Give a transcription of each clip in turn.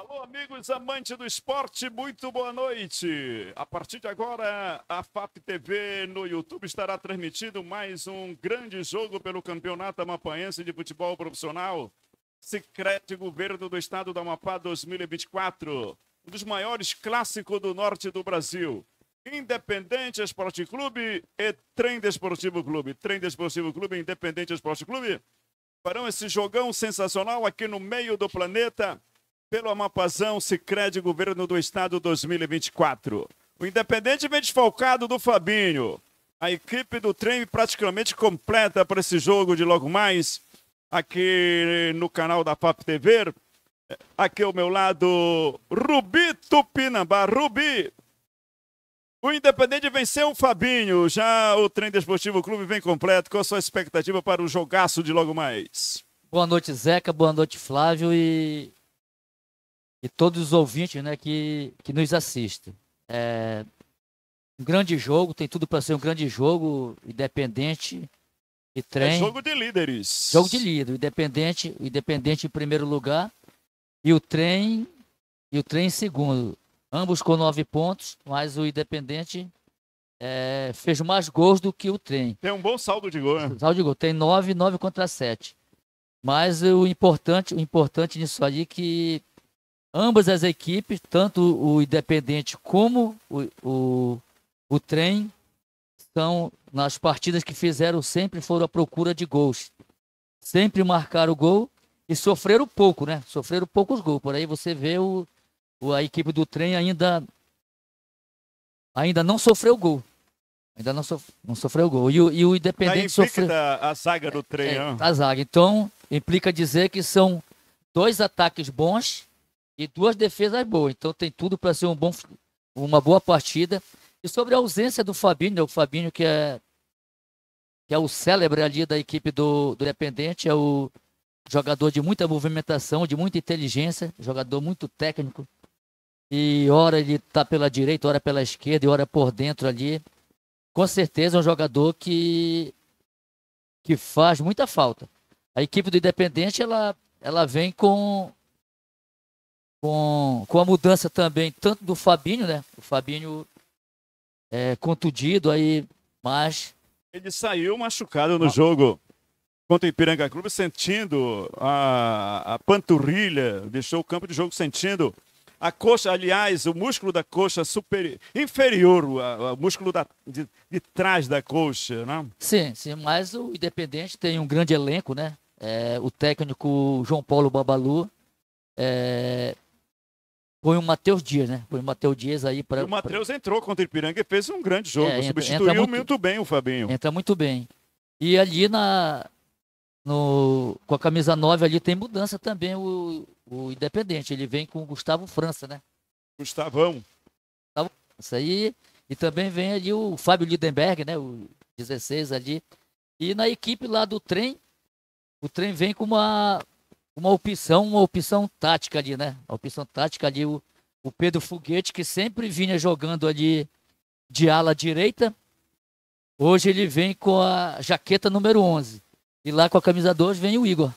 Alô, amigos amantes do esporte, muito boa noite. A partir de agora, a FAP TV no YouTube estará transmitindo mais um grande jogo pelo Campeonato Amapaense de Futebol Profissional Secret Governo do Estado da Amapá 2024. Um dos maiores clássicos do norte do Brasil. Independente Esporte Clube e Trem Desportivo Clube. Trem Desportivo Clube, Independente Esporte Clube. Farão esse jogão sensacional aqui no meio do planeta pelo Amapazão, Sicredi Governo do Estado 2024. O independentemente falcado do Fabinho, a equipe do trem praticamente completa para esse jogo de logo mais, aqui no canal da pap TV. Aqui ao meu lado, Rubi Tupinambá. Rubi, o Independente venceu o Fabinho. Já o Trem Desportivo Clube vem completo. Qual a sua expectativa para o jogaço de logo mais? Boa noite, Zeca. Boa noite, Flávio. E e todos os ouvintes né, que, que nos assistem. É um grande jogo, tem tudo para ser um grande jogo, independente e é trem. É jogo de líderes. Jogo de líder, independente, independente em primeiro lugar e o trem e o trem em segundo. Ambos com nove pontos, mas o Independente é, fez mais gols do que o trem. Tem um bom saldo de gol, né? Saldo de gol. Tem nove, nove contra sete. Mas o importante, o importante nisso aí é que ambas as equipes, tanto o Independente como o, o, o Trem, são nas partidas que fizeram sempre foram à procura de gols. Sempre marcaram gol e sofreram pouco, né? Sofreram poucos gols. Por aí você vê o, o a equipe do Trem ainda ainda não sofreu gol. Ainda não, sof, não sofreu gol. E o, e o Independente sofreu. A zaga do Trem. É, é, a zaga. Então, implica dizer que são dois ataques bons e duas defesas boas. Então tem tudo para ser um bom, uma boa partida. E sobre a ausência do Fabinho, né, o Fabinho que é, que é o célebre ali da equipe do, do Independente, é o jogador de muita movimentação, de muita inteligência, jogador muito técnico. E ora ele tá pela direita, ora pela esquerda e ora por dentro ali. Com certeza é um jogador que que faz muita falta. A equipe do Independente ela ela vem com com, com a mudança também, tanto do Fabinho, né? O Fabinho é, contundido aí, mas. Ele saiu machucado no ah. jogo contra o Ipiranga Clube, sentindo a, a panturrilha, deixou o campo de jogo sentindo a coxa, aliás, o músculo da coxa superior, inferior, o músculo da, de, de, trás da coxa, né? Sim, sim, mas o Independente tem um grande elenco, né? É, o técnico João Paulo Babalu é, foi o Matheus Dias, né? Foi o Matheus Dias aí para. O Matheus pra... entrou contra o Ipiranga e fez um grande jogo. É, entra, substituiu entra muito, muito, bem o Fabinho. Entra muito bem. E ali na. No, com a camisa 9 ali tem mudança também o, o Independente. Ele vem com o Gustavo França, né? Gustavão. Gustavo França. aí e também vem ali o Fábio Lidenberg, né? O 16 ali. E na equipe lá do trem, o trem vem com uma uma opção, uma opção tática ali, né? A opção tática ali, o, o Pedro Foguete, que sempre vinha jogando ali de ala direita, hoje ele vem com a jaqueta número 11. E lá com a camisa 2 vem o Igor.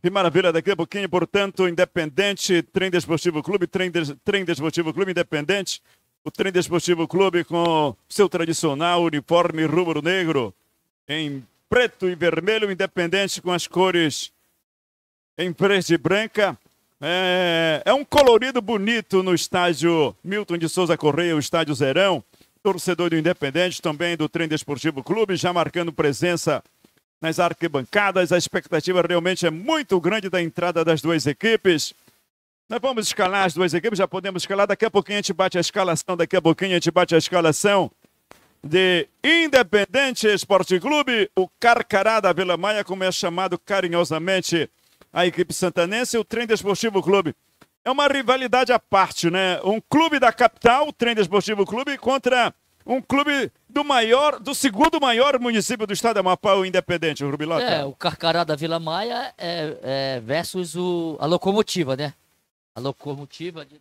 Que maravilha, daqui a pouquinho, portanto, Independente, Trem Desportivo Clube, Trem, Des... Trem Desportivo Clube Independente, o Trem Desportivo Clube com seu tradicional uniforme rubro-negro, em preto e vermelho, independente com as cores em preto e branca. É, é, um colorido bonito no estádio Milton de Souza Correia, o estádio Zerão. Torcedor do Independente, também do Trem Desportivo Clube, já marcando presença nas arquibancadas. A expectativa realmente é muito grande da entrada das duas equipes. Nós vamos escalar as duas equipes, já podemos escalar. Daqui a pouquinho a gente bate a escalação, daqui a pouquinho a gente bate a escalação de Independente Esporte Clube, o Carcará da Vila Maia, como é chamado carinhosamente a equipe santanense, o Trem Desportivo Clube. É uma rivalidade à parte, né? Um clube da capital, o Trem Desportivo Clube, contra um clube do maior, do segundo maior município do estado Amapá, o Independente, o Rubilota. É, o Carcará da Vila Maia é, é versus o, a locomotiva, né? A locomotiva do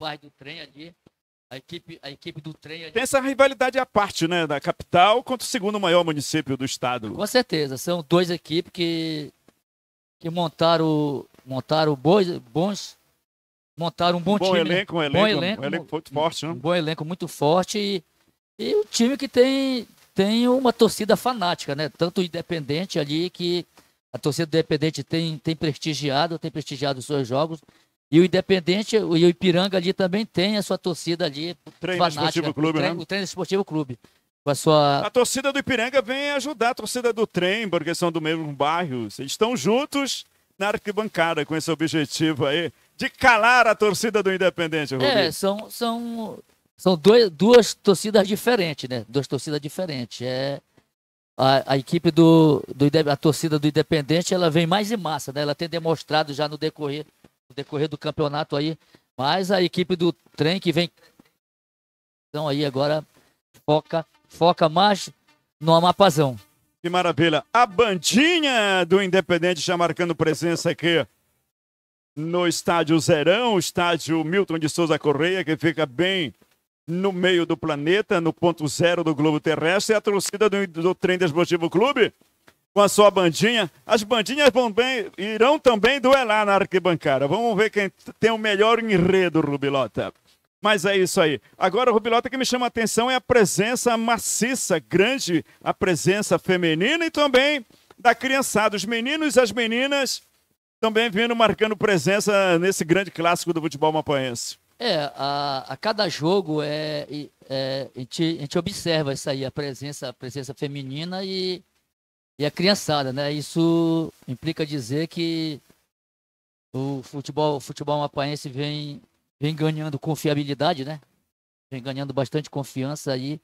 bairro do trem ali a equipe, a equipe do trem. Gente... Tem essa rivalidade à parte, né? Da capital contra o segundo maior município do estado. Com certeza. São duas equipes que, que montaram, montaram bons. Montaram um bom, né? um bom time. Elenco, um elenco, bom elenco, um elenco muito forte, né? Um bom elenco muito forte. E, e um time que tem, tem uma torcida fanática, né? Tanto independente ali que a torcida do independente tem, tem prestigiado, tem prestigiado os seus jogos. E o Independente e o Ipiranga ali também tem a sua torcida ali. Treino Esportivo Clube, o treino, né? O Treino Esportivo Clube. Com a, sua... a torcida do Ipiranga vem ajudar a torcida do trem, porque são do mesmo bairro. Eles estão juntos na arquibancada com esse objetivo aí de calar a torcida do Independente, Rubinho. É, são, são, são dois, duas torcidas diferentes, né? Duas torcidas diferentes. É, a, a, equipe do, do a torcida do Independente ela vem mais em massa, né? Ela tem demonstrado já no decorrer decorrer do campeonato aí. Mas a equipe do trem que vem. Então aí agora foca, foca mais no Amapazão. Que maravilha. A bandinha do Independente já marcando presença aqui no estádio Zerão, estádio Milton de Souza Correia, que fica bem no meio do planeta, no ponto zero do globo terrestre. E a torcida do, do Trem Desportivo Clube com a sua bandinha. As bandinhas bem, irão também duelar na arquibancada. Vamos ver quem tem o melhor enredo, Rubilota. Mas é isso aí. Agora, o Rubilota que me chama a atenção é a presença maciça, grande, a presença feminina e também da criançada. Os meninos e as meninas também vindo marcando presença nesse grande clássico do futebol mapanhense. É, a, a cada jogo é, é a, gente, a, gente, observa isso aí, a presença, a presença feminina e e a criançada, né? Isso implica dizer que o futebol, o futebol mapaense vem, vem ganhando confiabilidade, né? Vem ganhando bastante confiança aí.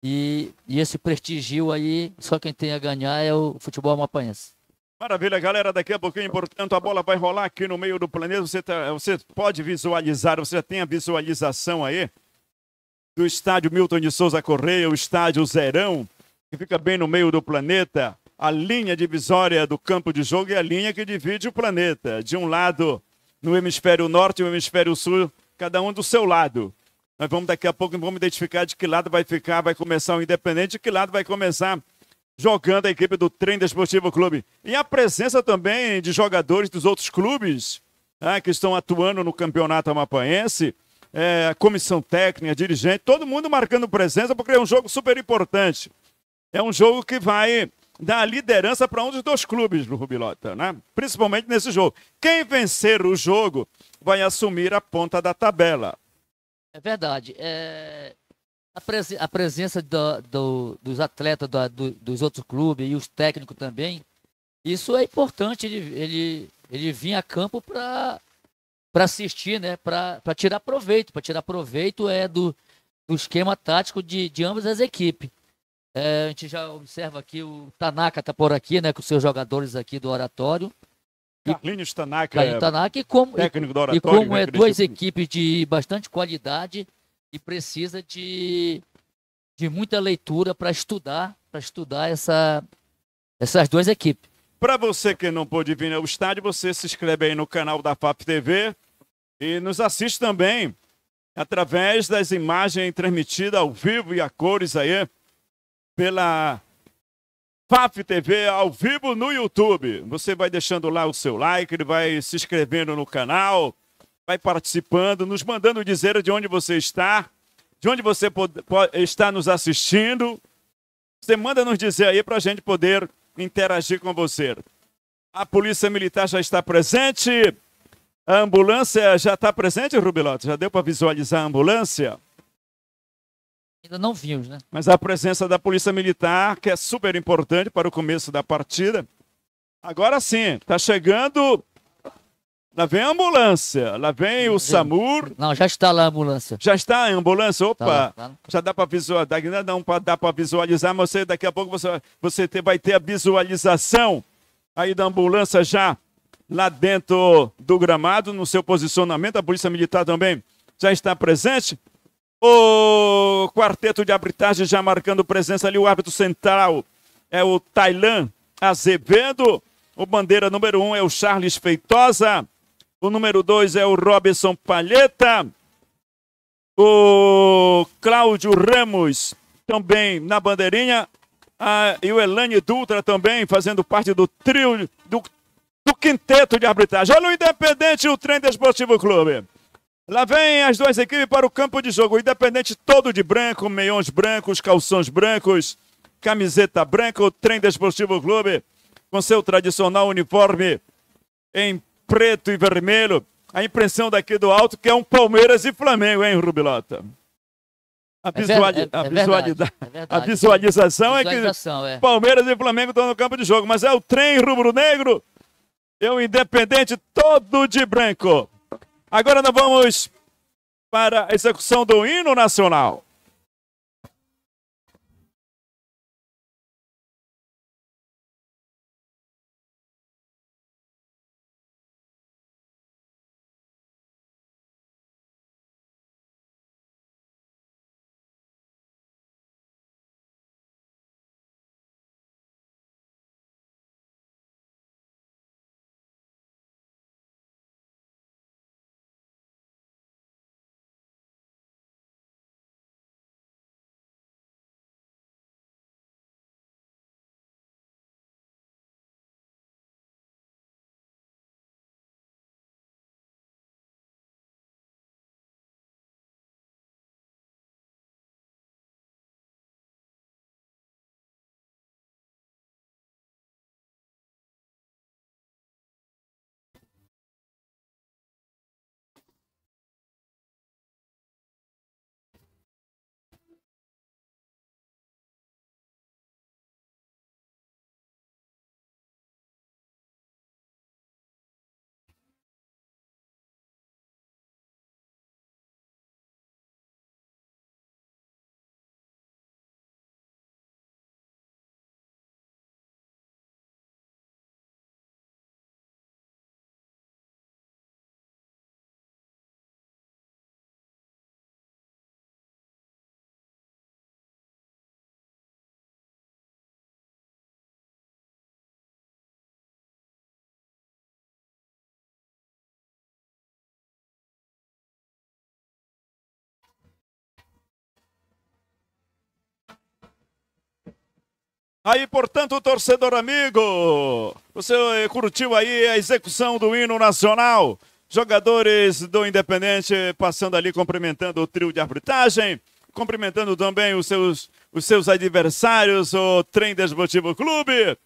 E, e esse prestígio aí, só quem tem a ganhar é o futebol mapaense. Maravilha, galera. Daqui a pouquinho, portanto, a bola vai rolar aqui no meio do planeta. Você, tá, você pode visualizar, você já tem a visualização aí do estádio Milton de Souza Correia, o estádio Zerão, que fica bem no meio do planeta a linha divisória do campo de jogo é a linha que divide o planeta. De um lado, no hemisfério norte e no hemisfério sul, cada um do seu lado. Nós vamos daqui a pouco vamos identificar de que lado vai ficar, vai começar o Independente, de que lado vai começar jogando a equipe do Trem Desportivo Clube. E a presença também de jogadores dos outros clubes né, que estão atuando no campeonato amapaense, é, comissão técnica, dirigente, todo mundo marcando presença, porque é um jogo super importante. É um jogo que vai da liderança para um dos dois clubes do Rubilota, né? principalmente nesse jogo. Quem vencer o jogo vai assumir a ponta da tabela. É verdade. É... A, pres... a, presença do, do, dos atletas do, dos outros clubes e os técnicos também, isso é importante. Ele, ele, ele vir a campo para para assistir, né? Para tirar proveito, para tirar proveito é do, do esquema tático de, de ambas as equipes. É, a gente já observa aqui o Tanaka está por aqui, né, com seus jogadores aqui do oratório. Carlinhos Tanaka, é Tanaka e como, técnico do oratório. E como né, é duas equipes de bastante qualidade e precisa de, de muita leitura para estudar, para estudar essa, essas duas equipes. Para você que não pôde vir ao estádio, você se inscreve aí no canal da FAP TV e nos assiste também através das imagens transmitidas ao vivo e a cores aí pela FAF TV ao vivo no YouTube. Você vai deixando lá o seu like, ele vai se inscrevendo no canal, vai participando, nos mandando dizer de onde você está, de onde você pode, pode, está nos assistindo. Você manda nos dizer aí para a gente poder interagir com você. A Polícia Militar já está presente. A ambulância já está presente, Rubilote? Já deu para visualizar a ambulância? Ainda não vimos, né? Mas a presença da Polícia Militar, que é super importante para o começo da partida. Agora sim, está chegando. Lá vem a ambulância, lá vem o SAMUR. Não, já está lá a ambulância. Já está a ambulância? Tá Opa! Tá lá, tá lá. Já dá para visualizar, não dá para visualizar, mas você, daqui a pouco você, você ter, vai ter a visualização aí da ambulância já lá dentro do gramado, no seu posicionamento. A Polícia Militar também já está presente. O quarteto de arbitragem já marcando presença ali. O árbitro central é o Tailan Azevedo. O bandeira número um é o Charles Feitosa. O número dois é o Robson Palheta. O Cláudio Ramos também na bandeirinha. Ah, e o Elane Dutra também fazendo parte do trio, do, do quinteto de arbitragem. Olha o Independente e o Trem Desportivo Clube. Lá vem as duas equipes para o campo de jogo. O Independente todo de branco, meiões brancos, calções brancos, camiseta branca. O Trem Desportivo Clube com seu tradicional uniforme em preto e vermelho. A impressão daqui do alto que é um Palmeiras e Flamengo, hein, Rubilota? A, visuali é, é, é, a, visualidade, a visualização é que é. Palmeiras e Flamengo estão no campo de jogo, mas é o trem rubro-negro e o Independente todo de branco. Agora nós vamos para a execução do hino nacional. Aí, portanto, torcedor amigo, você curtiu aí a execução do hino nacional? Jogadores do Independente passando ali, cumprimentando o trio de arbitragem, cumprimentando também os seus, os seus adversários, o Trem Desportivo Clube.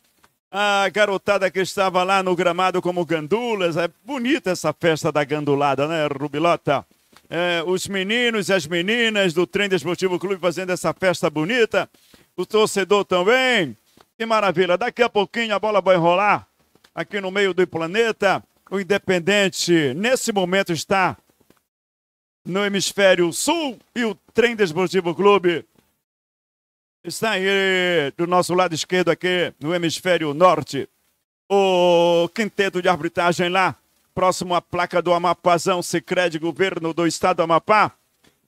A garotada que estava lá no gramado como gandulas. É bonita essa festa da gandulada, né, Rubilota? É, os meninos e as meninas do Trem Desportivo Clube fazendo essa festa bonita o torcedor também. Que maravilha. Daqui a pouquinho a bola vai rolar aqui no meio do planeta. O Independente, nesse momento, está no hemisfério sul e o Trem Desportivo Clube está aí do nosso lado esquerdo aqui no hemisfério norte. O quinteto de arbitragem lá, próximo à placa do Amapazão, Sicredi Governo do Estado do Amapá.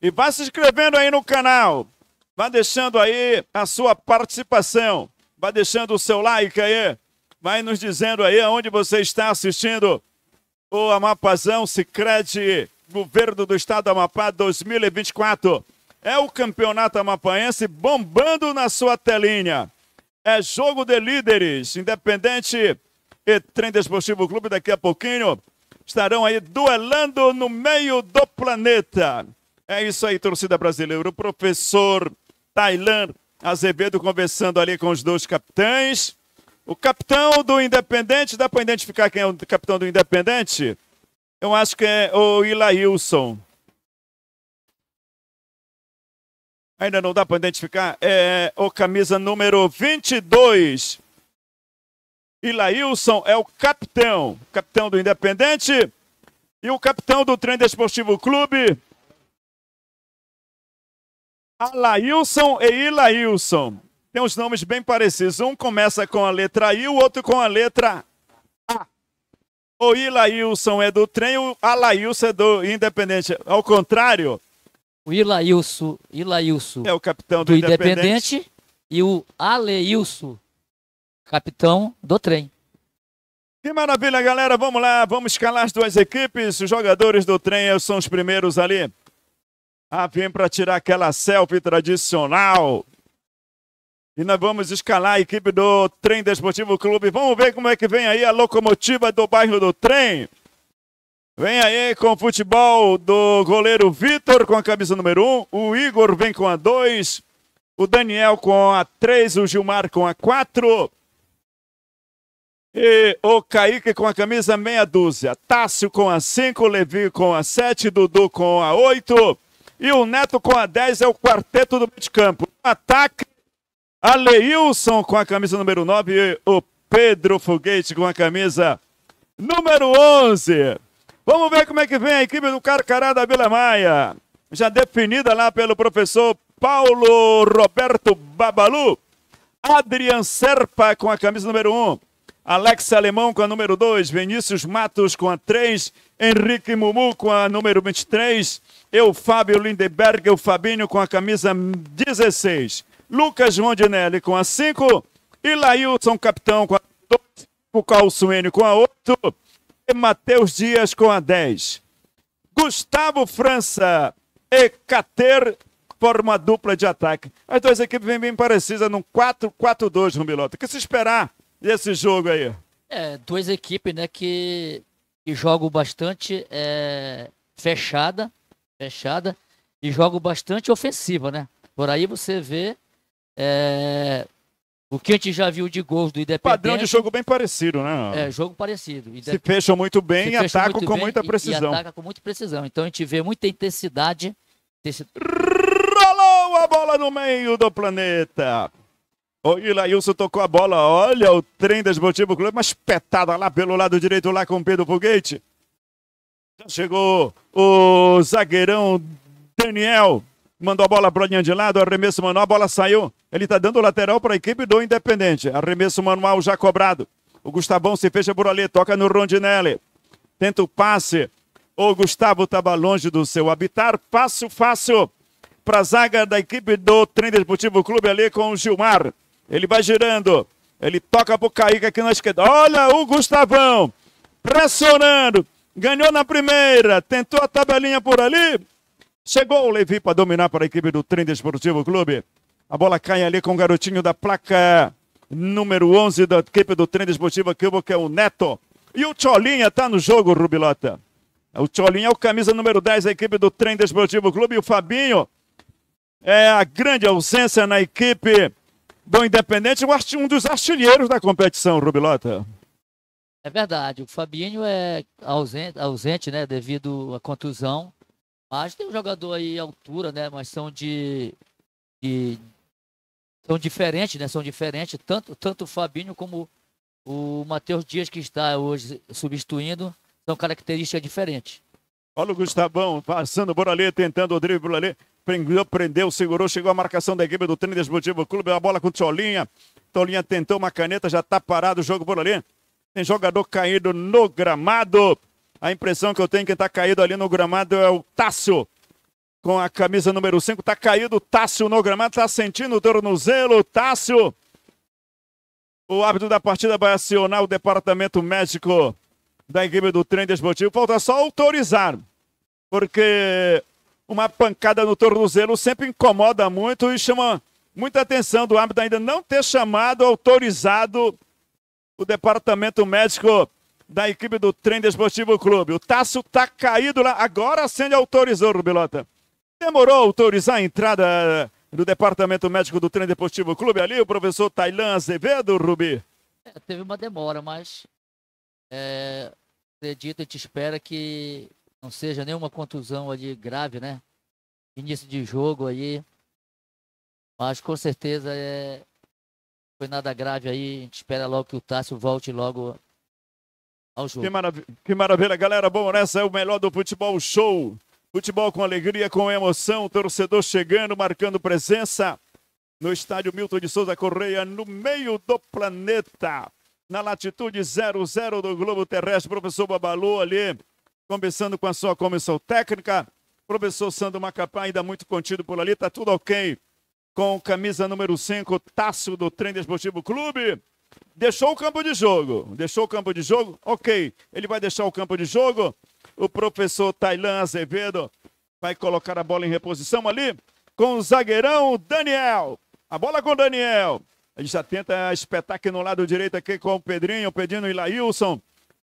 E vá se inscrevendo aí no canal. Vá deixando aí a sua participação. Vá deixando o seu like aí. Vai nos dizendo aí aonde você está assistindo o Amapazão Sicredi Governo do Estado do Amapá 2024. É o campeonato amapaense bombando na sua telinha. É jogo de líderes, independente e Trem Desportivo Clube daqui a pouquinho estarão aí duelando no meio do planeta. É isso aí, torcida brasileira. O professor Tailan Azevedo conversando ali com os dois capitães. O capitão do Independente, dá para identificar quem é o capitão do Independente? Eu acho que é o Ilailson. Ainda não dá para identificar? É o camisa número 22. Ilailson é o capitão. Capitão do Independente. E o capitão do Trem Desportivo Clube Alailson e Ilailson. Tem uns nomes bem parecidos. Um começa com a letra I, o outro com a letra A. O Ilailson é do trem, o Alailson é do Independente. Ao contrário. O Ilailson, Ilailson é o capitão do, do Independente. Independente e o Aleilson, capitão do trem. Que maravilha, galera. Vamos lá, vamos escalar as duas equipes. Os jogadores do trem são os primeiros ali. Ah, vem para tirar aquela selfie tradicional. E nós vamos escalar a equipe do Trem Desportivo Clube. Vamos ver como é que vem aí a locomotiva do bairro do Trem. Vem aí com o futebol do goleiro Vitor com a camisa número 1. Um. O Igor vem com a 2. O Daniel com a 3. O Gilmar com a 4. E o Kaique com a camisa meia dúzia. Tássio com a 5. Levi com a 7. Dudu com a 8. E o Neto com a 10 é o quarteto do meio de campo. ataque, Aleilson com a camisa número 9 e o Pedro Foguete com a camisa número 11. Vamos ver como é que vem a equipe do Carcará da Vila Maia. Já definida lá pelo professor Paulo Roberto Babalu. Adrian Serpa com a camisa número 1. Alex Alemão com a número 2. Vinícius Matos com a 3. Henrique Mumu com a número 23 eu, Fábio Lindeberg, o Fabinho com a camisa 16. Lucas Rondinelli com a 5. E Lailson, capitão, com a 12. O Calçuene com a 8. E Matheus Dias com a 10. Gustavo França e Cater formam uma dupla de ataque. As duas equipes vêm bem parecidas num 4-4-2, Rumbilota. O que se esperar desse jogo aí? É, duas equipes, né, que, que jogam bastante é, fechada fechada e jogo bastante ofensiva, né? Por aí você vê é, o que a gente já viu de gols do Independente. Padrão de jogo bem parecido, né? É, jogo parecido. se fecham muito bem e atacam com muita precisão. E, e ataca com muita precisão. Então a gente vê muita intensidade. Intensidade. Rolou a bola no meio do planeta. O Ilailson tocou a bola. Olha o trem do uma Clube, lá pelo lado direito, lá com Pedro Foguete. Chegou o zagueirão Daniel. Mandou a bola para linha de lado, arremesso manual, a bola saiu. Ele está dando lateral para a equipe do Independente. Arremesso manual já cobrado. O Gustavão se fecha por ali, toca no Rondinelli. Tenta o passe. O Gustavo estava longe do seu habitar. fácil fácil para a zaga da equipe do Trem Desportivo Clube ali com o Gilmar. Ele vai girando. Ele toca para o Kaique aqui na esquerda. Olha o Gustavão pressionando ganhou na primeira, tentou a tabelinha por ali, chegou o Levi para dominar para a equipe do Trem Desportivo Clube. A bola cai ali com o garotinho da placa número 11 da equipe do Trem Desportivo Clube, que é o Neto. E o Cholinha está no jogo, Rubilota. O Cholinha é o camisa número 10 da equipe do Trem Desportivo Clube. E o Fabinho é a grande ausência na equipe do Independente, um dos artilheiros da competição, Rubilota. É verdade, o Fabinho é ausente, ausente né, devido à contusão. Mas tem um jogador aí altura, né? Mas são de, de são diferentes, né? São diferentes tanto tanto o Fabinho como o Matheus Dias que está hoje substituindo, são características diferentes. Olha o Gustavão passando por ali, tentando o drible por ali. Prendeu, prendeu, segurou, chegou a marcação da equipe do Treino Desportivo Clube, a bola com o Tolinha. Tolinha tentou uma caneta, já está parado o jogo por ali. Tem jogador caído no gramado. A impressão que eu tenho é que está caído ali no gramado é o Tássio. Com a camisa número 5, está caído o Tássio no gramado, está sentindo o tornozelo, Tássio. O árbitro da partida vai acionar o departamento médico da equipe do trem desportivo. Falta só autorizar, porque uma pancada no tornozelo sempre incomoda muito e chama muita atenção do árbitro ainda não ter chamado, autorizado o departamento médico da equipe do Trem Desportivo Clube. O Tasso tá caído lá, agora sendo autorizou, Rubilota. Demorou a autorizar a entrada eh, do departamento médico do Trem Desportivo Clube ali, o professor Tailan Azevedo, Rubi? É, teve uma demora, mas é, acredito, a gente espera que não seja nenhuma contusão ali grave, né? Início de jogo aí. Mas com certeza é, foi nada grave aí. A gente espera logo que o Tássio volte logo ao jogo. Que, marav que maravilha, galera. Bom, essa é o melhor do futebol show. Futebol com alegria, com emoção. Torcedor chegando, marcando presença no estádio Milton de Souza Correia, no meio do planeta. Na latitude 00 do globo terrestre, professor Babalu ali, começando com a sua comissão técnica. Professor Sandro Macapá ainda muito contido por ali, tá tudo ok com camisa número 5, Tássio do Trem Desportivo Clube. Deixou o campo de jogo. Deixou o campo de jogo? Ok. Ele vai deixar o campo de jogo. O professor Tailan Azevedo vai colocar a bola em reposição ali com o zagueirão Daniel. A bola com o Daniel. Ele já tenta espetar aqui no lado direito aqui com o Pedrinho, pedindo e Laílson.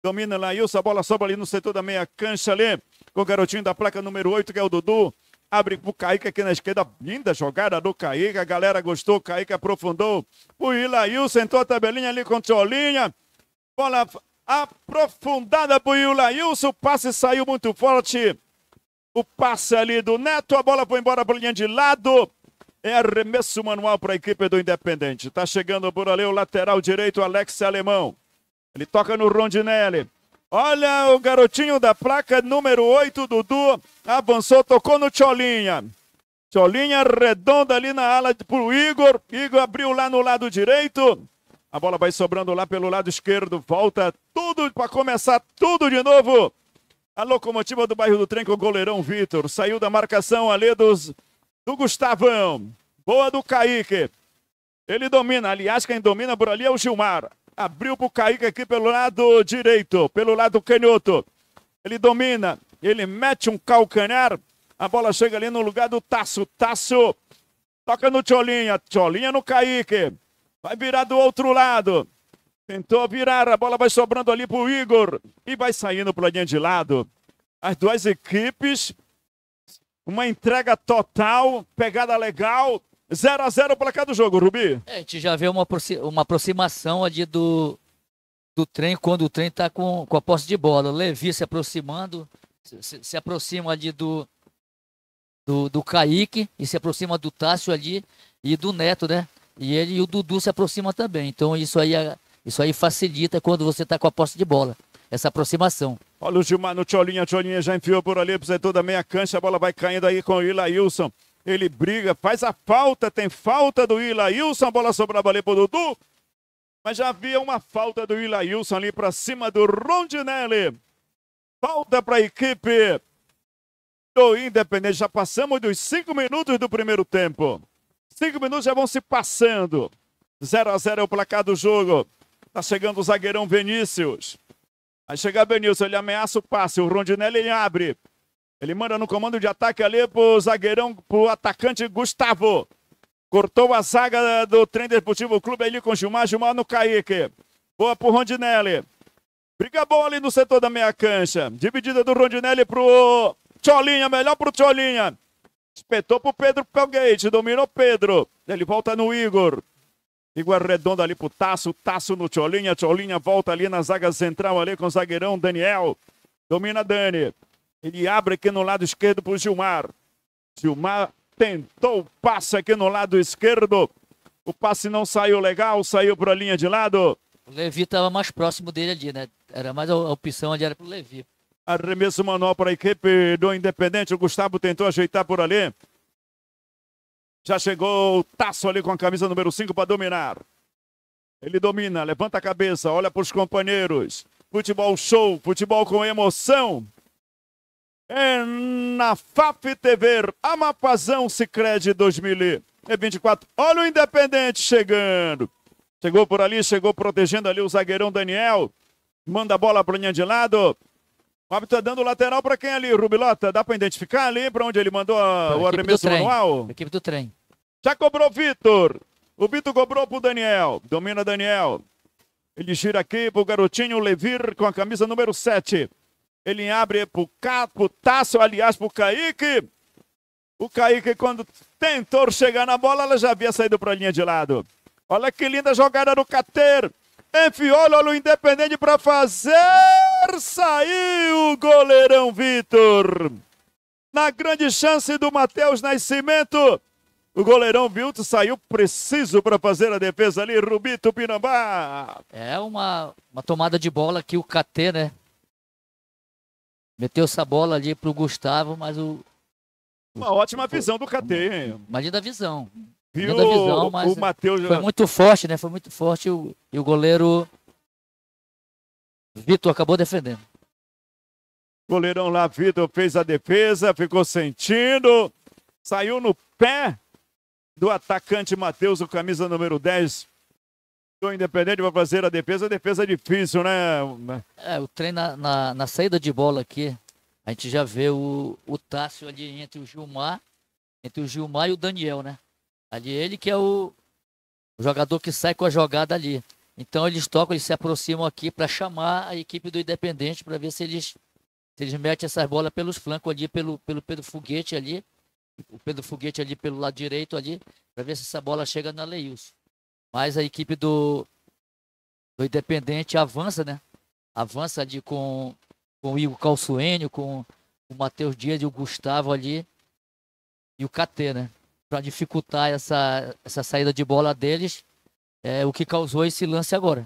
Domina Laílson, a bola sobra ali no setor da meia cancha ali, com o garotinho da placa número 8, que é o Dudu. Abre pro Kaique aqui na esquerda. Linda jogada do Kaique. A galera gostou. Kaique aprofundou. O Ilail sentou a tabelinha ali com a Tiolinha. Bola aprofundada pro Ilailson. O passe saiu muito forte. O passe ali do Neto. A bola foi embora pra linha de lado. É arremesso manual para a equipe do Independente. Tá chegando por ali o lateral direito, Alex Alemão. Ele toca no Rondinelli. Olha o garotinho da placa número 8, Dudu, avançou, tocou no Tcholinha. Tcholinha redonda ali na ala pro Igor. Igor abriu lá no lado direito. A bola vai sobrando lá pelo lado esquerdo. Volta tudo para começar tudo de novo. A locomotiva do bairro do Trem com o goleirão Vitor. Saiu da marcação ali dos, do Gustavão. Boa do Kaique. Ele domina. Aliás, quem domina por ali é o Gilmar. Abriu para o Kaique aqui pelo lado direito, pelo lado canhoto. Ele domina, ele mete um calcanhar. A bola chega ali no lugar do Taço. Taço toca no Tcholinha. Tcholinha no Kaique. Vai virar do outro lado. Tentou virar, a bola vai sobrando ali pro Igor e vai saindo pro linha de lado. As duas equipes, uma entrega total, pegada legal, 0 a 0 o placar do jogo, Rubi. É, a gente já vê uma, uma aproximação ali do, do trem quando o trem está com, com a posse de bola. Levi se aproximando, se, se aproxima ali do, do, do Kaique e se aproxima do Tássio ali e do Neto, né? E ele e o Dudu se aproximam também. Então isso aí, isso aí facilita quando você está com a posse de bola. Essa aproximação. Olha o Gilmar no Tcholinha. Tcholinha já enfiou por ali, apresentou toda meia cancha. A bola vai caindo aí com o Ilailson ele briga, faz a falta, tem falta do Ilailson, a bola sobrava ali pro Dudu, mas já havia uma falta do Ilailson ali para cima do Rondinelli. Falta para a equipe do Independente. Já passamos dos cinco minutos do primeiro tempo. Cinco minutos já vão se passando. 0 a 0 é o placar do jogo. Tá chegando o zagueirão Vinícius. Vai chegar Benício, ele ameaça o passe, o Rondinelli abre. Ele manda no comando de ataque ali pro zagueirão, pro atacante Gustavo. Cortou a zaga do trem deportivo clube ali com Gilmar, Gilmar no Kaique. Boa pro Rondinelli. Briga boa ali no setor da meia cancha. Dividida do Rondinelli pro Tcholinha, melhor pro Tcholinha. Espetou pro Pedro Pelgate, dominou Pedro. Ele volta no Igor. Igor redonda ali pro Taço, Taço no Tcholinha, Tcholinha volta ali na zaga central ali com o zagueirão Daniel. Domina Dani. Ele abre aqui no lado esquerdo para o Gilmar. Gilmar tentou o passe aqui no lado esquerdo. O passe não saiu legal, saiu para a linha de lado. O Levi estava mais próximo dele ali, né? Era mais a opção ali, era para o Levi. Arremesso manual para a equipe do Independente. O Gustavo tentou ajeitar por ali. Já chegou o Taço ali com a camisa número 5 para dominar. Ele domina, levanta a cabeça, olha para os companheiros. Futebol show, futebol com emoção. É na FAP TV, Amapazão Sicredi 2024. Olha o Independente chegando. Chegou por ali, chegou protegendo ali o zagueirão Daniel. Manda a bola para linha de lado. O árbitro está dando lateral para quem ali, Rubilota? Dá para identificar ali para onde ele mandou a, o arremesso manual? Equipe do trem. Já cobrou Vitor. O Vitor cobrou pro Daniel. Domina Daniel. Ele gira aqui pro garotinho Levir com a camisa número 7. Ele abre para o Tasso, aliás, para o Kaique. O Kaique, quando tentou chegar na bola, ela já havia saído para a linha de lado. Olha que linda jogada do Cater. Enfiou o Independente para fazer. Saiu o goleirão Vitor. Na grande chance do Matheus Nascimento. O goleirão Vilto saiu preciso para fazer a defesa ali, Rubito Pinambá. É uma, uma tomada de bola que o KT, né? Meteu essa bola ali pro Gustavo, mas o. Uma o, ótima visão do KT, hein? Imagina a visão. Viu visão, mas. O Matheus. Foi muito forte, né? Foi muito forte o, e o goleiro. Vitor acabou defendendo. Goleirão lá, Vitor fez a defesa, ficou sentindo. Saiu no pé do atacante Matheus, o camisa número 10, do Independente vai fazer a defesa, a defesa é difícil, né? É, o treino na, na, na, saída de bola aqui, a gente já vê o, o Tássio ali entre o Gilmar, entre o Gilmar e o Daniel, né? Ali é ele que é o, o jogador que sai com a jogada ali. Então eles tocam, eles se aproximam aqui para chamar a equipe do Independente para ver se eles, se eles metem essas bolas pelos flancos ali, pelo, pelo Pedro Foguete ali, o Pedro Foguete ali pelo lado direito ali, para ver se essa bola chega na Leilson. Mas a equipe do, do Independente avança, né? Avança ali com, com o Igor Calçoênio, com o Matheus Dias e o Gustavo ali. E o KT, né? Para dificultar essa, essa saída de bola deles, é o que causou esse lance agora.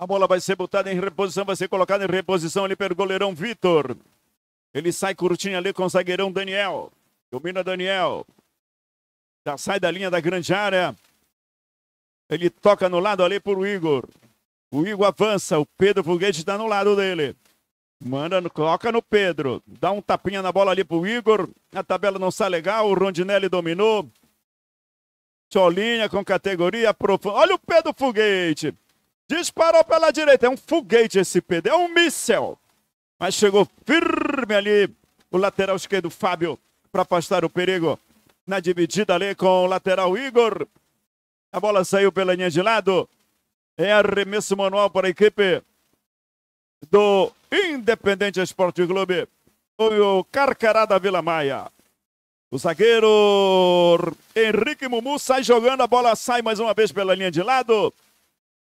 A bola vai ser botada em reposição, vai ser colocada em reposição ali pelo goleirão Vitor. Ele sai curtinho ali com o zagueirão Daniel. Domina Daniel. Já sai da linha da grande área. Ele toca no lado ali para o Igor. O Igor avança, o Pedro Foguete está no lado dele. Manda, coloca no Pedro. Dá um tapinha na bola ali pro Igor. A tabela não sai legal. O Rondinelli dominou. Cholinha com categoria profunda. Olha o Pedro Foguete. Disparou pela direita. É um foguete esse Pedro. É um míssel. Mas chegou firme ali o lateral esquerdo, Fábio, para afastar o perigo. Na dividida ali com o lateral Igor. A bola saiu pela linha de lado. É arremesso manual para a equipe do Independente Esporte Clube. O Carcará da Vila Maia. O zagueiro Henrique Mumu sai jogando, a bola sai mais uma vez pela linha de lado.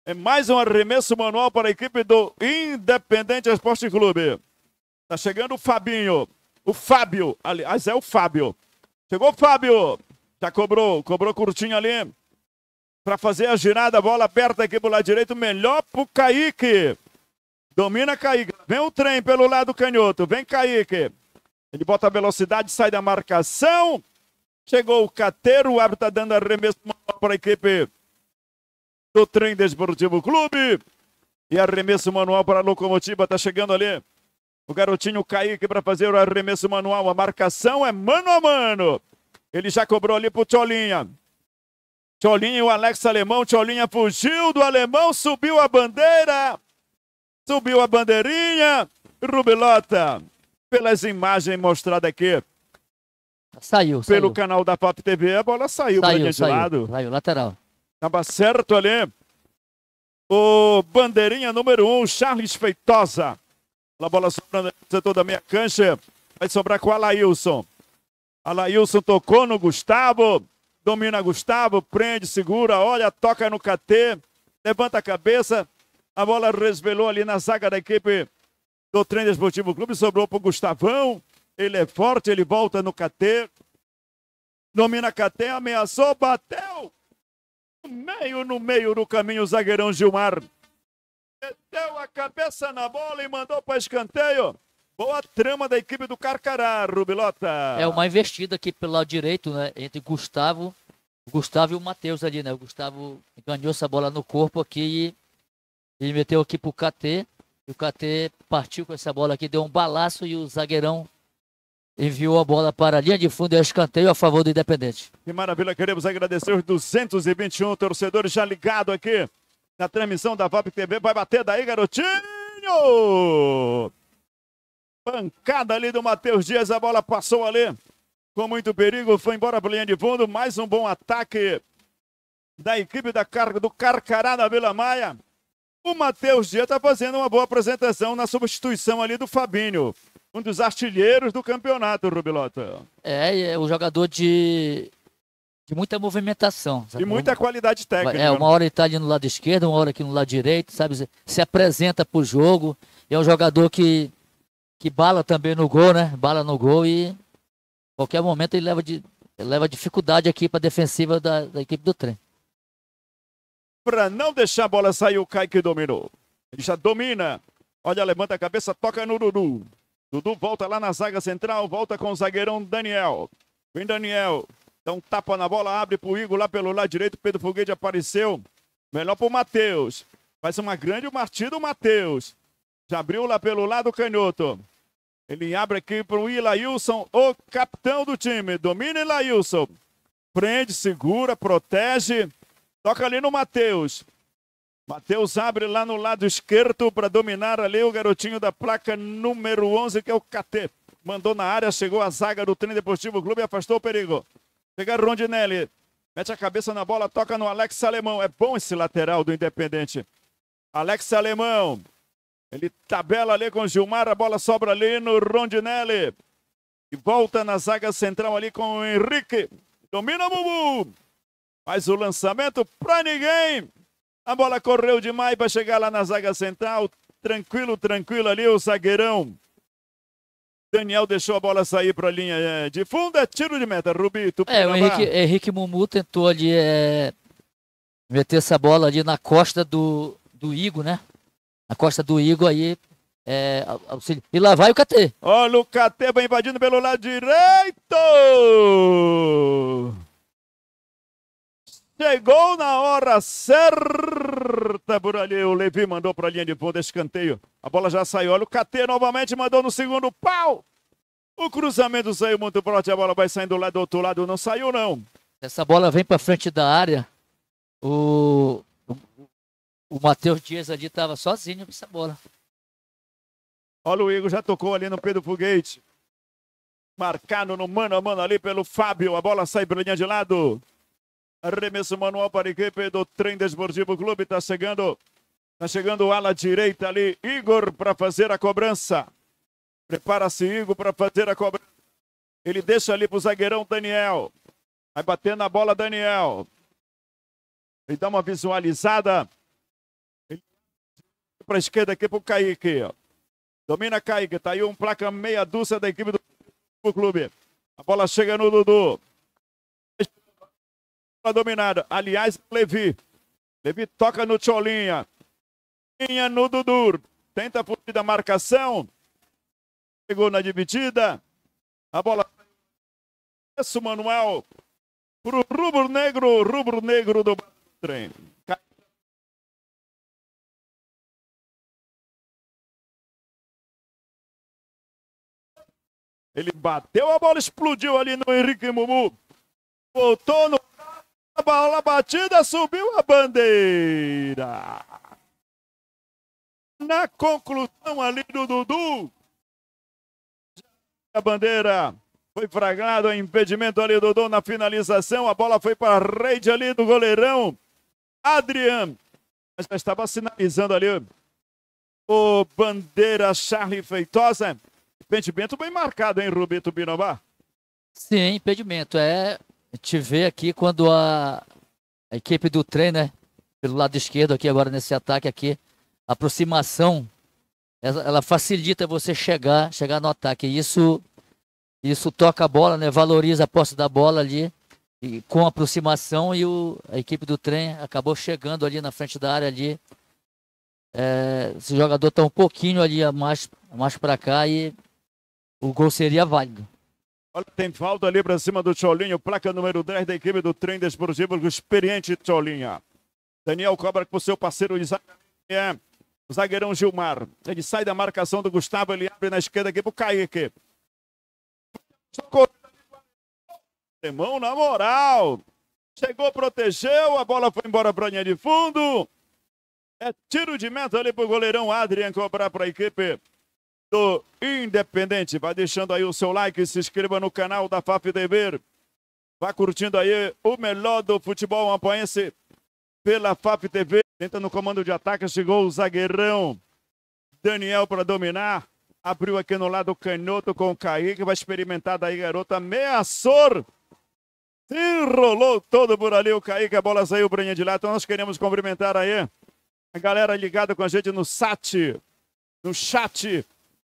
É mais um arremesso manual para a equipe do Independente Esporte Clube. Tá chegando o Fabinho. O Fábio, aliás, é o Fábio. Chegou o Fábio. Já cobrou, cobrou curtinho ali para fazer a girada, a bola aberta aqui pro lado direito, melhor pro Kaique. Domina Kaique. Vem o trem pelo lado canhoto. Vem Kaique. Ele bota a velocidade, sai da marcação. Chegou o Cateiro, o árbitro tá dando arremesso manual para a equipe do Trem Desportivo Clube. E arremesso manual para a Locomotiva, tá chegando ali. O garotinho Kaique para fazer o arremesso manual. A marcação é mano a mano. Ele já cobrou ali pro Tcholinha. Tcholinha o Alex Alemão. Tcholinha fugiu do alemão, subiu a bandeira. Subiu a bandeirinha. Rubilota, pelas imagens mostradas aqui. Saiu, Pelo canal da Pop TV, a bola saiu, saiu, de lado. Saiu, lateral. Tava certo ali. O bandeirinha número um, Charles Feitosa. A bola sobrando no setor da meia cancha. Vai sobrar com o Alailson. Alailson tocou no Gustavo domina Gustavo, prende, segura, olha, toca no KT, levanta a cabeça, a bola resvelou ali na zaga da equipe do Treino Esportivo Clube, sobrou para o Gustavão, ele é forte, ele volta no KT, domina KT, ameaçou, bateu, no meio, no meio do caminho, o zagueirão Gilmar, meteu a cabeça na bola e mandou para escanteio, Boa trama da equipe do Carcará, Rubilota. É uma investida aqui pelo lado direito, né? Entre Gustavo, Gustavo e o Matheus ali, né? O Gustavo ganhou essa bola no corpo aqui e, e meteu aqui pro KT. E o KT partiu com essa bola aqui, deu um balaço e o zagueirão enviou a bola para a linha de fundo e é escanteio a favor do Independente. Que maravilha, queremos agradecer os 221 torcedores já ligados aqui na transmissão da VAP TV. Vai bater daí, garotinho! Pancada ali do Matheus Dias, a bola passou ali com muito perigo, foi embora para linha de fundo, mais um bom ataque da equipe da carga do Carcará da Vila Maia. O Matheus Dias está fazendo uma boa apresentação na substituição ali do Fabinho, um dos artilheiros do campeonato, Rubilota. É, é um jogador de, de muita movimentação. Sabe? E muita qualidade técnica. É, uma hora ele está ali no lado esquerdo, uma hora aqui no lado direito, sabe? Se apresenta para o jogo. É um jogador que que bala também no gol, né? Bala no gol e qualquer momento ele leva, de, leva dificuldade aqui para a defensiva da, da, equipe do trem. Para não deixar a bola sair, o Kaique dominou. Ele já domina. Olha, levanta a cabeça, toca no Dudu. Dudu volta lá na zaga central, volta com o zagueirão Daniel. Vem Daniel. Dá um tapa na bola, abre pro Igor lá pelo lado direito. Pedro Foguete apareceu. Melhor pro Matheus. Faz uma grande partida o Matheus. Já abriu lá pelo lado canhoto. Ele abre aqui para o Ilailson, o capitão do time. Domina Ilailson. Prende, segura, protege. Toca ali no Matheus. Matheus abre lá no lado esquerdo para dominar ali o garotinho da placa número 11, que é o KT. Mandou na área, chegou a zaga do trem Deportivo Clube e afastou o perigo. Chega Rondinelli. Mete a cabeça na bola, toca no Alex Alemão. É bom esse lateral do Independente. Alex Alemão. Ele tabela ali com Gilmar, a bola sobra ali no Rondinelli. E volta na zaga central ali com o Henrique. Domina Bubu. Faz o lançamento pra ninguém. A bola correu demais para chegar lá na zaga central. Tranquilo, tranquilo ali o zagueirão. Daniel deixou a bola sair para a linha é, de fundo, é tiro de meta, Rubi, É, o Henrique, Henrique Mumu tentou ali é, meter essa bola ali na costa do, do Igo, né? a Costa do Igor aí. É, E lá vai o KT. Olha o KT, vai invadindo pelo lado direito. Chegou na hora certa por ali. O Levi mandou para a linha de fundo, escanteio. A bola já saiu. Olha o KT novamente, mandou no segundo pau. O cruzamento saiu muito forte. A bola vai saindo lá do outro lado. Não saiu, não. Essa bola vem para frente da área. O o Matheus Dias ali estava sozinho com essa bola. Olha o Igor, já tocou ali no Pedro Foguete. Marcado no mano a mano ali pelo Fábio. A bola sai pela linha de lado. Arremesso manual para a equipe do Trem Desportivo Clube. Está chegando, tá chegando ala direita ali. Igor para fazer a cobrança. Prepara-se, Igor, para fazer a cobrança. Ele deixa ali para o zagueirão Daniel. Vai bater na bola, Daniel. E dá uma visualizada para a esquerda aqui para o Kaique. Domina Kaique, tá aí um placa meia dúzia da equipe do clube. A bola chega no Dudu. Tá Dominada. Aliás, Levi. Levi toca no Tcholinha. Cholinha no Dudu. Tenta fugir da marcação. Chegou na dividida. A bola. Isso, Manuel. o rubro negro. Rubro negro do trem. Ele bateu a bola, explodiu ali no Henrique Mumu. Voltou no a bola batida, subiu a bandeira. Na conclusão ali do Dudu, a bandeira foi fragrado, o impedimento ali do Dudu na finalização, a bola foi para a rede ali do goleirão Adriano. Mas já estava sinalizando ali o bandeira Charlie Feitosa. Impedimento bem marcado, hein, Rubito Binobá? Sim, impedimento. É, a gente vê aqui quando a, a equipe do trem, né, pelo lado esquerdo aqui agora nesse ataque aqui, aproximação, ela, ela facilita você chegar, chegar no ataque. E isso, isso toca a bola, né, valoriza a posse da bola ali e com aproximação e o, a equipe do trem acabou chegando ali na frente da área ali. É, esse jogador está um pouquinho ali mais, a mais para cá e o gol seria válido. Olha, tem falta ali para cima do Cholinho, placa número 10 da equipe do Trem Desportivo, experiente Cholinha. Daniel cobra com seu parceiro Isaac, é, zagueirão Gilmar. Ele sai da marcação do Gustavo, ele abre na esquerda aqui para o Kaique. Demão na moral. Chegou, protegeu, a bola foi embora para a linha de fundo. É tiro de meta ali para o goleirão Adrian cobrar para a equipe do Independente. Vai deixando aí o seu like, se inscreva no canal da FAPTV. Vá curtindo aí o melhor do futebol ampanhense pela TV. Tenta no comando de ataque, chegou o zagueirão Daniel para dominar. Abriu aqui no lado canhoto com o Kaique, vai experimentar daí, garota. Ameaçou! Enrolou todo por ali o Kaique, a bola saiu, Bruninha de lá. Então nós queremos cumprimentar aí a galera ligada com a gente no SAT, no chat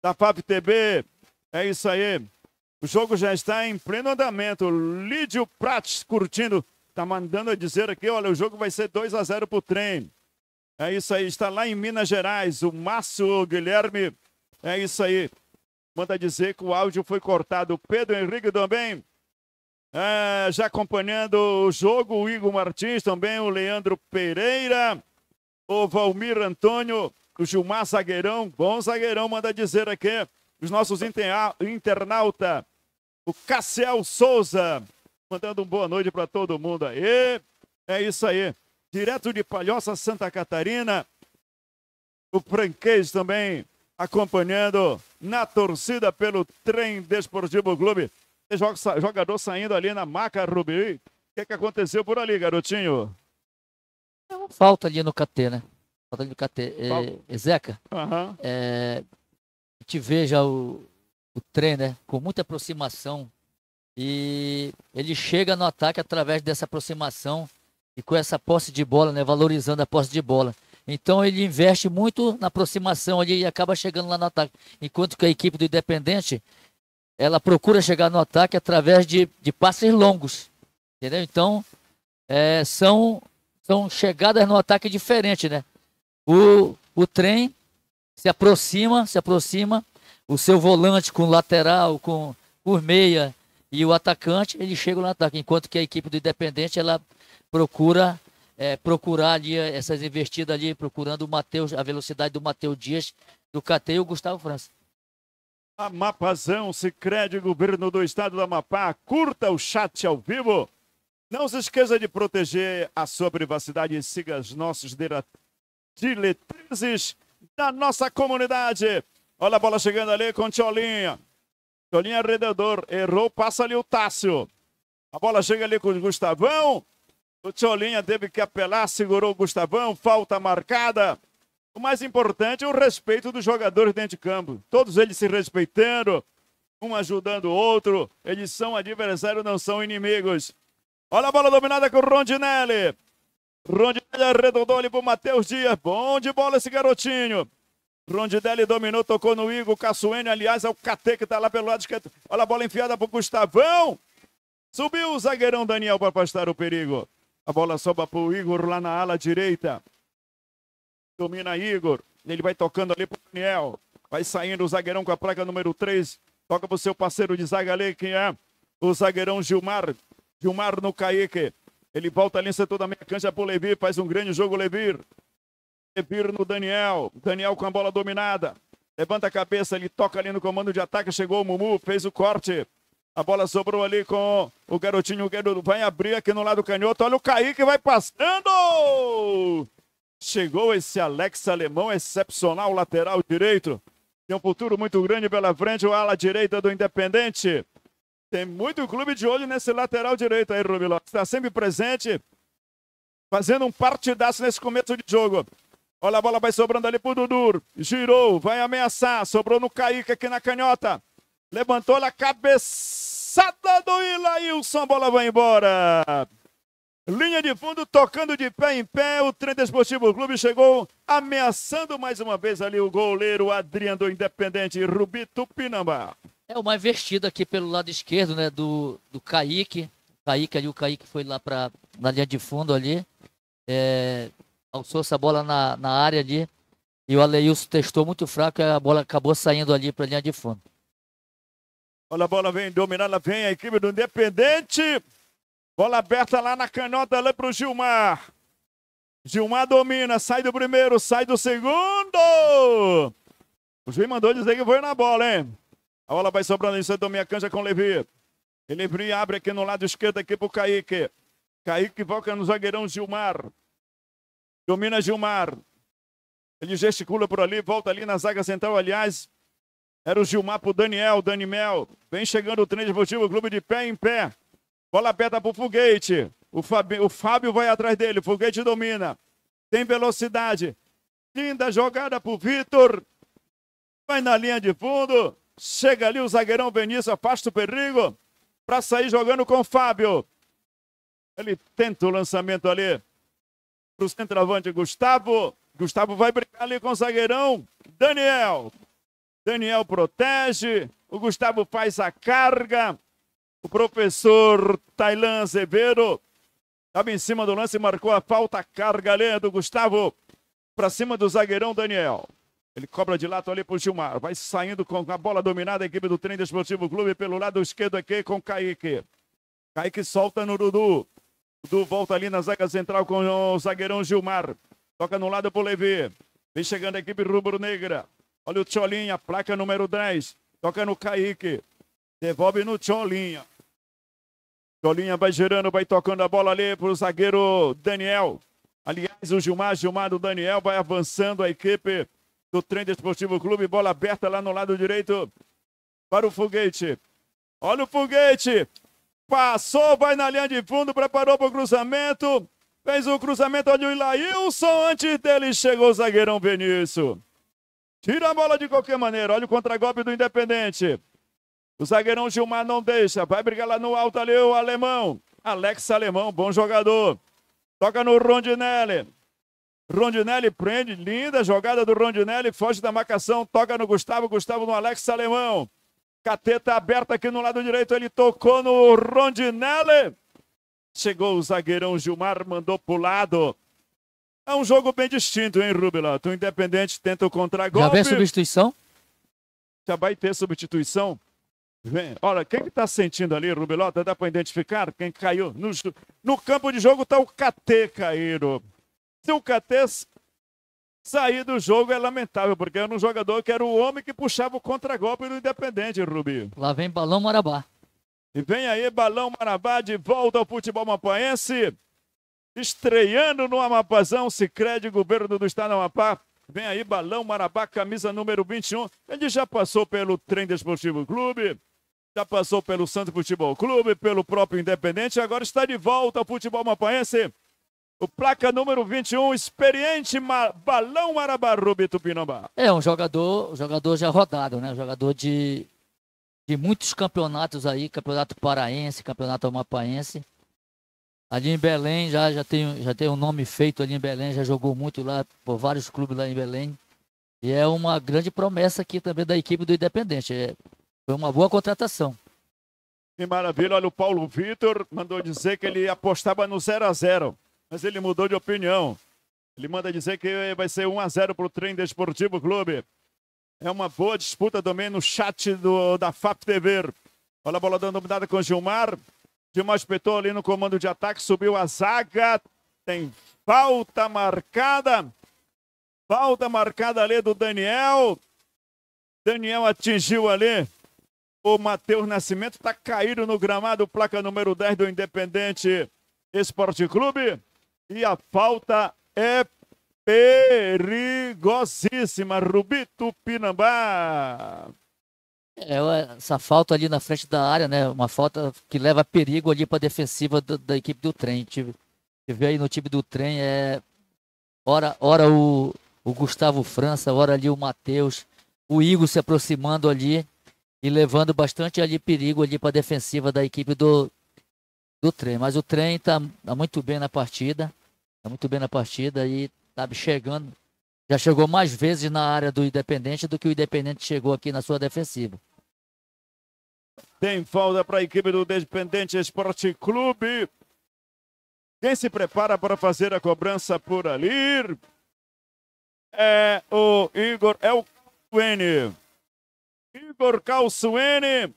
da FAPTB. É isso aí. O jogo já está em pleno andamento. Lídio Prates curtindo. Tá mandando dizer aqui, olha, o jogo vai ser 2 a 0 o trem. É isso aí, está lá em Minas Gerais, o Márcio Guilherme. É isso aí. Manda dizer que o áudio foi cortado. O Pedro Henrique também. É, já acompanhando o jogo, o Igor Martins também, o Leandro Pereira, o Valmir Antônio. O Gilmar Zagueirão, bom zagueirão, manda dizer aqui. Os nossos internauta, o Cassiel Souza, mandando uma boa noite para todo mundo aí. É isso aí. Direto de Palhoça, Santa Catarina. O Franquês também acompanhando na torcida pelo Trem Desportivo Clube. jogador saindo ali na maca, Rubi. O que, é que aconteceu por ali, garotinho? É uma falta ali no KT, né? falta de Cate, é, uhum. é, a gente veja o, o trem, né? Com muita aproximação. E ele chega no ataque através dessa aproximação e com essa posse de bola, né? Valorizando a posse de bola. Então ele investe muito na aproximação ali e acaba chegando lá no ataque. Enquanto que a equipe do Independente, ela procura chegar no ataque através de, de passes longos. Entendeu? Então, é, são, são chegadas no ataque diferente, né? O, o trem se aproxima, se aproxima, o seu volante com lateral, com o meia e o atacante, ele chega no ataque, enquanto que a equipe do Independente, ela procura é, procurar ali eh, essas investidas ali, procurando o Mateus, a velocidade do Matheus Dias, do Cate e o Gustavo França. Amapazão, Sicredi Governo do Estado do Amapá, curta o chat ao vivo. Não se esqueça de proteger a sua privacidade e siga nossos nossas diretrizes da nossa comunidade. Olha a bola chegando ali com o Tiolinha. Tiolinha é arredador errou, passa ali o Tássio. A bola chega ali com o Gustavão. O Tiolinha teve que apelar, segurou o Gustavão, falta marcada. O mais importante é o respeito dos jogadores dentro de campo. Todos eles se respeitando, um ajudando o outro. Eles são adversários, não são inimigos. Olha a bola dominada com o Rondinelli. Rondinelli arredondou ali pro Matheus Dias. Bom de bola esse garotinho. Rondele dominou, tocou no Igor. Caçuene, aliás, é o Cate que tá lá pelo lado esquerdo. Olha a bola enfiada pro Gustavão. Subiu o zagueirão Daniel para afastar o perigo. A bola soba pro Igor lá na ala direita. Domina Igor. Ele vai tocando ali pro Daniel. Vai saindo o zagueirão com a placa número 3. Toca pro seu parceiro de zaga ali, que é o zagueirão Gilmar. Gilmar no Caíque. Ele volta ali no setor da minha cancha para o Levir, faz um grande jogo, Levir. Levir no Daniel. Daniel com a bola dominada. Levanta a cabeça, ele toca ali no comando de ataque. Chegou o Mumu, fez o corte. A bola sobrou ali com o garotinho. O garoto vai abrir aqui no lado canhoto. Olha o Kaique, vai passando! Chegou esse Alex Alemão, excepcional lateral direito. Tem um futuro muito grande pela frente. O ala direita do Independente. Tem muito clube de olho nesse lateral direito aí, Rubi Lopes. Está sempre presente, fazendo um partidaço nesse começo de jogo. Olha a bola, vai sobrando ali pro Dudu. Girou, vai ameaçar. Sobrou no Kaique aqui na canhota. Levantou a cabeçada do Ilailson. Bola vai embora. Linha de fundo, tocando de pé em pé. O Trem Esportivo Clube chegou ameaçando mais uma vez ali o goleiro Adriano do Independente Rubi Tupinambá. É uma investida aqui pelo lado esquerdo, né? Do, do Kaique. Kaique ali, o Kaique foi lá para na linha de fundo ali. É, alçou essa bola na, na área ali. E o Aleilson testou muito fraco e a bola acabou saindo ali para a linha de fundo. Olha a bola, vem dominada, vem a equipe do Independente. Bola aberta lá na canhota, lá pro Gilmar. Gilmar domina, sai do primeiro, sai do segundo. O juiz mandou dizer que foi na bola, hein? A bola vai sobrando em Santo Minha Canja com Levi. E Levi abre aqui no lado esquerdo aqui para o Kaique. Kaique volta no zagueirão Gilmar. Domina Gilmar. Ele gesticula por ali, volta ali na zaga central, aliás. Era o Gilmar pro Daniel, Daniel. Vem chegando o trem de o clube de pé em pé. Bola aberta pro O, Fabi, o Fábio vai atrás dele, o Foguete domina. Tem velocidade. Linda jogada pro Vitor. Vai na linha de fundo. Chega ali o zagueirão Vinícius, afasta o perigo para sair jogando com o Fábio. Ele tenta o lançamento ali para o centroavante Gustavo. Gustavo vai brigar ali com o zagueirão Daniel. Daniel protege, o Gustavo faz a carga. O professor Tailan Azevedo estava em cima do lance, marcou a falta, a carga ali do Gustavo para cima do zagueirão Daniel. Ele cobra de lado ali para o Gilmar. Vai saindo com a bola dominada a equipe do Trem Desportivo Clube pelo lado esquerdo aqui com Kaique. Kaique solta no Dudu. Dudu volta ali na zaga central com o zagueirão Gilmar. Toca no lado para o Levi. Vem chegando a equipe rubro-negra. Olha o Tcholinha, placa número 10. Toca no Kaique. Devolve no Tcholinha. Tcholinha vai girando, vai tocando a bola ali para o zagueiro Daniel. Aliás, o Gilmar, Gilmar do Daniel vai avançando a equipe do Trem Desportivo Clube. Bola aberta lá no lado direito para o foguete. Olha o foguete. Passou, vai na linha de fundo, preparou para o cruzamento. Fez o cruzamento, olha o Ilailson. Antes dele chegou o zagueirão Benício. Tira a bola de qualquer maneira. Olha o contragolpe do Independente. O zagueirão Gilmar não deixa. Vai brigar lá no alto ali o alemão. Alex Alemão, bom jogador. Toca no Rondinelli. Rondinelli prende, linda jogada do Rondinelli, foge da marcação, toca no Gustavo, Gustavo no Alex Alemão. Cateta aberta aqui no lado direito, ele tocou no Rondinelli. Chegou o zagueirão Gilmar, mandou pro lado. É um jogo bem distinto, hein, Rubilato? O Independente tenta o contra-golpe. Já vem substituição? Já vai ter substituição? Vem. Olha, quem que tá sentindo ali, Rubilota? Dá para identificar? Quem caiu? No, no campo de jogo tá o KT caído se o Cates sair do jogo é lamentável, porque era um jogador que era o homem que puxava o contragolpe no Independente, Rubi. Lá vem Balão Marabá. E vem aí Balão Marabá de volta ao futebol mapaense, estreando no Amapazão, Sicredi, governo do estado do Amapá. Vem aí Balão Marabá, camisa número 21. Ele já passou pelo Trem Desportivo Clube, já passou pelo Santos Futebol Clube, pelo próprio Independente, agora está de volta ao futebol mapaense. O placa número 21, experiente ma Balão Arabarubi Tupinambá. É um jogador, jogador já rodado, né? Um jogador de, de muitos campeonatos aí, campeonato paraense, campeonato amapaense. Ali em Belém já, já, tem, já tem um nome feito ali em Belém, já jogou muito lá por vários clubes lá em Belém. E é uma grande promessa aqui também da equipe do Independente. É, foi uma boa contratação. Que maravilha, olha o Paulo Vitor mandou dizer que ele apostava no 0 a 0 mas ele mudou de opinião. Ele manda dizer que vai ser 1 a 0 para o Trem Desportivo Clube. É uma boa disputa também no chat do, da FAP TV. Olha a bola dando dominada com Gilmar. Gilmar espetou ali no comando de ataque, subiu a zaga. Tem falta marcada. Falta marcada ali do Daniel. Daniel atingiu ali o Matheus Nascimento. Está caído no gramado, placa número 10 do Independente Esporte Clube e a falta é perigosíssima. Rubi Tupinambá. É, essa falta ali na frente da área, né? Uma falta que leva perigo ali para a defensiva do, da equipe do trem. Tive, vê aí no time do trem, é. Ora, ora o, o Gustavo França, ora ali o Matheus, o Igor se aproximando ali e levando bastante ali perigo ali para a defensiva da equipe do, do trem. Mas o trem está tá muito bem na partida. Está muito bem na partida e está chegando. Já chegou mais vezes na área do Independente do que o Independente chegou aqui na sua defensiva. Tem falta para a equipe do Independente Esporte Clube. Quem se prepara para fazer a cobrança por ali é o Igor Elquene. É Igor Calçuene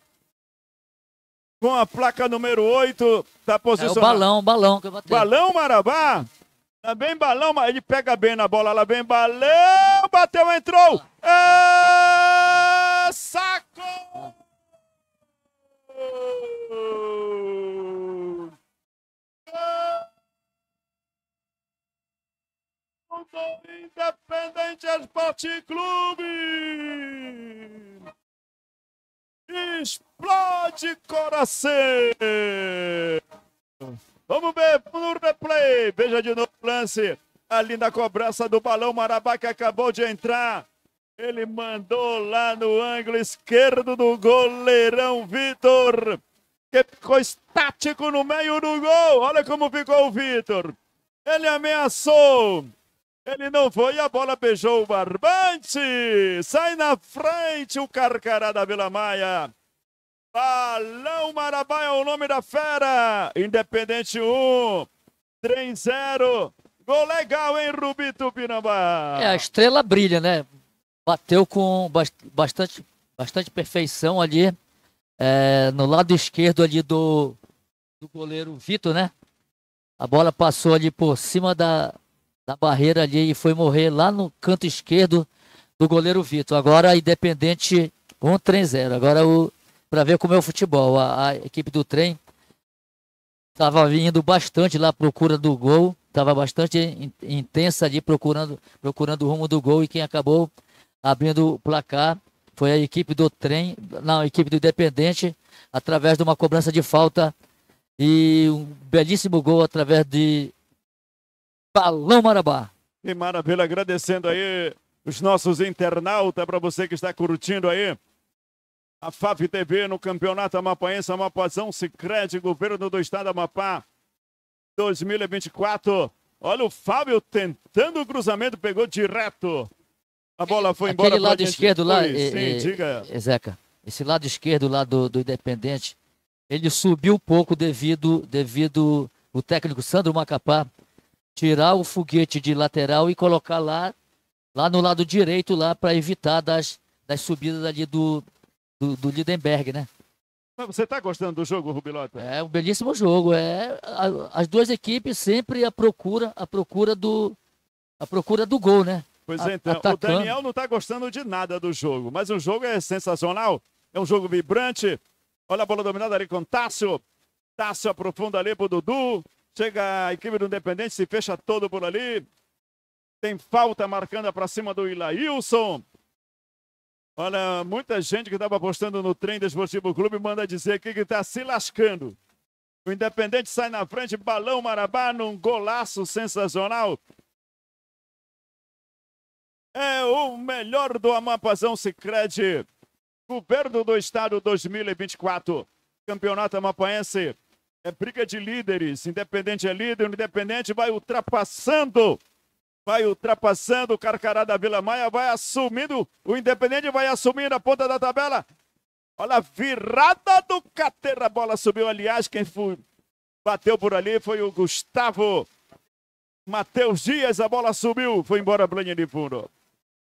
com a placa número 8, da posicionado. Tá é o balão, balão que eu bati. Balão Marabá? Tá bem balão, ele pega bem na bola, lá bem balão, bateu, entrou. É... Saco! Independente Esporte Clube! Explode coração! Vamos ver no replay. Veja de novo o lance. A linda cobrança do balão. Marabá que acabou de entrar. Ele mandou lá no ângulo esquerdo do goleirão Vitor. Que ficou estático no meio do gol. Olha como ficou o Vitor. Ele ameaçou. Ele não foi e a bola beijou o barbante. Sai na frente o Carcará da Vila Maia. Balão Marabá é o nome da fera. Independente 1, 3-0. Gol legal, hein, Rubi Tupinambá? É, a estrela brilha, né? Bateu com bastante, bastante perfeição ali. É, no lado esquerdo ali do, do goleiro Vitor, né? A bola passou ali por cima da, da barreira ali e foi morrer lá no canto esquerdo do goleiro Vitor. Agora Independente 1 trem 0. Agora o para ver como é o futebol. A, a equipe do trem estava vindo bastante lá à procura do gol, estava bastante in, intensa ali procurando procurando o rumo do gol e quem acabou abrindo o placar foi a equipe do trem, não, a equipe do Independente através de uma cobrança de falta e um belíssimo gol através de Salão Marabá. Que maravilha, agradecendo aí os nossos internautas, para você que está curtindo aí. A FAP TV no Campeonato Amapaense, Amapazão, Sicredi, Governo do Estado Amapá, 2024. Olha o Fábio tentando o cruzamento, pegou direto. A bola foi embora. Aquele lado esquerdo lá, sim, é, é, diga. É, Zeca, esse lado esquerdo lá do, do Independente, ele subiu um pouco devido, devido o técnico Sandro Macapá tirar o foguete de lateral e colocar lá, lá no lado direito, lá para evitar das, das subidas ali do, do, do né? você está gostando do jogo, Rubilota? É um belíssimo jogo. É a, as duas equipes sempre à procura, à procura do, à procura do gol, né? Pois então, Atacando. o Daniel não está gostando de nada do jogo, mas o jogo é sensacional, é um jogo vibrante. Olha a bola dominada ali com Tássio. Tássio aprofunda ali pro Dudu. Chega a equipe do Independente, se fecha todo por ali. Tem falta marcando para cima do Ilailson. Olha, muita gente que estava apostando no trem do Esportivo Clube manda dizer aqui que está se lascando. O Independente sai na frente, balão Marabá num golaço sensacional. É o melhor do Amapazão Sicredi. Governo do Estado 2024. Campeonato Amapaense. É briga de líderes. Independente é líder, independente vai ultrapassando. Vai ultrapassando o Carcará da Vila Maia, vai assumindo. O Independente vai assumindo a ponta da tabela. Olha a virada do Caterra. A bola subiu. Aliás, quem foi, bateu por ali foi o Gustavo Matheus Dias. A bola subiu. Foi embora a de fundo.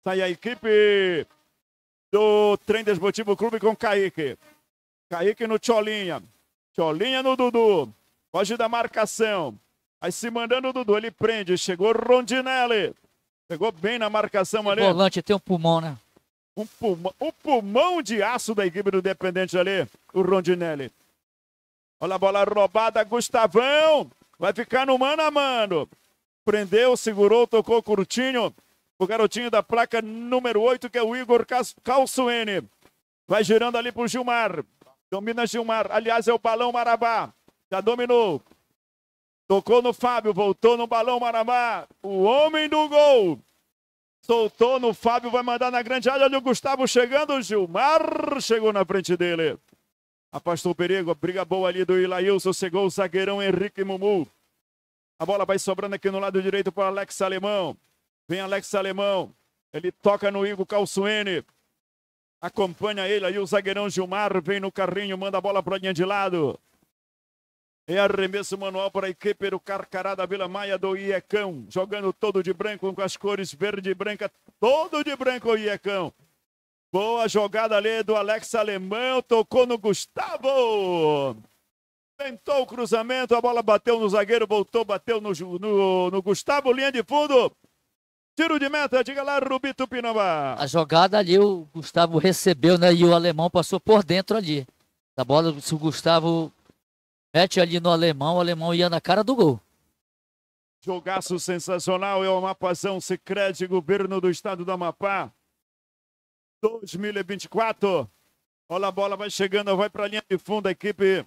Sai a equipe do Trem Desportivo Clube com Kaique. Kaique no Cholinha. Cholinha no Dudu. Foge da marcação. Aí se mandando o Dudu, ele prende. Chegou Rondinelli. Pegou bem na marcação ali. O volante tem um pulmão, né? Um pulmão, um pulmão de aço da equipe do Dependente ali, o Rondinelli. Olha a bola roubada, Gustavão. Vai ficar no mano a mano. Prendeu, segurou, tocou curtinho. O garotinho da placa número 8, que é o Igor N. Vai girando ali pro Gilmar. Domina Gilmar. Aliás, é o balão Marabá. Já dominou. Tocou no Fábio, voltou no balão Marabá. O homem do gol. Soltou no Fábio, vai mandar na grande área. Olha o Gustavo chegando. Gilmar chegou na frente dele. Afastou o perigo. Briga boa ali do Ilailson. Chegou o zagueirão Henrique Mumu. A bola vai sobrando aqui no lado direito para Alex Alemão. Vem Alex Alemão. Ele toca no Igor Calçoene. Acompanha ele aí, o zagueirão Gilmar vem no carrinho, manda a bola para a linha de lado. É arremesso manual para a equipe do Carcará da Vila Maia do Iecão. Jogando todo de branco, com as cores verde e branca. Todo de branco o Iecão. Boa jogada ali do Alex Alemão. Tocou no Gustavo. Tentou o cruzamento, a bola bateu no zagueiro, voltou, bateu no, no, no Gustavo. Linha de fundo. Tiro de meta, diga lá, Rubi Tupinambá. A jogada ali, o Gustavo recebeu, né? E o alemão passou por dentro ali. A bola, se o Gustavo mete ali no alemão, o alemão ia na cara do gol. Jogaço sensacional, é o Amapazão Sicredi, governo do estado do Amapá. 2024. Olha a bola, vai chegando, vai para a linha de fundo a equipe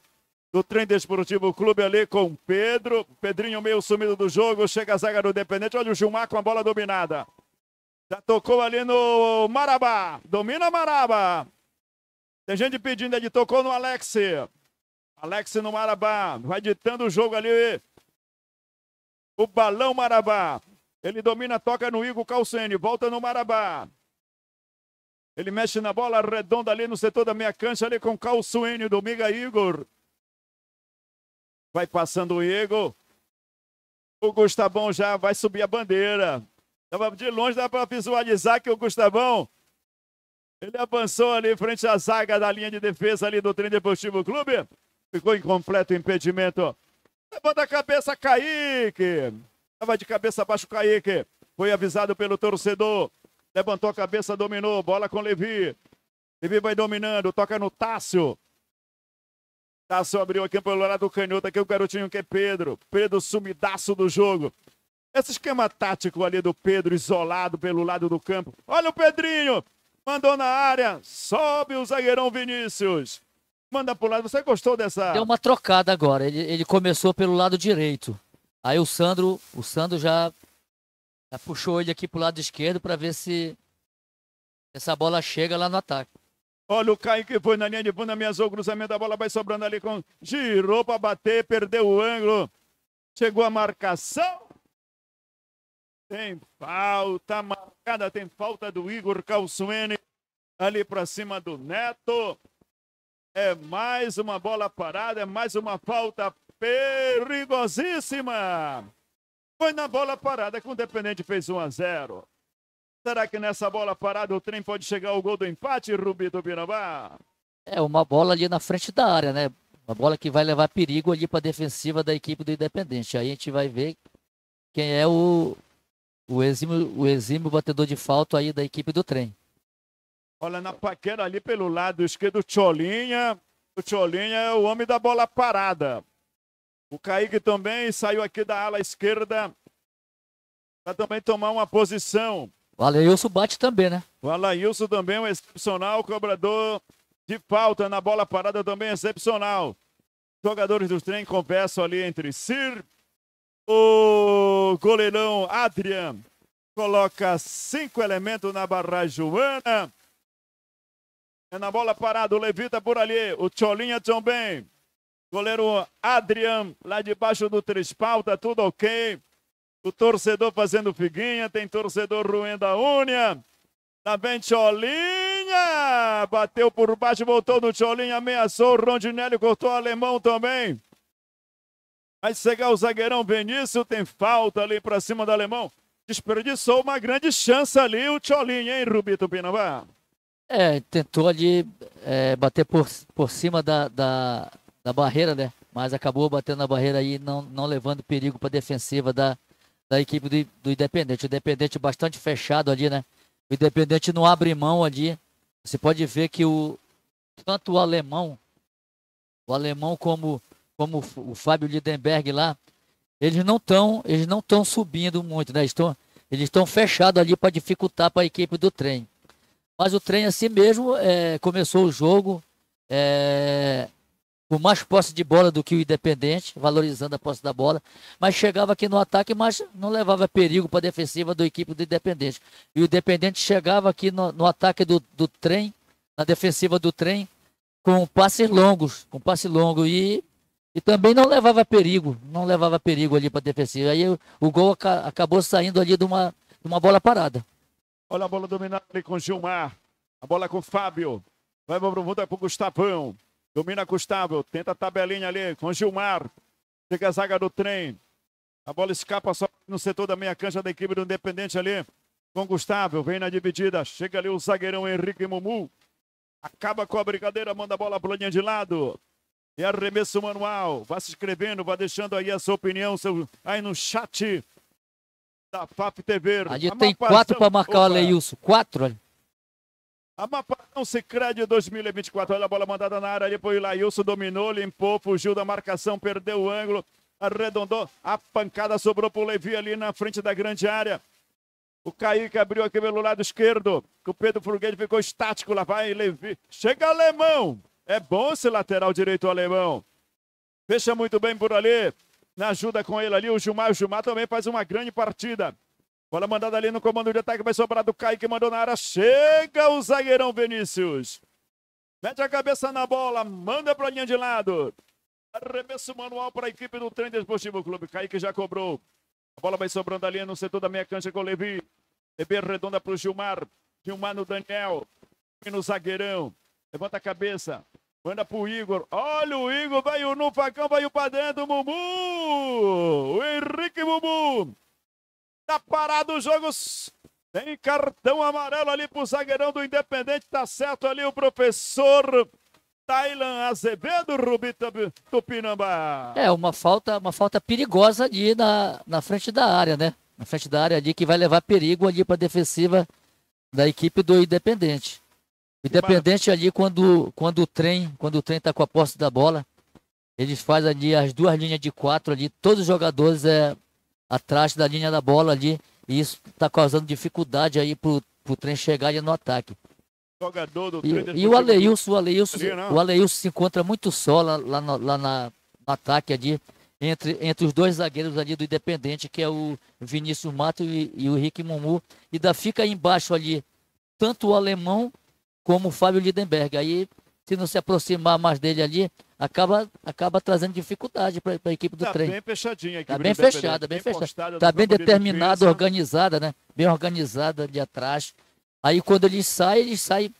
do Trem Desportivo Clube ali com Pedro. Pedrinho meio sumido do jogo, chega a zaga do Independente. Olha o Gilmar com a bola dominada. Já tocou ali no Marabá. Domina Marabá. Tem gente pedindo, ele tocou no Alex. Alex no Marabá. Vai ditando o jogo ali. O balão Marabá. Ele domina, toca no Igor Calcene. Volta no Marabá. Ele mexe na bola redonda ali no setor da meia cancha ali com Calçuene. Dominga Igor. Vai passando o Igor. O Gustavão já vai subir a bandeira. Tava de longe, dá para visualizar que o Gustavão ele avançou ali frente à zaga da linha de defesa ali do Trem Deportivo Clube. Ficou em completo impedimento. Levanta a cabeça, Kaique. Tava de cabeça abaixo, Kaique. Foi avisado pelo torcedor. Levantou a cabeça, dominou. Bola com Levi. Levi vai dominando, toca no Tássio tá abriu aqui pelo lado do canhoto, aqui o garotinho que é Pedro. Pedro sumidaço do jogo. Esse esquema tático ali do Pedro isolado pelo lado do campo. Olha o Pedrinho! Mandou na área, sobe o zagueirão Vinícius. Manda pro lado, você gostou dessa? Deu uma trocada agora, ele, ele começou pelo lado direito. Aí o Sandro, o Sandro já, já puxou ele aqui pro lado esquerdo para ver se essa bola chega lá no ataque. Olha o Caio que foi na linha de fundo, ameaçou o cruzamento, a bola vai sobrando ali com. Girou para bater, perdeu o ângulo. Chegou a marcação. Tem falta marcada, tem falta do Igor Calçuene ali para cima do Neto. É mais uma bola parada, é mais uma falta perigosíssima. Foi na bola parada que o Independente fez 1 a 0. Será que nessa bola parada o trem pode chegar ao gol do empate, Rubi do Binambá? É, uma bola ali na frente da área, né? Uma bola que vai levar perigo ali para a defensiva da equipe do Independente. Aí a gente vai ver quem é o, o, exímio, o exímio batedor de falta aí da equipe do trem. Olha, na paquera ali pelo lado esquerdo, Cholinha. O Cholinha é o homem da bola parada. O Kaique também saiu aqui da ala esquerda para também tomar uma posição. O Alailson bate também, né? O Alailson também é um excepcional cobrador de falta na bola parada também é excepcional. Jogadores do trem conversam ali entre Sir, o goleirão Adrian coloca cinco elementos na barra Joana. É na bola parada, o Levita por ali, o Cholinha também. Goleiro Adrian, lá debaixo do trispalta tudo ok o torcedor fazendo figuinha, tem torcedor ruim da unha. Na tá vem Tcholinha, bateu por baixo, voltou no Tcholinha, ameaçou o Rondinelli, cortou o alemão também. Vai chegar o zagueirão Benício, tem falta ali para cima do alemão. Desperdiçou uma grande chance ali o Tcholinha, hein, Rubito Pinambá? É, tentou ali é, bater por, por cima da, da, da barreira, né? Mas acabou batendo na barreira aí, não, não levando perigo para a defensiva da, da equipe do, do Independente. O Independente bastante fechado ali, né? O Independente não abre mão ali. Você pode ver que o tanto o alemão, o alemão como como o Fábio Lidenberg lá, eles não estão eles não estão subindo muito, né? Estão eles estão fechados ali para dificultar para a equipe do trem. Mas o trem assim mesmo é, começou o jogo. É, com mais posse de bola do que o Independente, valorizando a posse da bola, mas chegava aqui no ataque, mas não levava perigo para a defensiva do equipe do Independente. E o Independente chegava aqui no, no ataque do, do trem, na defensiva do trem, com passes longos, com passe longo e, e também não levava perigo, não levava perigo ali para a defensiva. Aí o, o gol acabou saindo ali de uma, de uma bola parada. Olha a bola dominada ali com Gilmar, a bola é com Fábio, vai para o para o Gustavão. Domina Gustavo, tenta a tabelinha ali com Gilmar. Chega a zaga do trem. A bola escapa só no setor da meia cancha da equipe do Independente ali. Com Gustavo, vem na dividida. Chega ali o zagueirão Henrique Mumu. Acaba com a brincadeira, manda a bola para linha de lado. E arremesso manual. Vá se inscrevendo, vá deixando aí a sua opinião seu... aí no chat da FAP TV. A gente tem quatro para marcar o Aleilson. Quatro? não se Cicred 2024. Olha a bola mandada na área. Depois o Lailson dominou, limpou, fugiu da marcação, perdeu o ângulo, arredondou. A pancada sobrou para o Levi ali na frente da grande área. O Kaique abriu aqui pelo lado esquerdo. o Pedro Furguete ficou estático. Lá vai Levi. Chega alemão. É bom esse lateral direito alemão. Fecha muito bem por ali. Na ajuda com ele ali. O Gilmar. O Gilmar também faz uma grande partida. Bola mandada ali no comando de ataque, vai sobrar do Caio que mandou na área. Chega o zagueirão Vinícius. Mete a cabeça na bola, manda para a linha de lado. Arremesso manual para a equipe do Trem Desportivo Clube. Kaique já cobrou. A bola vai sobrando ali no setor da meia cancha com o Levi. Levi redonda para o Gilmar. Gilmar no Daniel. e No zagueirão. Levanta a cabeça. Manda para o Igor. Olha o Igor. Vai o no facão, vai o padrão do Mumu. O Henrique Mumu. Tá parado os jogos. Tem cartão amarelo ali pro zagueirão do Independente. Tá certo ali o professor Tailan Azevedo, Rubi Tupinambá. É, uma falta, uma falta perigosa ali na, na frente da área, né? Na frente da área ali que vai levar perigo ali para defensiva da equipe do Independente. Independente ali quando, quando o trem, quando o trem tá com a posse da bola, eles fazem ali as duas linhas de quatro ali, todos os jogadores é, atrás da linha da bola ali. E isso está causando dificuldade aí pro, pro trem chegar ali no ataque. Jogador do e, e o Aleilson, o Aleilson, o Aleilson se encontra muito só lá, lá, no, lá na, no ataque ali, entre, entre os dois zagueiros ali do Independente, que é o Vinícius Mato e, e o Rick Mumu. E da fica aí embaixo ali, tanto o alemão como o Fábio Lidenberg. Aí se não se aproximar mais dele ali, acaba, acaba trazendo dificuldade para a equipe do tá trem. Está bem fechadinha Está bem fechada, bem fechada. Está bem tá determinada, organizada, né? Bem organizada ali atrás. Aí quando ele sai, ele sai,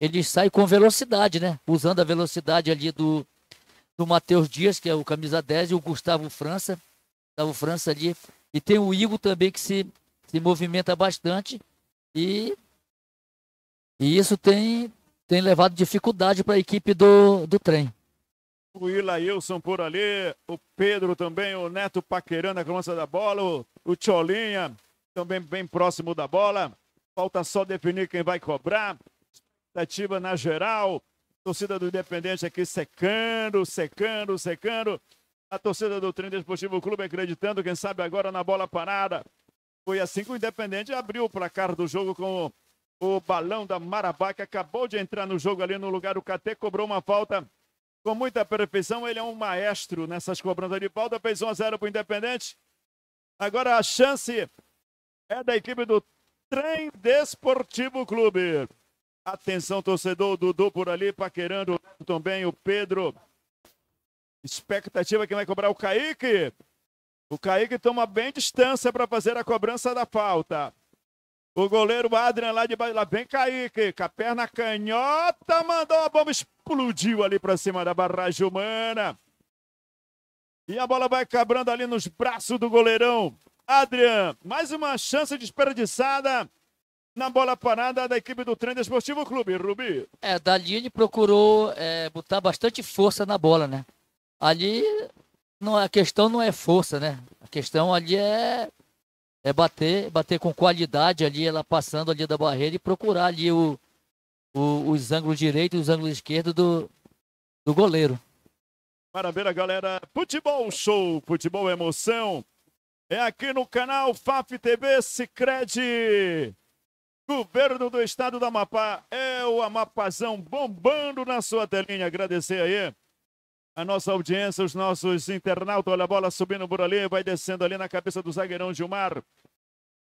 ele sai com velocidade, né? Usando a velocidade ali do, do Matheus Dias, que é o camisa 10, e o Gustavo França. Gustavo França ali. E tem o Igor também que se, se movimenta bastante. E, e isso tem, tem levado dificuldade para a equipe do, do trem. O Ilailson por ali, o Pedro também, o Neto paquerando a cobrança da bola, o, o Cholinha também bem próximo da bola. Falta só definir quem vai cobrar. Expectativa na geral. Torcida do Independente aqui secando, secando, secando. A torcida do Trem Desportivo Clube acreditando, quem sabe agora na bola parada. Foi assim que o Independente abriu o placar do jogo com o balão da Marabá, que acabou de entrar no jogo ali no lugar do Catê, cobrou uma falta com muita perfeição. Ele é um maestro nessas cobranças de falta. Fez 1 a 0 para o Independente. Agora a chance é da equipe do Trem Desportivo Clube. Atenção, torcedor, Dudu por ali, paquerando também o Pedro. Expectativa que vai cobrar o Kaique. O Kaique toma bem distância para fazer a cobrança da falta. O goleiro Adrian lá de baixo, lá vem Kaique, com a perna canhota, mandou a bomba, explodiu ali para cima da barragem humana. E a bola vai cabrando ali nos braços do goleirão. Adrian, mais uma chance desperdiçada na bola parada da equipe do Trem Esportivo Clube, Rubi. É, dali ele procurou é, botar bastante força na bola, né? Ali não, a questão não é força, né? A questão ali é é bater, bater com qualidade ali, ela passando ali da barreira e procurar ali o, o os ângulos direito e os ângulos esquerdo do, do goleiro. parabéns galera. Futebol show, futebol emoção. É aqui no canal FAF TV Sicredi. Governo do Estado do Amapá. É o Amapazão bombando na sua telinha. Agradecer aí a nossa audiência, os nossos internautas. Olha a bola subindo por ali, vai descendo ali na cabeça do zagueirão Gilmar.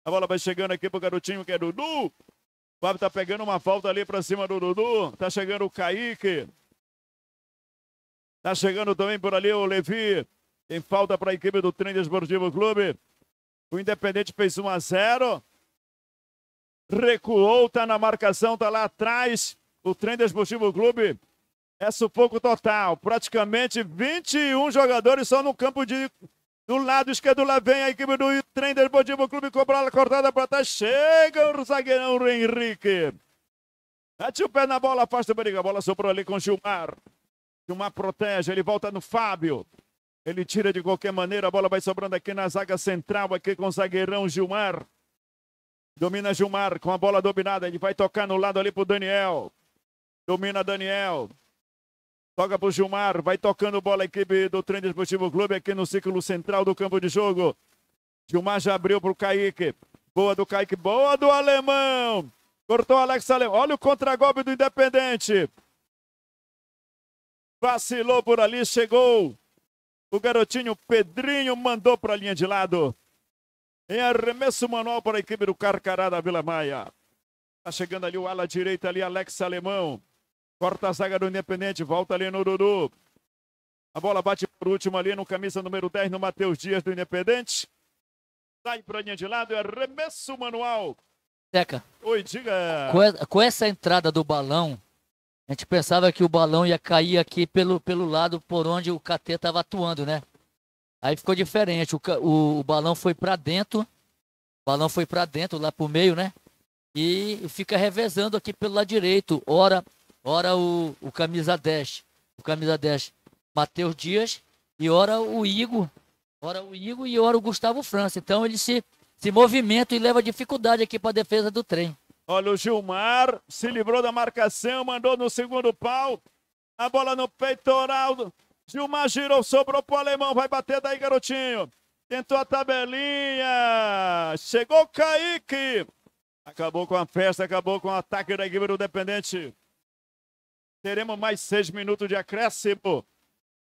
A bola vai chegando aqui pro garotinho que é Dudu. Fábio tá pegando uma falta ali para cima do Dudu. Tá chegando o Kaique. Tá chegando também por ali o Levi. Tem falta para a equipe do Trem Esportivo Clube. O Independente fez 1 a 0. Recuou, tá na marcação, tá lá atrás. O Trem Esportivo Clube é sufoco total. Praticamente 21 jogadores só no campo de. Do lado esquerdo, lá vem a equipe do Trem Desportivo Clube. Cobrou a cortada para trás. Chega o zagueirão Henrique. Mete o pé na bola, afasta o perigo. A bola sobrou ali com o Gilmar. Gilmar protege, ele volta no Fábio. Ele tira de qualquer maneira, a bola vai sobrando aqui na zaga central, aqui com o zagueirão Gilmar. Domina Gilmar com a bola dominada, ele vai tocar no lado ali pro Daniel. Domina Daniel. Toca pro Gilmar, vai tocando bola a equipe do Trem Desportivo Clube aqui no círculo central do campo de jogo. Gilmar já abriu pro Kaique. Boa do Kaique, boa do Alemão. Cortou Alex Alemão. Olha o contragolpe do Independente. Vacilou por ali, chegou. O garotinho Pedrinho mandou para a linha de lado. Em arremesso manual para a equipe do Carcará da Vila Maia. Está chegando ali o ala direita ali, Alex Alemão. Corta a zaga do Independente, volta ali no Dudu. A bola bate por último ali no camisa número 10, no Matheus Dias do Independente. Sai pra linha de lado, é arremesso manual. Seca. Oi, diga. Com, com essa entrada do balão, a gente pensava que o balão ia cair aqui pelo, pelo lado por onde o KT estava atuando, né? Aí ficou diferente. O, o, o balão foi para dentro. O balão foi para dentro, lá pro meio, né? E fica revezando aqui pelo lado direito. Ora ora o, o camisa 10, o camisa 10, Matheus Dias, e ora o Igor, ora o Igor e ora o Gustavo França. Então ele se, se movimenta e leva dificuldade aqui para a defesa do trem. Olha o Gilmar, se livrou da marcação, mandou no segundo pau, a bola no peitoral. Gilmar girou, sobrou para o alemão, vai bater daí, garotinho. Tentou a tabelinha, chegou o Kaique. Acabou com a festa, acabou com o ataque da equipe do Dependente. Teremos mais seis minutos de acréscimo.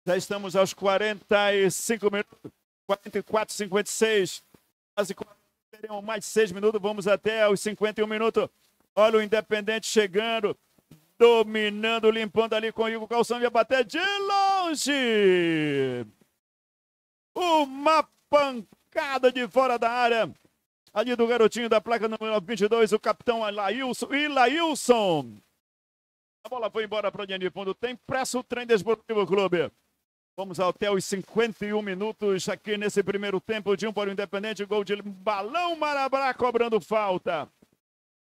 Já estamos aos 45 minutos. 44, 56. Quase teremos mais seis minutos. Vamos até aos 51 minutos. Olha o Independente chegando. Dominando, limpando ali com o Igor Calção. Ia bater de longe. Uma pancada de fora da área. Ali do garotinho da placa número 22, o capitão Laílson E a bola foi embora para o Fundo. Tem pressa o trem Desportivo Clube. Vamos até os 51 minutos aqui nesse primeiro tempo de um para o Independente. Gol de Balão Marabá cobrando falta.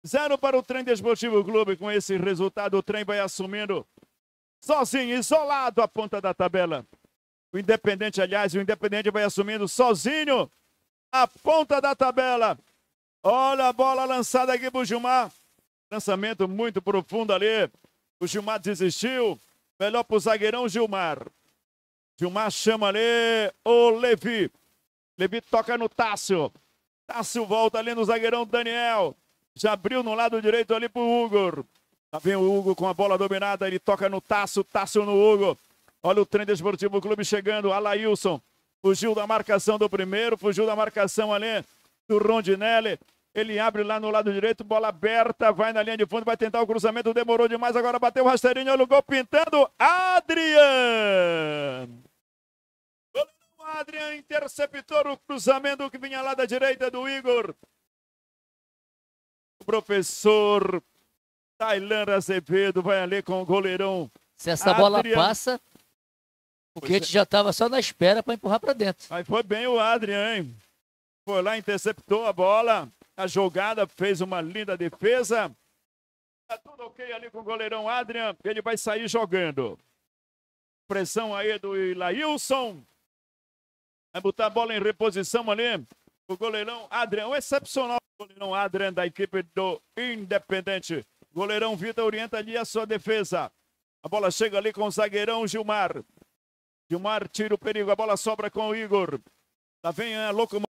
Zero para o trem Desportivo Clube. Com esse resultado, o trem vai assumindo sozinho, isolado a ponta da tabela. O Independente, aliás, o Independente vai assumindo sozinho a ponta da tabela. Olha a bola lançada aqui para o Gilmar. Lançamento muito profundo ali. O Gilmar desistiu. Melhor para o zagueirão Gilmar. Gilmar chama ali o Levi. Levi toca no Tássio. Tássio volta ali no zagueirão Daniel. Já abriu no lado direito ali pro Hugo. Lá vem o Hugo com a bola dominada. Ele toca no Tássio. Tássio no Hugo. Olha o trem desportivo clube chegando. Alailson. Fugiu da marcação do primeiro. Fugiu da marcação ali do Rondinelli. Ele abre lá no lado direito, bola aberta, vai na linha de fundo, vai tentar o cruzamento, demorou demais, agora bateu o rasteirinho, olha o gol pintando, Adriano! Adriano interceptou o cruzamento que vinha lá da direita do Igor. O professor Tailan Azevedo vai ali com o goleirão. Se essa Adrian. bola passa, o Kate é. já estava só na espera para empurrar para dentro. Aí foi bem o Adriano, hein? Foi lá, interceptou a bola a jogada, fez uma linda defesa. Tá tudo ok ali com o goleirão Adrian. Ele vai sair jogando. Pressão aí do Ilailson. Vai botar a bola em reposição ali. O goleirão Adrian, o excepcional goleirão Adrian da equipe do Independente. Goleirão Vitor orienta ali a sua defesa. A bola chega ali com o zagueirão Gilmar. Gilmar tira o perigo, a bola sobra com o Igor. Lá vem a locomotiva.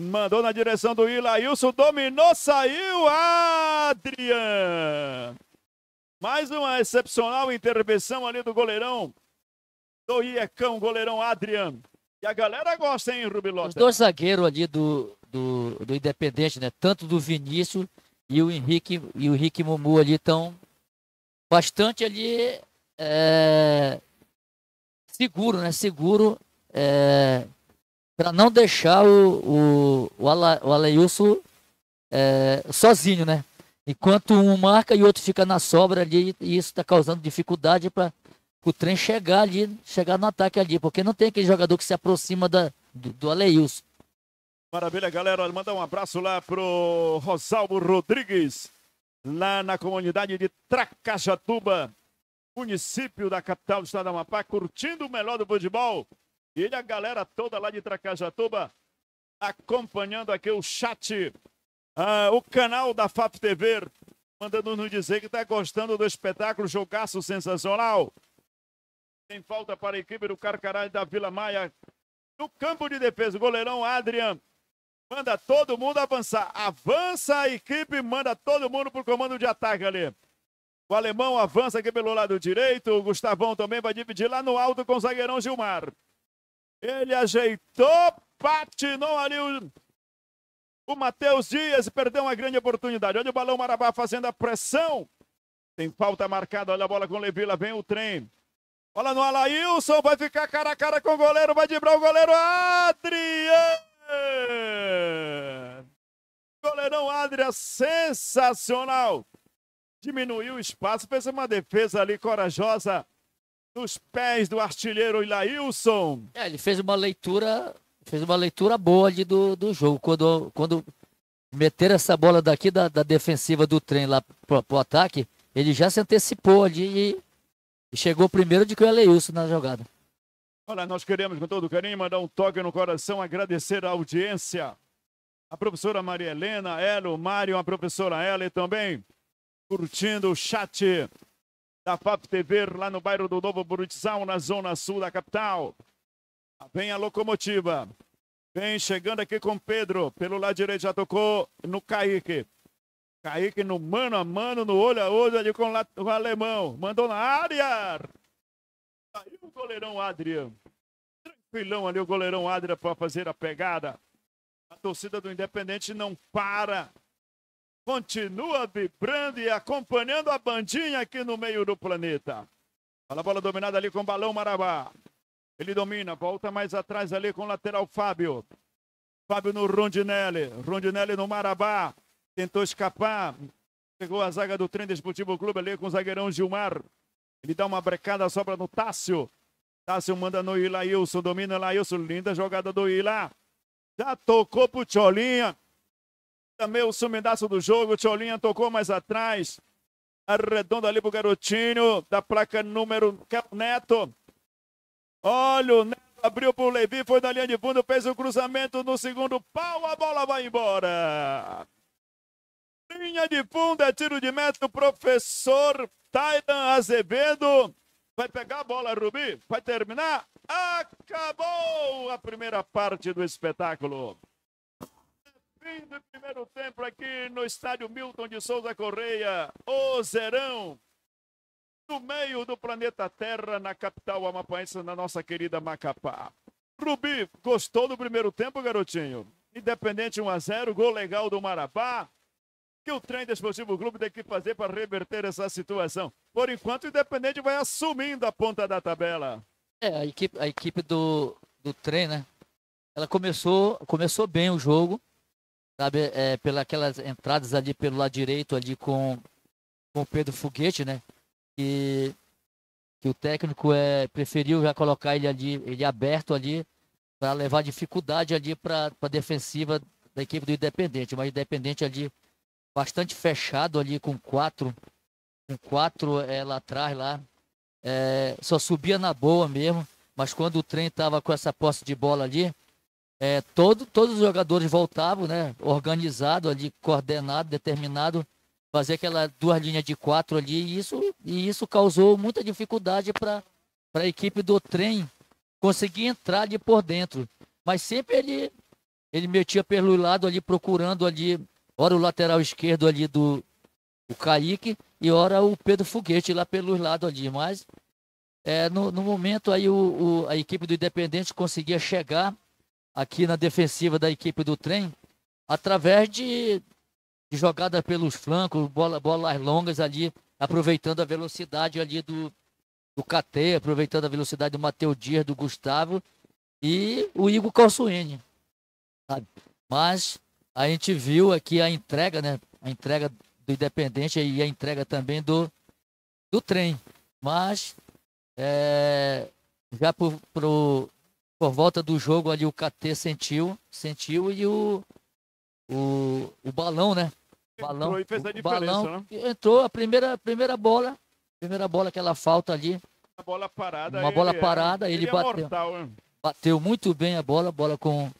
Mandou na direção do Ilailson, dominou, saiu Adrian. Mais uma excepcional intervenção ali do goleirão do Iecão, goleirão Adrian. E a galera gosta, hein, Rubilota? Os dois zagueiros ali do, do, do Independente, né? Tanto do Vinícius e o Henrique e o Henrique Mumu ali estão bastante ali é, seguro, né? Seguro é, para não deixar o, o, o, Ala, o Aleilson é, sozinho, né? Enquanto um marca e o outro fica na sobra ali, e isso está causando dificuldade para o trem chegar ali, chegar no ataque ali, porque não tem aquele jogador que se aproxima da, do, do Aleilson. Maravilha, galera. mandar um abraço lá pro Rosalvo Rodrigues, lá na comunidade de Tracajatuba, município da capital do estado da Amapá, curtindo o melhor do futebol e a galera toda lá de Tracajatuba acompanhando aqui o chat, ah, o canal da FAP TV, mandando nos dizer que está gostando do espetáculo Jogaço Sensacional. Tem falta para a equipe do Carcaralho da Vila Maia. No campo de defesa, o goleirão Adrian manda todo mundo avançar. Avança a equipe, manda todo mundo para o comando de ataque ali. O alemão avança aqui pelo lado direito. O Gustavão também vai dividir lá no alto com o zagueirão Gilmar. Ele ajeitou, patinou ali o, o Matheus Dias e perdeu uma grande oportunidade. Olha o balão Marabá fazendo a pressão. Tem falta marcada, olha a bola com o Levi, vem o trem. Olha no Alailson, vai ficar cara a cara com o goleiro, vai driblar o goleiro Adrian! Goleirão Adrian, sensacional! Diminuiu o espaço, fez uma defesa ali corajosa nos pés do artilheiro Ilailson. É, ele fez uma leitura, fez uma leitura boa ali do, do jogo. Quando, quando meter essa bola daqui da, da defensiva do trem lá pro, pro ataque, ele já se antecipou ali e, e chegou primeiro de que o Eleilson na jogada. Olha, nós queremos com todo carinho mandar um toque no coração, agradecer a audiência. A professora Maria Helena, o Mário, a professora Ela e também curtindo o chat da FAP TV, lá no bairro do Novo Burutiçal, na zona sul da capital. Ah, vem a locomotiva. Vem chegando aqui com Pedro. Pelo lado direito já tocou no Kaique. Kaique no mano a mano, no olho a olho ali com o alemão. Mandou na área. Aí o goleirão Adriano. Tranquilão ali o goleirão Adriano para fazer a pegada. A torcida do Independente não para continua vibrando e acompanhando a bandinha aqui no meio do planeta. Olha a bola dominada ali com o balão Marabá. Ele domina, volta mais atrás ali com o lateral Fábio. Fábio no Rondinelli. Rondinelli no Marabá. Tentou escapar. Chegou a zaga do Trem Desportivo Clube ali com o zagueirão Gilmar. Ele dá uma brecada, sobra no Tássio. Tássio manda no Ilailson. Domina Ilailson. Linda jogada do Ilá. Já tocou pro Tcholinha. Também o sumidaço do jogo, Tcholinha tocou mais atrás. Arredonda ali pro garotinho da placa número é Neto. Olha o Neto abriu pro Levi, foi na linha de fundo, fez o cruzamento no segundo pau, a bola vai embora. Linha de fundo, é tiro de meta, o professor Taidan Azevedo. Vai pegar a bola, Rubi, vai terminar. Acabou a primeira parte do espetáculo fim do primeiro tempo aqui no estádio Milton de Souza Correia, Ozerão, no meio do planeta Terra, na capital amapaense, na nossa querida Macapá. Rubi, gostou do primeiro tempo, garotinho? Independente 1 a 0 gol legal do Marabá. que o trem Desportivo Clube tem que fazer para reverter essa situação? Por enquanto, o Independente vai assumindo a ponta da tabela. É, a equipe, a equipe do, do trem, né? Ela começou, começou bem o jogo, sabe, é, pelas aquelas entradas ali pelo lado direito ali com, com o Pedro Foguete, né? E que o técnico é, preferiu já colocar ele ali, ele aberto ali, para levar dificuldade ali para a defensiva da equipe do Independente. Mas Independente ali bastante fechado ali com quatro, com quatro é, lá atrás lá. É, só subia na boa mesmo, mas quando o trem tava com essa posse de bola ali, é, todo, todos os jogadores voltavam, né? Organizado ali, coordenado, determinado, fazer aquela duas linhas de quatro ali, e isso, e isso causou muita dificuldade para a equipe do trem conseguir entrar ali por dentro. Mas sempre ele, ele metia pelo lado ali, procurando ali, ora o lateral esquerdo ali do o Kaique e ora o Pedro Foguete lá pelos lados ali. Mas é, no, no momento aí o, o a equipe do Independente conseguia chegar aqui na defensiva da equipe do trem, através de, de jogada pelos flancos, bola, bolas longas ali, aproveitando a velocidade ali do, do KT, aproveitando a velocidade do Matheus Dias, do Gustavo e o Igor Calçuene. Sabe? Mas a gente viu aqui a entrega, né? A entrega do Independente e a entrega também do, do trem. Mas é, já pro, pro, por volta do jogo ali o KT sentiu, sentiu e o o, o balão, né? O balão, o balão né? entrou a primeira primeira bola, primeira bola aquela falta ali. Uma bola parada. Uma bola ele, é parada, ele, ele é bateu. Mortal, bateu muito bem a bola, bola com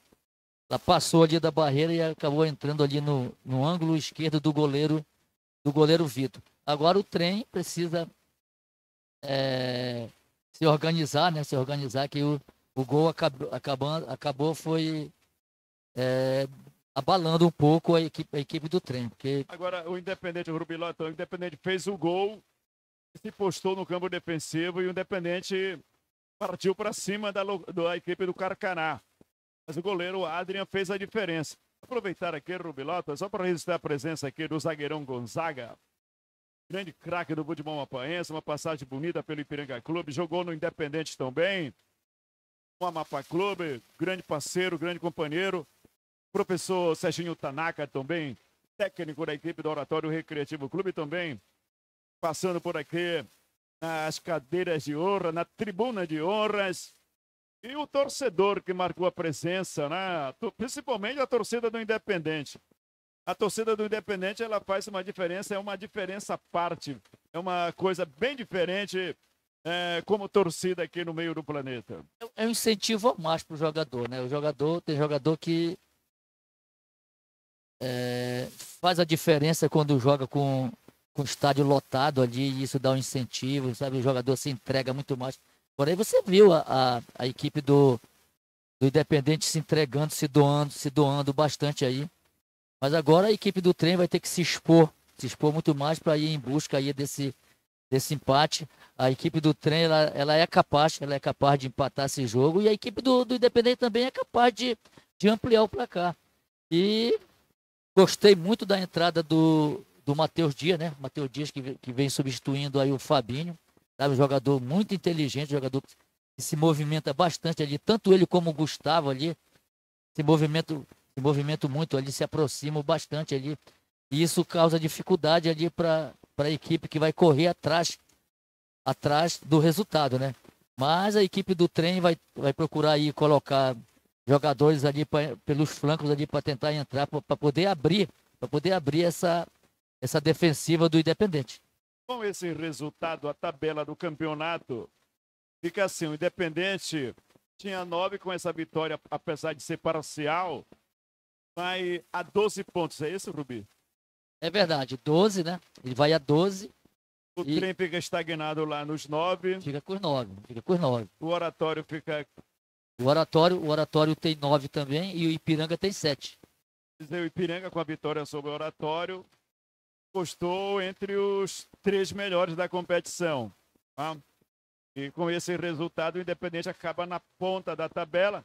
ela passou ali da barreira e acabou entrando ali no, no ângulo esquerdo do goleiro do goleiro Vitor. Agora o trem precisa é, se organizar, né? Se organizar que o o gol acabou, acabando, acabou foi é, abalando um pouco a equipe, a equipe do trem. Porque... Agora, o Independente, o Rubiló, então, o Independente fez o gol, se postou no campo defensivo e o Independente partiu para cima da, da equipe do Carcaná. Mas o goleiro Adrian fez a diferença. Aproveitar aqui, Rubilota, só para registrar a presença aqui do zagueirão Gonzaga. Grande craque do futebol mapaense, uma passagem bonita pelo Ipiranga Clube. Jogou no Independente também. Amapá Clube, grande parceiro, grande companheiro. Professor Serginho Tanaka também, técnico da equipe do Oratório Recreativo Clube também, passando por aqui nas cadeiras de honra, na tribuna de honras. E o torcedor que marcou a presença, né? principalmente a torcida do Independente. A torcida do Independente ela faz uma diferença, é uma diferença à parte, é uma coisa bem diferente é, como torcida aqui no meio do planeta? É um incentivo a mais para o jogador, né? O jogador tem jogador que é, faz a diferença quando joga com, com o estádio lotado ali, e isso dá um incentivo, sabe? O jogador se entrega muito mais. Porém, você viu a, a, a equipe do, do Independente se entregando, se doando, se doando bastante aí. Mas agora a equipe do trem vai ter que se expor, se expor muito mais para ir em busca aí desse, desse empate. A equipe do trem ela, ela é capaz, ela é capaz de empatar esse jogo e a equipe do, do Independente também é capaz de, de ampliar o placar. E gostei muito da entrada do, do Matheus Dias, né? Matheus Dias que, que vem substituindo aí o Fabinho, sabe? Um jogador muito inteligente, jogador que se movimenta bastante ali, tanto ele como o Gustavo ali, se movimento, se movimento muito ali, se aproximam bastante ali. E isso causa dificuldade ali para para a equipe que vai correr atrás, atrás do resultado, né? Mas a equipe do trem vai, vai procurar aí colocar jogadores ali pra, pelos flancos ali para tentar entrar, para poder abrir, para poder abrir essa, essa defensiva do Independente. Com esse resultado, a tabela do campeonato fica assim: o Independente tinha nove com essa vitória, apesar de ser parcial, vai a 12 pontos. É isso, Rubi? É verdade, 12, né? Ele vai a 12. O e... trem fica estagnado lá nos 9. Fica com os 9, fica com os 9. O oratório fica. O oratório, o oratório tem 9 também e o Ipiranga tem 7. O Ipiranga com a vitória sobre o oratório postou entre os três melhores da competição. Tá? E com esse resultado, o Independente acaba na ponta da tabela.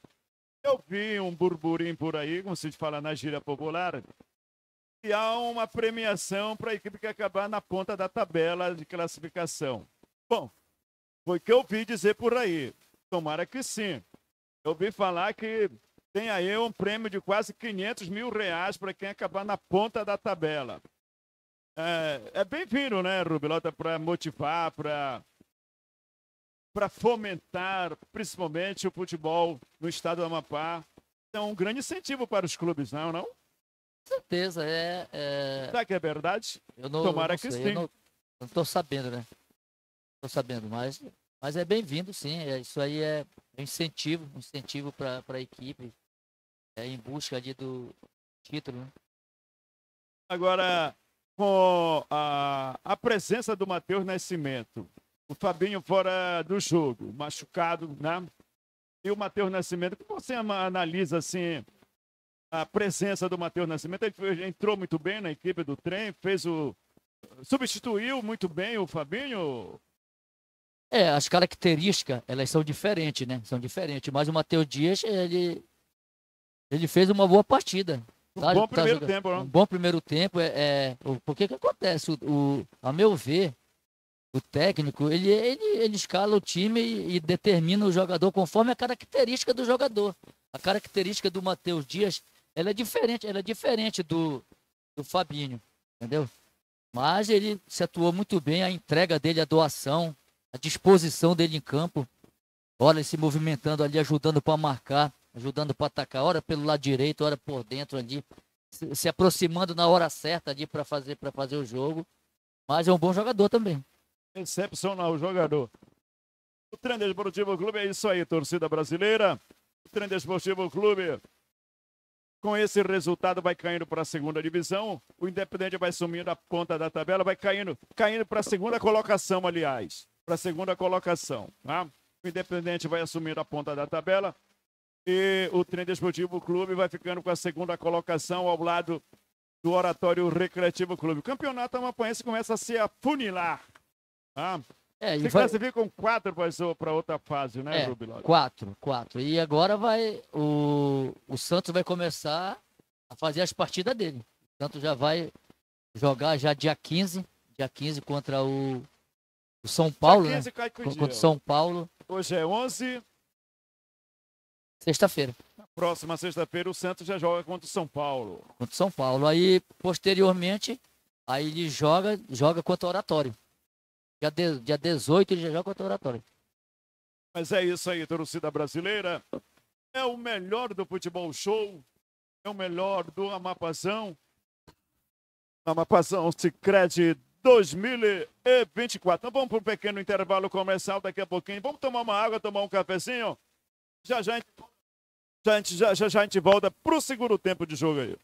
Eu vi um burburinho por aí, como se fala na gíria popular, e há uma premiação para a equipe que acabar na ponta da tabela de classificação. Bom, foi o que eu ouvi dizer por aí. Tomara que sim. Eu ouvi falar que tem aí um prêmio de quase 500 mil reais para quem acabar na ponta da tabela. É, é bem-vindo, né, Rubilota, para motivar, para para fomentar, principalmente, o futebol no estado do Amapá. É um grande incentivo para os clubes, não, é, não? certeza, é. é... Será que é verdade? Eu não, Tomara eu não que sim. Não, não sabendo, né? estou sabendo, mas, mas é bem-vindo, sim. É, isso aí é um incentivo, um incentivo para a equipe. É, em busca de, do título, né? Agora, com a, a presença do Matheus Nascimento, o Fabinho fora do jogo, machucado, né? E o Matheus Nascimento, como você analisa assim a presença do Matheus Nascimento. Ele entrou muito bem na equipe do trem, fez o. substituiu muito bem o Fabinho. É, as características, elas são diferentes, né? São diferentes. Mas o Matheus Dias, ele. Ele fez uma boa partida. Um bom tá primeiro tá tempo, Um bom primeiro tempo. É, é... Porque que acontece? O, o, a meu ver, o técnico, ele, ele, ele escala o time e, e determina o jogador conforme a característica do jogador. A característica do Matheus Dias ela é diferente, ela é diferente do, do Fabinho, entendeu? Mas ele se atuou muito bem, a entrega dele, a doação, a disposição dele em campo. Olha, ele se movimentando ali, ajudando para marcar, ajudando para atacar, ora pelo lado direito, ora por dentro ali, se, se aproximando na hora certa ali para fazer para fazer o jogo. Mas é um bom jogador também. Excepcional jogador. O Trem Esportivo Clube é isso aí, torcida brasileira. O Trem Esportivo Clube com esse resultado, vai caindo para a segunda divisão. O Independente vai sumindo a ponta da tabela, vai caindo, caindo para a segunda colocação, aliás. Para a segunda colocação. Tá? O Independente vai assumindo a ponta da tabela. E o Trem Desportivo Clube vai ficando com a segunda colocação ao lado do Oratório Recreativo Clube. O campeonato amapanhense começa a se afunilar. Tá? É, você foi... classifica com quatro para outra fase, né, é, Quatro, quatro. E agora vai. O, o Santos vai começar a fazer as partidas dele. O Santos já vai jogar já dia 15. Dia 15 contra o, o São Paulo. Dia 15 né? cai com contra o São Paulo. Hoje é 11. Sexta-feira. Na próxima sexta-feira o Santos já joga contra o São Paulo. Contra o São Paulo. Aí, posteriormente, aí ele joga, joga contra o Oratório. Dia, de, dia 18 ele já joga contra o Oratório. Mas é isso aí, torcida brasileira. É o melhor do futebol show. É o melhor do Amapazão. Amapazão secret 2024. Então vamos para um pequeno intervalo comercial daqui a pouquinho. Vamos tomar uma água, tomar um cafezinho. Já já a gente, já, já, já, já a gente volta para o segundo tempo de jogo aí.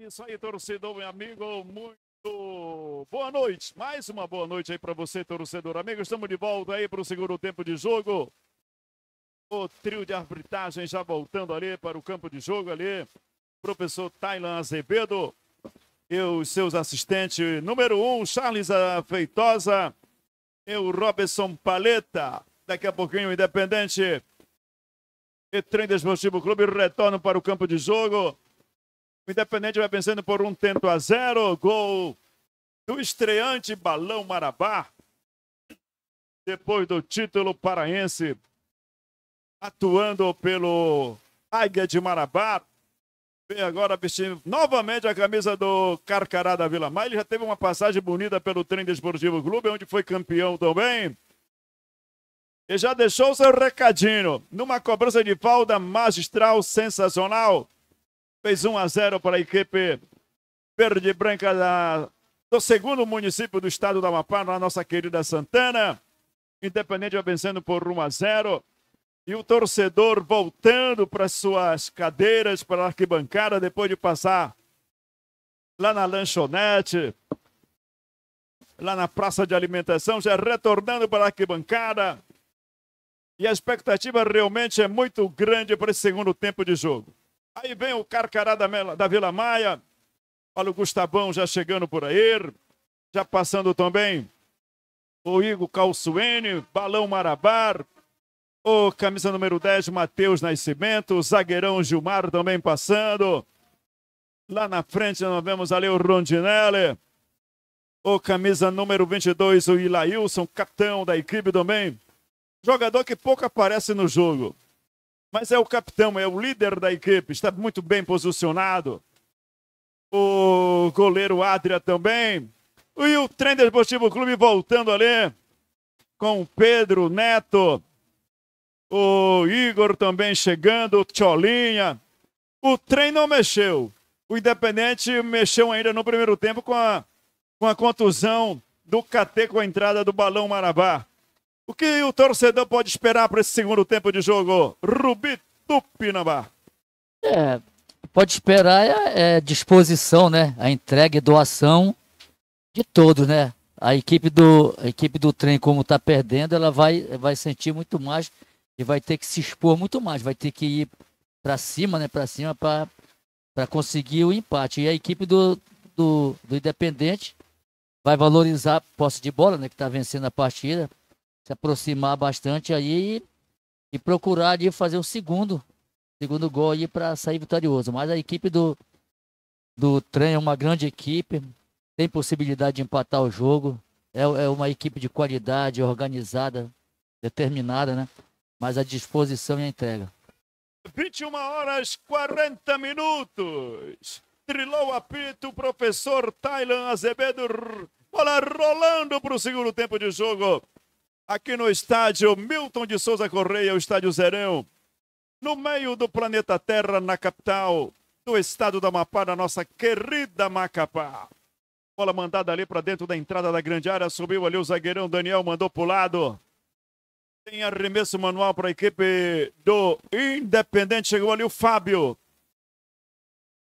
É isso aí, torcedor, meu amigo. Muito boa noite. Mais uma boa noite aí para você, torcedor amigo. Estamos de volta aí para o segundo tempo de jogo. O trio de arbitragem já voltando ali para o campo de jogo ali. Professor Taylan Azevedo e os seus assistentes. Número um, Charles Feitosa e o Robson Paleta. Daqui a pouquinho, Independente e Trem Desportivo Clube retornam para o campo de jogo. O Independente vai vencendo por um tento a zero. Gol do estreante Balão Marabá. Depois do título paraense, atuando pelo Águia de Marabá. Vem agora vestindo novamente a camisa do Carcará da Vila Mar. Ele já teve uma passagem bonita pelo Trem Desportivo Clube, onde foi campeão também. E já deixou seu recadinho numa cobrança de falda magistral sensacional. Fez 1 a 0 para a equipe verde branca da, do segundo município do estado da Amapá, na nossa querida Santana. Independente vai vencendo por 1 a 0. E o torcedor voltando para suas cadeiras, para a arquibancada, depois de passar lá na lanchonete, lá na praça de alimentação, já retornando para a arquibancada. E a expectativa realmente é muito grande para esse segundo tempo de jogo. Aí vem o Carcará da, da Vila Maia. Olha o Gustavão já chegando por aí. Já passando também o Igor Calçuene, Balão Marabar, o camisa número 10, Matheus Nascimento, o zagueirão Gilmar também passando. Lá na frente nós vemos ali o Rondinelli, o camisa número 22, o Ilailson, capitão da equipe também. Jogador que pouco aparece no jogo mas é o capitão, é o líder da equipe, está muito bem posicionado. O goleiro Adria também. E o Trem Desportivo Clube voltando ali com Pedro Neto. O Igor também chegando, o Tcholinha. O trem não mexeu. O Independente mexeu ainda no primeiro tempo com a, com a contusão do KT com a entrada do Balão Marabá. O que o torcedor pode esperar para esse segundo tempo de jogo? Rubi Tupinambá. É, pode esperar é, é, disposição, né? A entrega e doação de todos, né? A equipe do, a equipe do trem, como está perdendo, ela vai, vai sentir muito mais e vai ter que se expor muito mais, vai ter que ir para cima, né? Para cima para conseguir o empate. E a equipe do, do, do Independente vai valorizar a posse de bola, né? Que está vencendo a partida, se aproximar bastante aí e procurar de fazer um segundo, segundo gol aí para sair vitorioso. Mas a equipe do, do trem é uma grande equipe, tem possibilidade de empatar o jogo. É, é uma equipe de qualidade, organizada, determinada, né? Mas a disposição e a entrega. 21 horas 40 minutos. Trilou o apito o professor Thailand Azevedo. Bola rolando para o segundo tempo de jogo aqui no estádio Milton de Souza Correia, o estádio Zerão, no meio do planeta Terra, na capital do estado da Amapá, na nossa querida Macapá. Bola mandada ali para dentro da entrada da grande área, subiu ali o zagueirão Daniel, mandou o lado. Tem arremesso manual para a equipe do Independente, chegou ali o Fábio.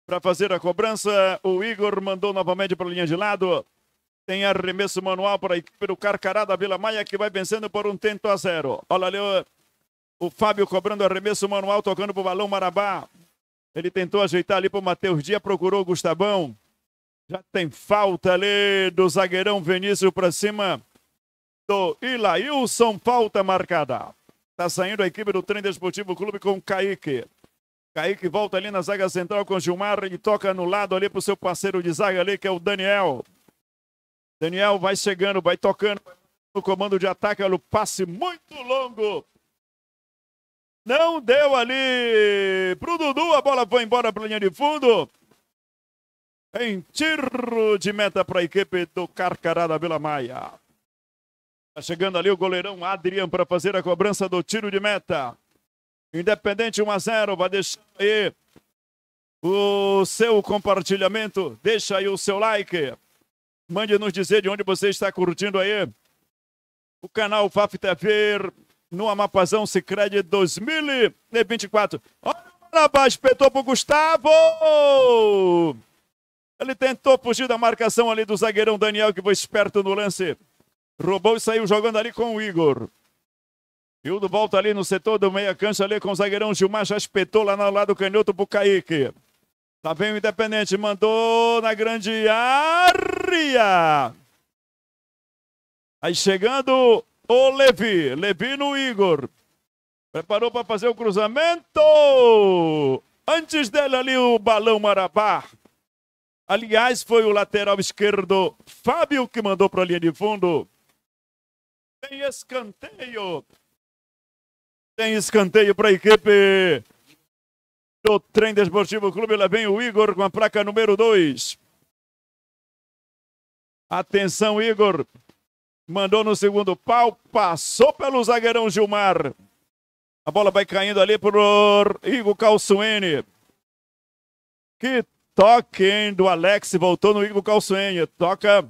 Para fazer a cobrança, o Igor mandou novamente para a linha de lado. Tem arremesso manual para a equipe do Carcará da Vila Maia, que vai vencendo por um tento a zero. Olha ali o, o Fábio cobrando arremesso manual, tocando para o balão Marabá. Ele tentou ajeitar ali para o Matheus Dia, procurou o Gustavão. Já tem falta ali do zagueirão Vinícius para cima do Ilailson. Falta marcada. Está saindo a equipe do Trem Desportivo Clube com o Kaique. Kaique volta ali na zaga central com o Gilmar. Ele toca no lado ali para o seu parceiro de zaga ali, que é o Daniel. Daniel vai chegando, vai tocando no comando de ataque. Olha o passe muito longo. Não deu ali pro Dudu. A bola foi embora para linha de fundo. Em tiro de meta para a equipe do Carcará da Vila Maia. Está chegando ali o goleirão Adriano para fazer a cobrança do tiro de meta. Independente 1 a 0, vai deixar aí o seu compartilhamento, deixa aí o seu like. Mande nos dizer de onde você está curtindo aí. O canal FAF TV no Amapazão Sicredi 2024. Olha o Marabá, espetou pro Gustavo! Ele tentou fugir da marcação ali do zagueirão Daniel, que foi esperto no lance. Roubou e saiu jogando ali com o Igor. Hildo volta ali no setor do meia cancha ali com o zagueirão Gilmar, já espetou lá no lado canhoto pro Kaique. Lá tá vem o Independente, mandou na grande área. Aí chegando o Levi, Levi no Igor. Preparou para fazer o cruzamento. Antes dele ali o balão Marabá. Aliás, foi o lateral esquerdo Fábio que mandou para a linha de fundo. Tem escanteio. Tem escanteio para a equipe do Trem Desportivo Clube. Lá vem o Igor com a placa número 2. Atenção, Igor. Mandou no segundo pau, passou pelo zagueirão Gilmar. A bola vai caindo ali pro Igor Calçuene. Que toque, hein, do Alex. Voltou no Igor Calçuene. Toca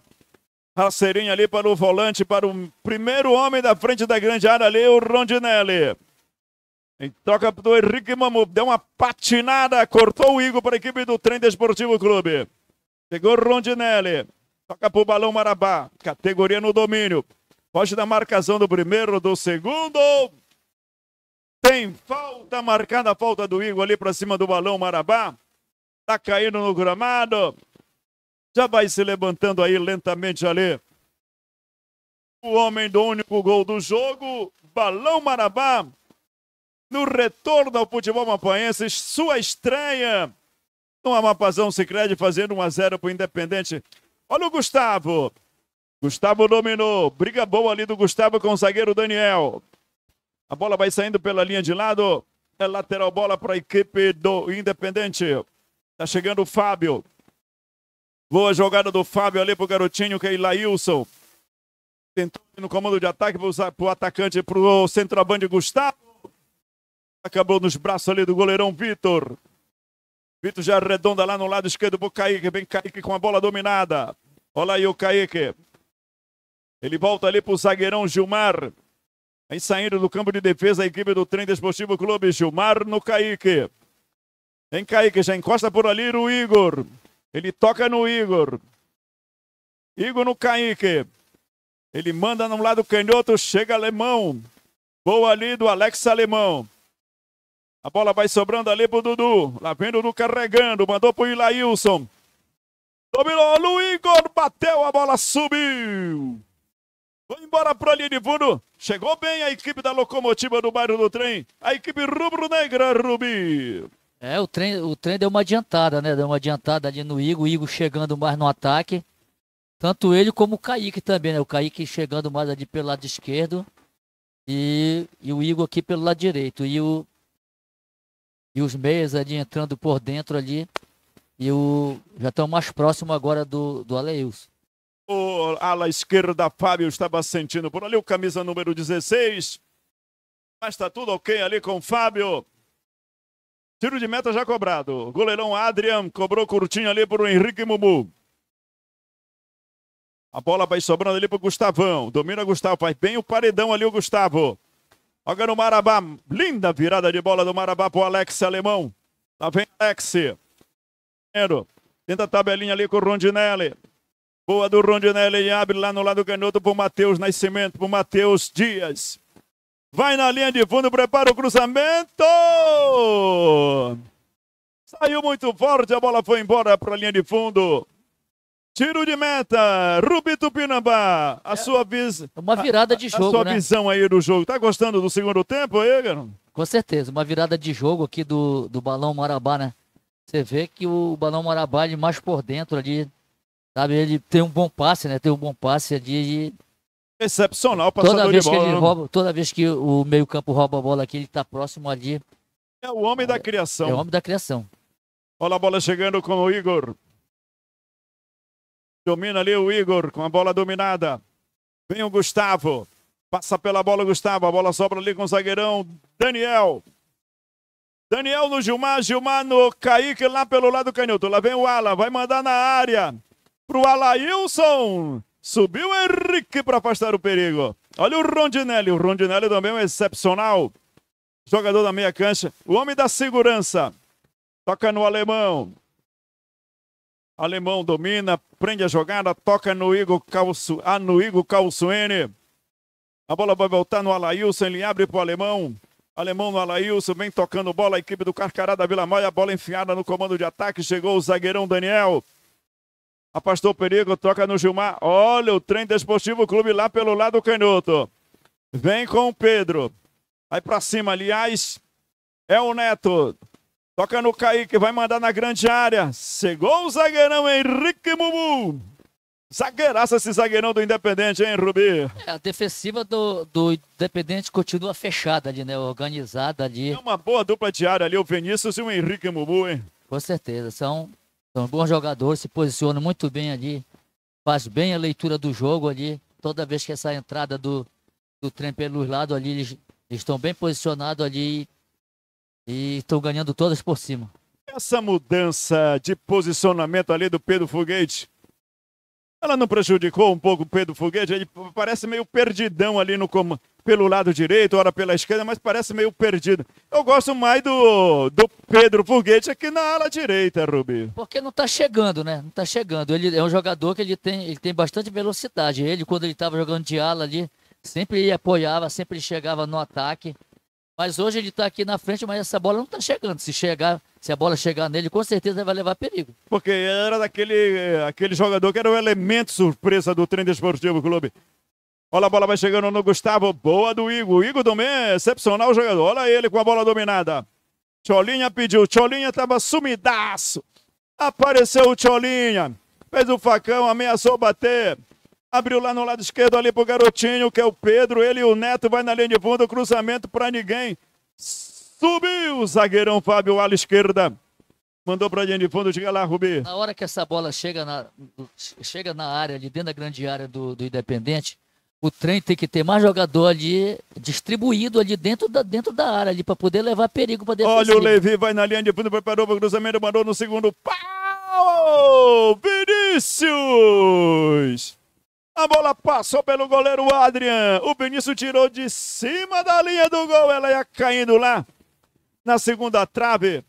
a serinha ali para o volante, para o primeiro homem da frente da grande área ali, o Rondinelli. Em toca do Henrique Mamu, deu uma patinada, cortou o Igor para a equipe do Trem Desportivo Clube. Pegou Rondinelli, toca para o Balão Marabá, categoria no domínio. pode da marcação do primeiro, do segundo. Tem falta, marcada a falta do Igor ali para cima do Balão Marabá. Tá caindo no gramado. Já vai se levantando aí lentamente ali. O homem do único gol do jogo, Balão Marabá no retorno ao futebol mapanhense, sua estreia no Amapazão Sicredi fazendo 1 a 0 para o Independente. Olha o Gustavo. Gustavo dominou. Briga boa ali do Gustavo com o zagueiro Daniel. A bola vai saindo pela linha de lado. É lateral bola para a equipe do Independente. Tá chegando o Fábio. Boa jogada do Fábio ali pro garotinho que é Ilailson. Tentou no comando de ataque para pro atacante pro centroavante Gustavo. Acabou nos braços ali do goleirão Vitor. Vitor já arredonda lá no lado esquerdo pro Kaique. Vem Kaique com a bola dominada. Olha aí o Kaique. Ele volta ali pro zagueirão Gilmar. Aí saindo do campo de defesa a equipe do Trem Desportivo Clube. Gilmar no Kaique. Vem Kaique, já encosta por ali o Igor. Ele toca no Igor. Igor no Kaique. Ele manda no lado canhoto, chega alemão. Boa ali do Alex Alemão. A bola vai sobrando ali pro Dudu. Lá vem Dudu carregando. Mandou pro Ilailson. Dominou o Igor. Bateu. A bola subiu. Foi embora pro ali de fundo. Chegou bem a equipe da locomotiva do bairro do trem. A equipe rubro-negra, Rubi. É, o trem, o trem deu uma adiantada, né? Deu uma adiantada ali no Igor. O Igor chegando mais no ataque. Tanto ele como o Kaique também, né? O Kaique chegando mais ali pelo lado esquerdo. E, e o Igor aqui pelo lado direito. E o, e os meias ali entrando por dentro ali. E o já estão mais próximo agora do, do Aleilson. O ala esquerda, Fábio estava sentindo por ali, o camisa número 16. Mas está tudo ok ali com o Fábio. Tiro de meta já cobrado. Goleirão Adrian cobrou curtinho ali para o Henrique Mumu. A bola vai sobrando ali para o Gustavão. Domina o Gustavo. Faz bem o paredão ali o Gustavo. Joga no Marabá. Linda virada de bola do Marabá pro Alex Alemão. Lá vem Alex. Tenta a tabelinha ali com o Rondinelli. Boa do Rondinelli e abre lá no lado canhoto pro Matheus Nascimento, pro Matheus Dias. Vai na linha de fundo, prepara o cruzamento. Saiu muito forte, a bola foi embora para a linha de fundo. Tiro de meta, Rubi Tupinambá. A é sua visão. É uma virada de jogo. A, sua né? visão aí do jogo. Tá gostando do segundo tempo aí, Gano? Com certeza. Uma virada de jogo aqui do, do Balão Marabá, né? Você vê que o Balão Marabá, ele mais por dentro ali, sabe? Ele tem um bom passe, né? Tem um bom passe ali. De... Excepcional, passador toda vez de bola. Que ele né? rouba, toda vez que o meio-campo rouba a bola aqui, ele tá próximo ali. É o homem da criação. É o homem da criação. Olha a bola chegando com o Igor. Domina ali o Igor com a bola dominada. Vem o Gustavo. Passa pela bola, Gustavo. A bola sobra ali com o zagueirão Daniel. Daniel no Gilmar, Gilmar no Kaique lá pelo lado canhoto. Lá vem o Ala, vai mandar na área. Pro Alailson. Subiu o Henrique para afastar o perigo. Olha o Rondinelli. O Rondinelli também é um excepcional jogador da meia cancha. O homem da segurança. Toca no alemão. Alemão domina, prende a jogada, toca no Igor Calço, ah, no Igor Calçuene. A bola vai voltar no Alailson, ele abre para o Alemão. Alemão no Alailson, vem tocando bola, a equipe do Carcará da Vila Maia, bola enfiada no comando de ataque, chegou o zagueirão Daniel. Afastou o perigo, toca no Gilmar. Olha o trem Desportivo Clube lá pelo lado canhoto. Vem com o Pedro. Aí para cima, aliás, é o Neto. Toca no Kaique, vai mandar na grande área. Chegou o zagueirão Henrique Mumu. Zagueiraça esse zagueirão do Independente, hein, Rubi? É, a defensiva do, do Independente continua fechada ali, né? Organizada ali. É uma boa dupla de área ali, o Vinícius e o Henrique Mumu, hein? Com certeza, são, são bons jogadores, se posicionam muito bem ali. Faz bem a leitura do jogo ali. Toda vez que essa entrada do, do trem pelos lados ali, eles, eles estão bem posicionados ali e estou ganhando todas por cima. Essa mudança de posicionamento ali do Pedro Foguete, ela não prejudicou um pouco o Pedro Foguete? Ele parece meio perdidão ali no pelo lado direito, ora pela esquerda, mas parece meio perdido. Eu gosto mais do, do Pedro Foguete aqui na ala direita, Rubi. Porque não está chegando, né? Não está chegando. Ele é um jogador que ele tem, ele tem bastante velocidade. Ele, quando ele estava jogando de ala ali, sempre ele apoiava, sempre ele chegava no ataque. Mas hoje ele está aqui na frente, mas essa bola não está chegando. Se chegar, se a bola chegar nele, com certeza vai levar perigo. Porque era daquele eh, aquele jogador que era o elemento surpresa do trem esportivo clube. Olha a bola vai chegando no Gustavo. Boa do Igor. Igor Domé, excepcional jogador. Olha ele com a bola dominada. Cholinha pediu. Cholinha estava sumidaço. Apareceu o Cholinha. Fez o facão, ameaçou bater. Abriu lá no lado esquerdo ali pro garotinho, que é o Pedro. Ele e o Neto vai na linha de fundo, cruzamento para ninguém. Subiu o zagueirão Fábio, ala esquerda. Mandou pra linha de fundo, diga lá, Rubi. Na hora que essa bola chega na, chega na área, ali dentro da grande área do, do Independente, o trem tem que ter mais jogador ali distribuído ali dentro da, dentro da área ali para poder levar perigo para defesa. Olha o Levi vai na linha de fundo, preparou o cruzamento, mandou no segundo pau! Vinícius! A bola passou pelo goleiro Adrian. O Benício tirou de cima da linha do gol. Ela ia caindo lá na segunda trave.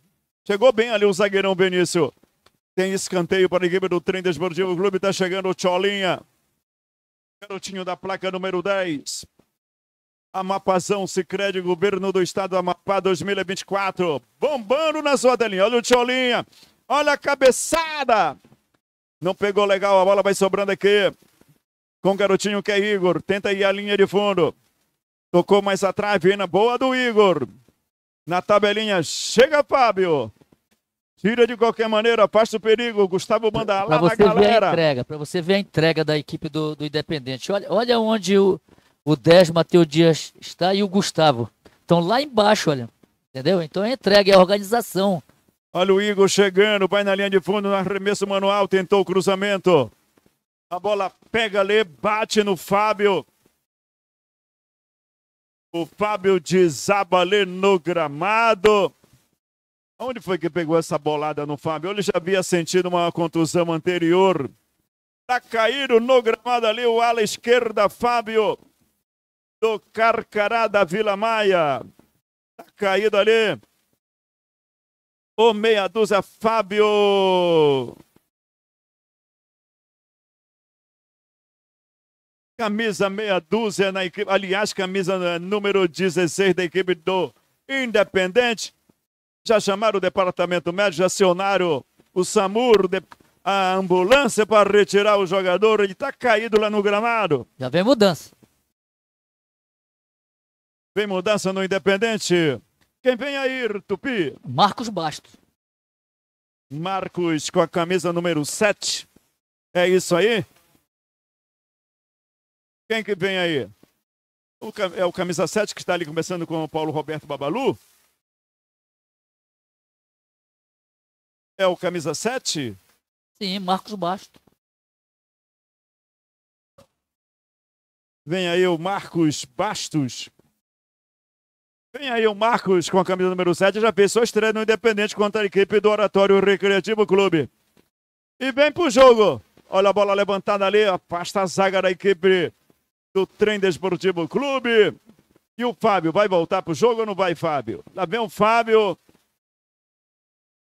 Chegou bem ali o zagueirão Benício. Tem escanteio para a equipe do Trem Desportivo Clube. Está chegando o Cholinha. Garotinho da placa número 10. Amapazão, Sicredi, governo do estado Amapá 2024. Bombando na sua telinha. Olha o Tcholinha. Olha a cabeçada. Não pegou legal. A bola vai sobrando aqui com o garotinho que é Igor. Tenta ir a linha de fundo. Tocou mais atrás, vem na boa do Igor. Na tabelinha, chega Fábio. Tira de qualquer maneira, passa o perigo. Gustavo manda lá você na galera. Ver a entrega, pra você ver a entrega da equipe do, do Independente. Olha, olha onde o, o 10 Matheus Dias está e o Gustavo. Estão lá embaixo, olha. Entendeu? Então é entrega, é organização. Olha o Igor chegando, vai na linha de fundo, no arremesso manual, tentou o cruzamento. A bola pega ali, bate no Fábio. O Fábio desaba ali no gramado. Onde foi que pegou essa bolada no Fábio? Ele já havia sentido uma contusão anterior. Tá caído no gramado ali o ala esquerda, Fábio. Do Carcará da Vila Maia. Tá caído ali. O meia dúzia, Fábio. Camisa meia dúzia na equipe, aliás, camisa eh, número 16 da equipe do Independente. Já chamaram o departamento médico, já acionaram o SAMUR, a ambulância para retirar o jogador. Ele está caído lá no gramado. Já vem mudança. Vem mudança no Independente. Quem vem aí, Tupi? Marcos Bastos. Marcos com a camisa número 7. É isso aí? Quem que vem aí? O, é o camisa 7 que está ali começando com o Paulo Roberto Babalu? É o camisa 7? Sim, Marcos Bastos. Vem aí o Marcos Bastos. Vem aí o Marcos com a camisa número 7. Já fez sua estreia no Independente contra a equipe do Oratório Recreativo Clube. E vem pro jogo. Olha a bola levantada ali. Afasta a zaga da equipe do Trem Desportivo Clube. E o Fábio vai voltar pro jogo ou não vai, Fábio? Lá vem o Fábio.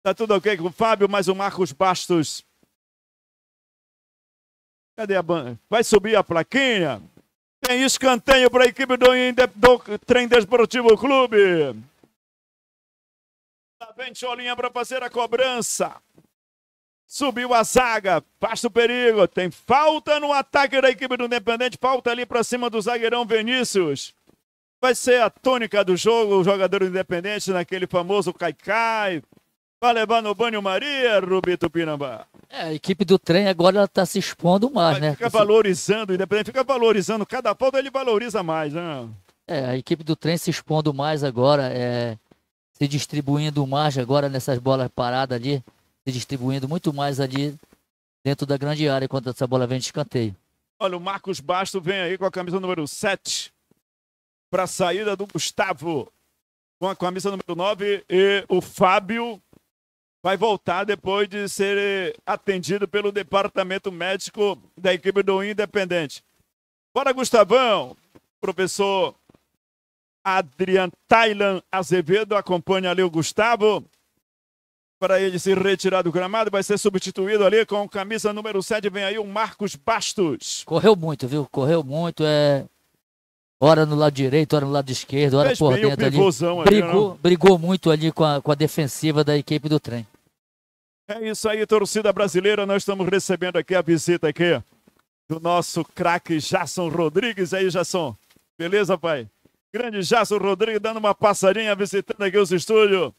Tá tudo ok com o Fábio, mas o Marcos Bastos. Cadê a banda? Vai subir a plaquinha? Tem escanteio para a equipe do, Indep... do Trem Desportivo Clube. Lá vem Cholinha para fazer a cobrança. Subiu a zaga, passa o perigo. Tem falta no ataque da equipe do Independente. Falta ali para cima do zagueirão Vinícius. Vai ser a tônica do jogo. O jogador independente naquele famoso caicai. Vai levar no banho-maria, Rubito Pirambá. É, a equipe do trem agora ela tá se expondo mais, né? Fica valorizando, o Independente fica valorizando. Cada falta ele valoriza mais, né? É, a equipe do trem se expondo mais agora, é, se distribuindo mais agora nessas bolas paradas ali se distribuindo muito mais ali dentro da grande área quando essa bola vem de escanteio. Olha, o Marcos Basto vem aí com a camisa número 7 para a saída do Gustavo com a camisa número 9 e o Fábio vai voltar depois de ser atendido pelo departamento médico da equipe do Independente. Bora, Gustavão! Professor Adrian Tailan Azevedo acompanha ali o Gustavo para ele se retirar do gramado, vai ser substituído ali com camisa número 7, vem aí o Marcos Bastos. Correu muito, viu? Correu muito, é hora no lado direito, hora no lado esquerdo, hora por dentro ali. ali. Brigou, né? brigou muito ali com a, com a defensiva da equipe do trem. É isso aí, torcida brasileira, nós estamos recebendo aqui a visita aqui do nosso craque Jason Rodrigues. Aí, Jason, beleza, pai? Grande Jason Rodrigues dando uma passadinha, visitando aqui os estúdios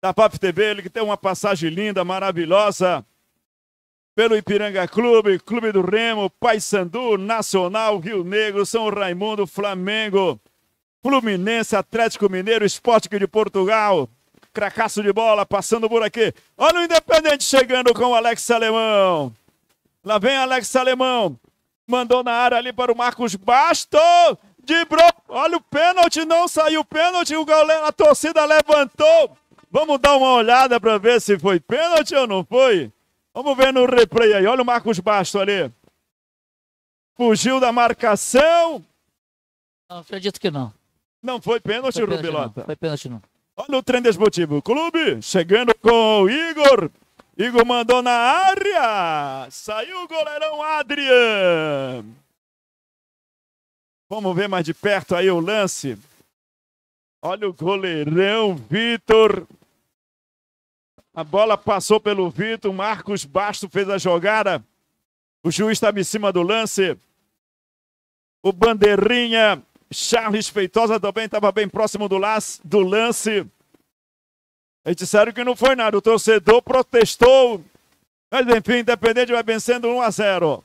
da PAP TV, ele que tem uma passagem linda, maravilhosa, pelo Ipiranga Clube, Clube do Remo, Paysandu, Nacional, Rio Negro, São Raimundo, Flamengo, Fluminense, Atlético Mineiro, Esporte de Portugal, cracaço de bola, passando por aqui. Olha o Independente chegando com o Alex Alemão. Lá vem Alex Alemão. Mandou na área ali para o Marcos Basto. Dibrou. Olha o pênalti, não saiu o pênalti. O galera a torcida levantou. Vamos dar uma olhada para ver se foi pênalti ou não foi. Vamos ver no replay aí. Olha o Marcos Basto ali. Fugiu da marcação. Não, acredito que não. Não foi pênalti, Rubilão. Rubilota? Não, foi pênalti não. Olha o trem desportivo. Clube chegando com o Igor. Igor mandou na área. Saiu o goleirão Adrian. Vamos ver mais de perto aí o lance. Olha o goleirão Vitor. A bola passou pelo Vitor, Marcos Basto fez a jogada. O juiz estava em cima do lance. O Bandeirinha, Charles Feitosa também estava bem próximo do, las, do lance. Eles disseram que não foi nada. O torcedor protestou. Mas enfim, Independente vai vencendo 1 a 0.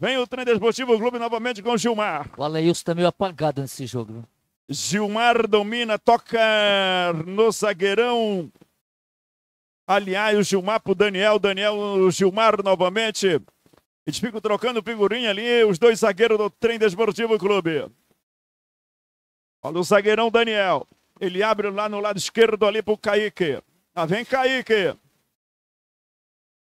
Vem o trem Desportivo Clube novamente com o Gilmar. O Aleilson está meio apagado nesse jogo. Gilmar domina, toca no zagueirão Aliás, o Gilmar pro Daniel, Daniel, o Gilmar novamente. Eles ficam trocando figurinha ali, os dois zagueiros do Trem Desportivo Clube. Olha o zagueirão Daniel. Ele abre lá no lado esquerdo ali pro Kaique. Lá vem Kaique.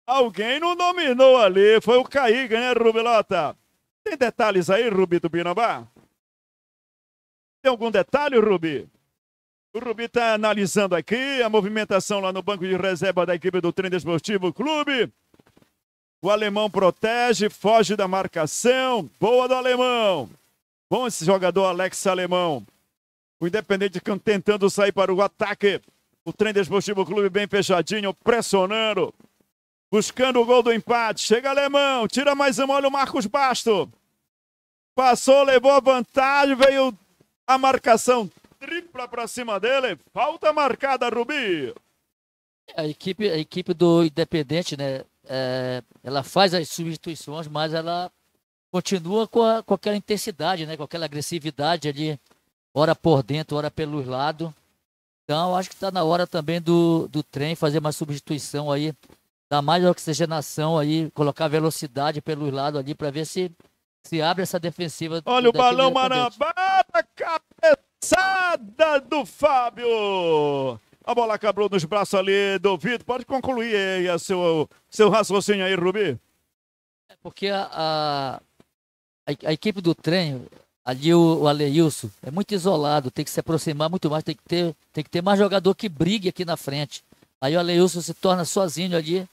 Alguém não dominou ali, foi o Kaique, né, Rubilota? Tem detalhes aí, Rubi Tupinambá? Tem algum detalhe, Rubi? O Rubi está analisando aqui a movimentação lá no banco de reserva da equipe do Trem Desportivo Clube. O alemão protege, foge da marcação. Boa do alemão. Bom esse jogador Alex Alemão. O Independente tentando sair para o ataque. O Trem Desportivo Clube bem fechadinho, pressionando. Buscando o gol do empate. Chega alemão, tira mais um, olha o Marcos Basto. Passou, levou a vantagem, veio a marcação tripla para cima dele. Falta marcada, Rubi. A equipe, a equipe do Independente, né? É, ela faz as substituições, mas ela continua com, a, com aquela intensidade, né? Com aquela agressividade ali, hora por dentro, hora pelos lados. Então, acho que está na hora também do, do trem fazer uma substituição aí, dar mais oxigenação aí, colocar velocidade pelos lados ali para ver se se abre essa defensiva. Olha o balão Marabá cabeça Sada do Fábio! A bola acabou nos braços ali do Vitor. Pode concluir aí seu, seu raciocínio aí, Rubi. É porque a, a, a, equipe do treino, ali o, o Aleilson, é muito isolado, tem que se aproximar muito mais, tem que ter, tem que ter mais jogador que brigue aqui na frente. Aí o Aleilson se torna sozinho ali,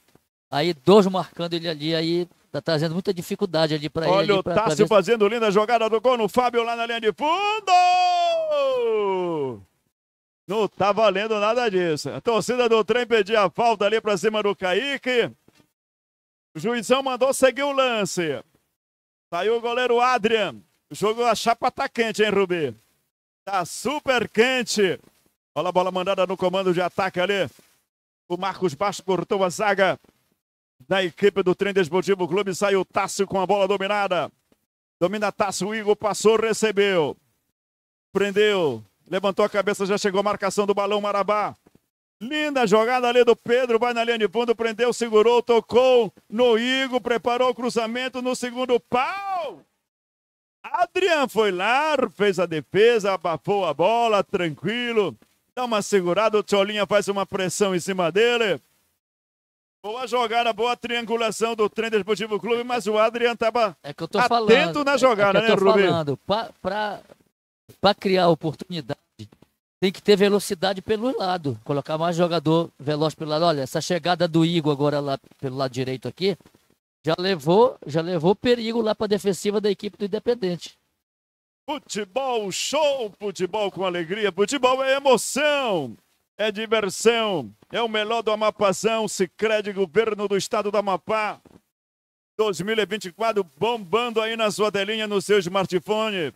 aí dois marcando ele ali, aí Tá trazendo muita dificuldade ali para ele. Olha o Tássio fazendo linda jogada do gol no Fábio lá na linha de fundo! Não tá valendo nada disso. A torcida do trem pediu a falta ali para cima do Kaique. O juizão mandou seguir o lance. Saiu o goleiro Adrian. O jogo, a chapa tá quente, hein, Rubi? Tá super quente. Olha a bola mandada no comando de ataque ali. O Marcos Baixo cortou a zaga da equipe do Trem Desportivo Clube. Saiu Tássio com a bola dominada. Domina Tássio, o Igor passou, recebeu. Prendeu, levantou a cabeça, já chegou a marcação do balão Marabá. Linda jogada ali do Pedro, vai na linha de fundo, prendeu, segurou, tocou no Igor, preparou o cruzamento no segundo pau. Adriano foi lá, fez a defesa, abafou a bola, tranquilo. Dá uma segurada, o Tcholinha faz uma pressão em cima dele. Boa jogada, boa triangulação do Trem Desportivo Clube, mas o Adriano estava é que eu tô atento falando, na é jogada, é que eu né, tô né, Rubinho? falando, para criar oportunidade, tem que ter velocidade pelo lado, colocar mais jogador veloz pelo lado. Olha, essa chegada do Igor agora lá pelo lado direito aqui, já levou, já levou perigo lá para a defensiva da equipe do Independente. Futebol show, futebol com alegria, futebol é emoção é diversão, é o melhor do Amapazão, Sicredi Governo do Estado do Amapá. 2024 bombando aí na sua telinha, no seu smartphone,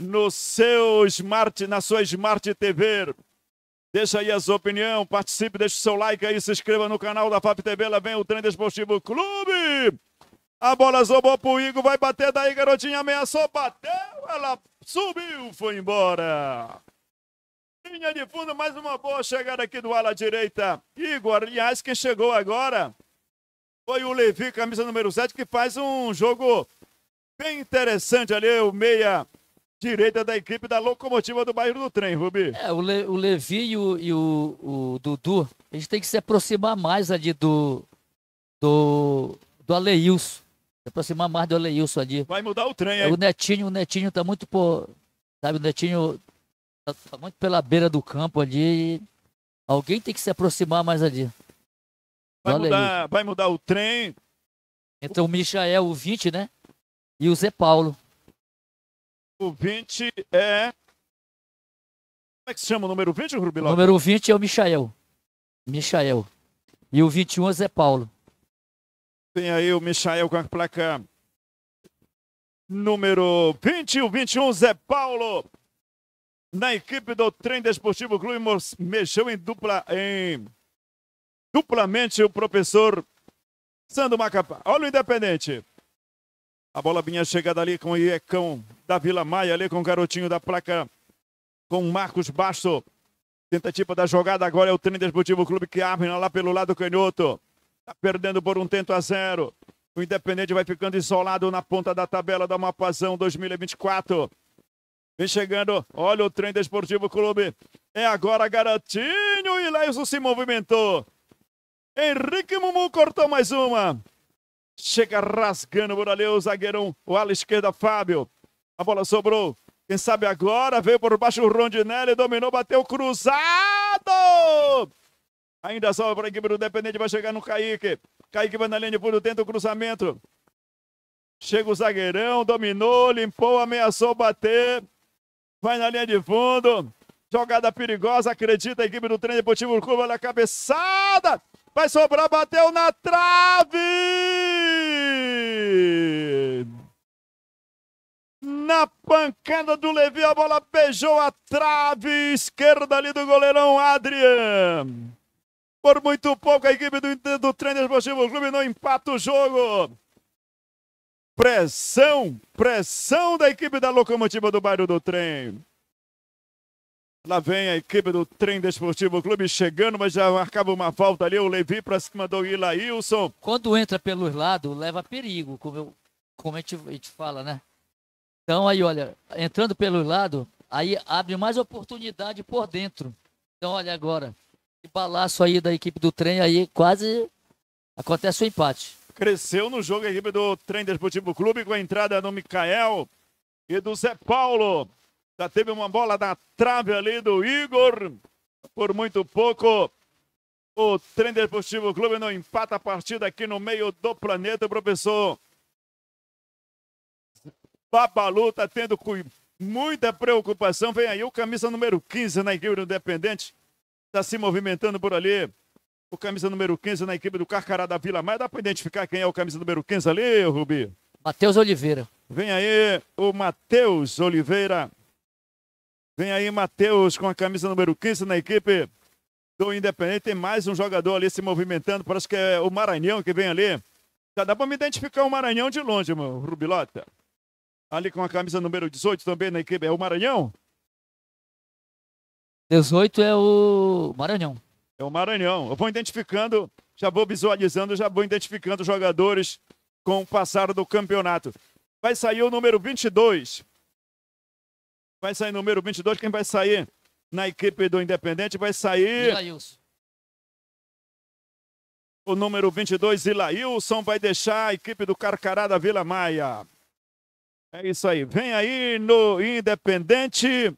no seu smart, na sua smart TV. Deixa aí a sua opinião, participe, deixa o seu like aí, se inscreva no canal da FAP TV, lá vem o Trem Desportivo Clube. A bola zombou pro Igor, vai bater daí, garotinha ameaçou, bateu, ela subiu, foi embora. Linha de fundo, mais uma boa chegada aqui do ala direita. Igor, aliás, quem chegou agora foi o Levi, camisa número 7, que faz um jogo bem interessante ali, o meia direita da equipe da locomotiva do bairro do trem, Rubi. É, o, Le, o Levi e, o, e o, o, Dudu, a gente tem que se aproximar mais ali do. do. do Aleilson. Se aproximar mais do Aleilson ali. Vai mudar o trem, é, aí. O Netinho, o Netinho tá muito por. Sabe, o Netinho Tá muito pela beira do campo ali. Alguém tem que se aproximar mais ali. Vai, mudar, vai mudar o trem. Então o Michael, o 20, né? E o Zé Paulo. O 20 é. Como é que se chama o número 20, Rubilão O número 20 é o Michael. Michael. E o 21 é o Zé Paulo. Tem aí o Michael com a placa número 20, o 21, Zé Paulo na equipe do Trem Desportivo Clube mexeu em dupla em duplamente o professor Sandro Macapá. Olha o Independente. A bola vinha chegada ali com o Iecão da Vila Maia, ali com o garotinho da placa, com Marcos Basto. Tentativa da jogada agora é o Trem Desportivo Clube que abre lá pelo lado canhoto. Tá perdendo por um tento a zero. O Independente vai ficando isolado na ponta da tabela da Mapazão 2024. Vem chegando, olha o trem desportivo clube. É agora Garantinho e Leison se movimentou. Henrique Mumu cortou mais uma. Chega rasgando por ali o zagueirão, o ala esquerda Fábio. A bola sobrou. Quem sabe agora veio por baixo o Rondinelli, dominou, bateu cruzado. Ainda sobra para a equipe do Dependente, vai chegar no Kaique. Kaique vai na linha de fundo, tenta o cruzamento. Chega o zagueirão, dominou, limpou, ameaçou bater vai na linha de fundo. Jogada perigosa, acredita a equipe do Treino Deportivo Curva, olha a cabeçada. Vai sobrar, bateu na trave! Na pancada do Levi, a bola beijou a trave esquerda ali do goleirão Adrian. Por muito pouco, a equipe do, do Trem Desportivo Clube não empata o jogo. Pressão, pressão da equipe da locomotiva do bairro do trem. Lá vem a equipe do Trem Desportivo Clube chegando, mas já marcava uma falta ali. O Levi para cima do Ilailson. Quando entra pelos lados, leva perigo, como, eu, como a, gente, a gente fala, né? Então aí, olha, entrando pelos lados, aí abre mais oportunidade por dentro. Então, olha agora, que balaço aí da equipe do trem aí, quase acontece o empate. Cresceu no jogo a equipe do Trem Desportivo Clube com a entrada do Mikael e do Zé Paulo. Já teve uma bola na trave ali do Igor. Por muito pouco, o Trem Desportivo Clube não empata a partida aqui no meio do planeta. O professor Babalu está tendo muita preocupação. Vem aí o camisa número 15 na equipe do Independente. Está se movimentando por ali o camisa número 15 na equipe do Carcará da Vila Maia. Dá para identificar quem é o camisa número 15 ali, Rubi? Matheus Oliveira. Vem aí o Matheus Oliveira. Vem aí Matheus com a camisa número 15 na equipe do Independente. Tem mais um jogador ali se movimentando. Parece que é o Maranhão que vem ali. Já dá para me identificar o Maranhão de longe, meu Rubilota. Ali com a camisa número 18 também na equipe. É o Maranhão? 18 é o Maranhão. É o Maranhão. Eu vou identificando, já vou visualizando, já vou identificando jogadores com o passar do campeonato. Vai sair o número 22. Vai sair o número 22. Quem vai sair na equipe do Independente vai sair. O número 22, Ilailson, vai deixar a equipe do Carcará da Vila Maia. É isso aí. Vem aí no Independente.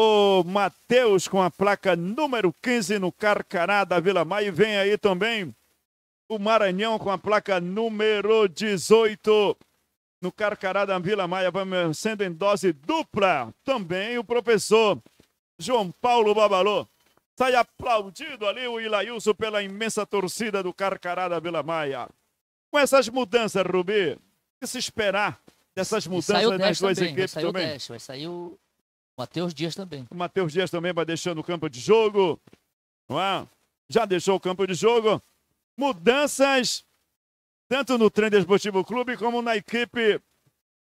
O Matheus com a placa número 15 no Carcará da Vila Maia. E vem aí também o Maranhão com a placa número 18 no Carcará da Vila Maia. Vamos sendo em dose dupla. Também o professor João Paulo Babalô. Sai aplaudido ali o Ilailson pela imensa torcida do Carcará da Vila Maia. Com essas mudanças, Rubi, o que se esperar dessas mudanças nas duas também, né? equipes vai sair também? O Dash, vai sair o Matheus Dias também. O Matheus Dias também vai deixando o campo de jogo. Não é? Já deixou o campo de jogo. Mudanças tanto no Trem Desportivo Clube como na equipe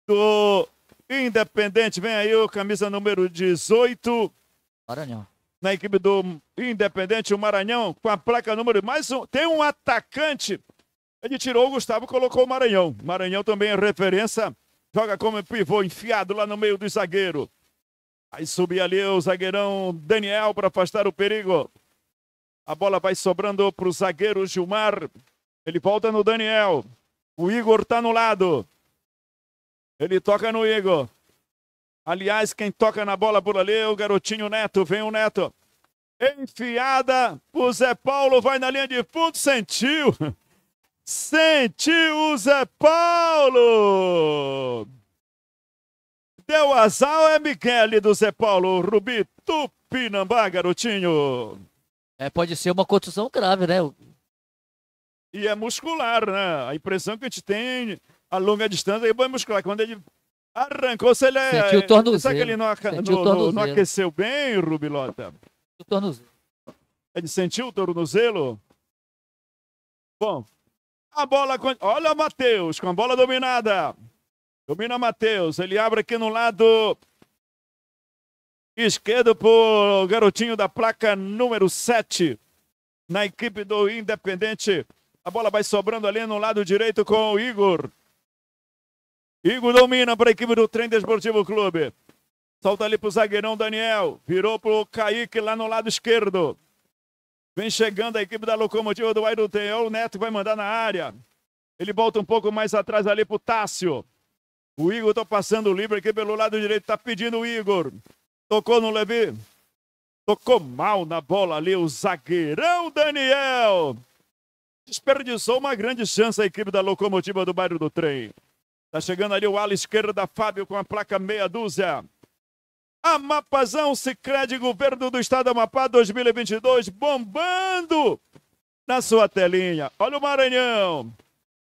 do Independente. Vem aí o camisa número 18. Maranhão. Na equipe do Independente, o Maranhão, com a placa número. Mais um. Tem um atacante. Ele tirou o Gustavo colocou o Maranhão. Maranhão também é referência. Joga como pivô enfiado lá no meio do zagueiro. Aí subia ali o zagueirão Daniel para afastar o perigo. A bola vai sobrando para o zagueiro Gilmar. Ele volta no Daniel. O Igor está no lado. Ele toca no Igor. Aliás, quem toca na bola por ali é o garotinho Neto. Vem o Neto. Enfiada. O Zé Paulo vai na linha de fundo. Sentiu. Sentiu o Zé Paulo deu azar é Miguel do Zé Paulo Rubi Tupinambá, garotinho. É, pode ser uma contusão grave, né? E é muscular, né? A impressão que a gente tem a longa distância é muscular. Quando ele arrancou, se ele Sentiu o tornozelo. Será que ele não, aca... no, no, não aqueceu bem, Rubilota? O tornozelo. Ele é sentiu o tornozelo? Bom, a bola. Olha o Matheus com a bola dominada. Domina Matheus, ele abre aqui no lado esquerdo o garotinho da placa número 7 na equipe do Independente. A bola vai sobrando ali no lado direito com o Igor. Igor domina para a equipe do Trem Desportivo Clube. Solta ali para o zagueirão Daniel. Virou para o Kaique lá no lado esquerdo. Vem chegando a equipe da locomotiva do Ayrton. É o Neto vai mandar na área. Ele volta um pouco mais atrás ali para o Tássio. O Igor tá passando livre aqui pelo lado direito, tá pedindo o Igor. Tocou no Levi. Tocou mal na bola ali o zagueirão Daniel. Desperdiçou uma grande chance a equipe da locomotiva do bairro do trem. Tá chegando ali o ala esquerda, Fábio, com a placa meia dúzia. Amapazão, Sicredi Governo do Estado Amapá 2022, bombando na sua telinha. Olha o Maranhão.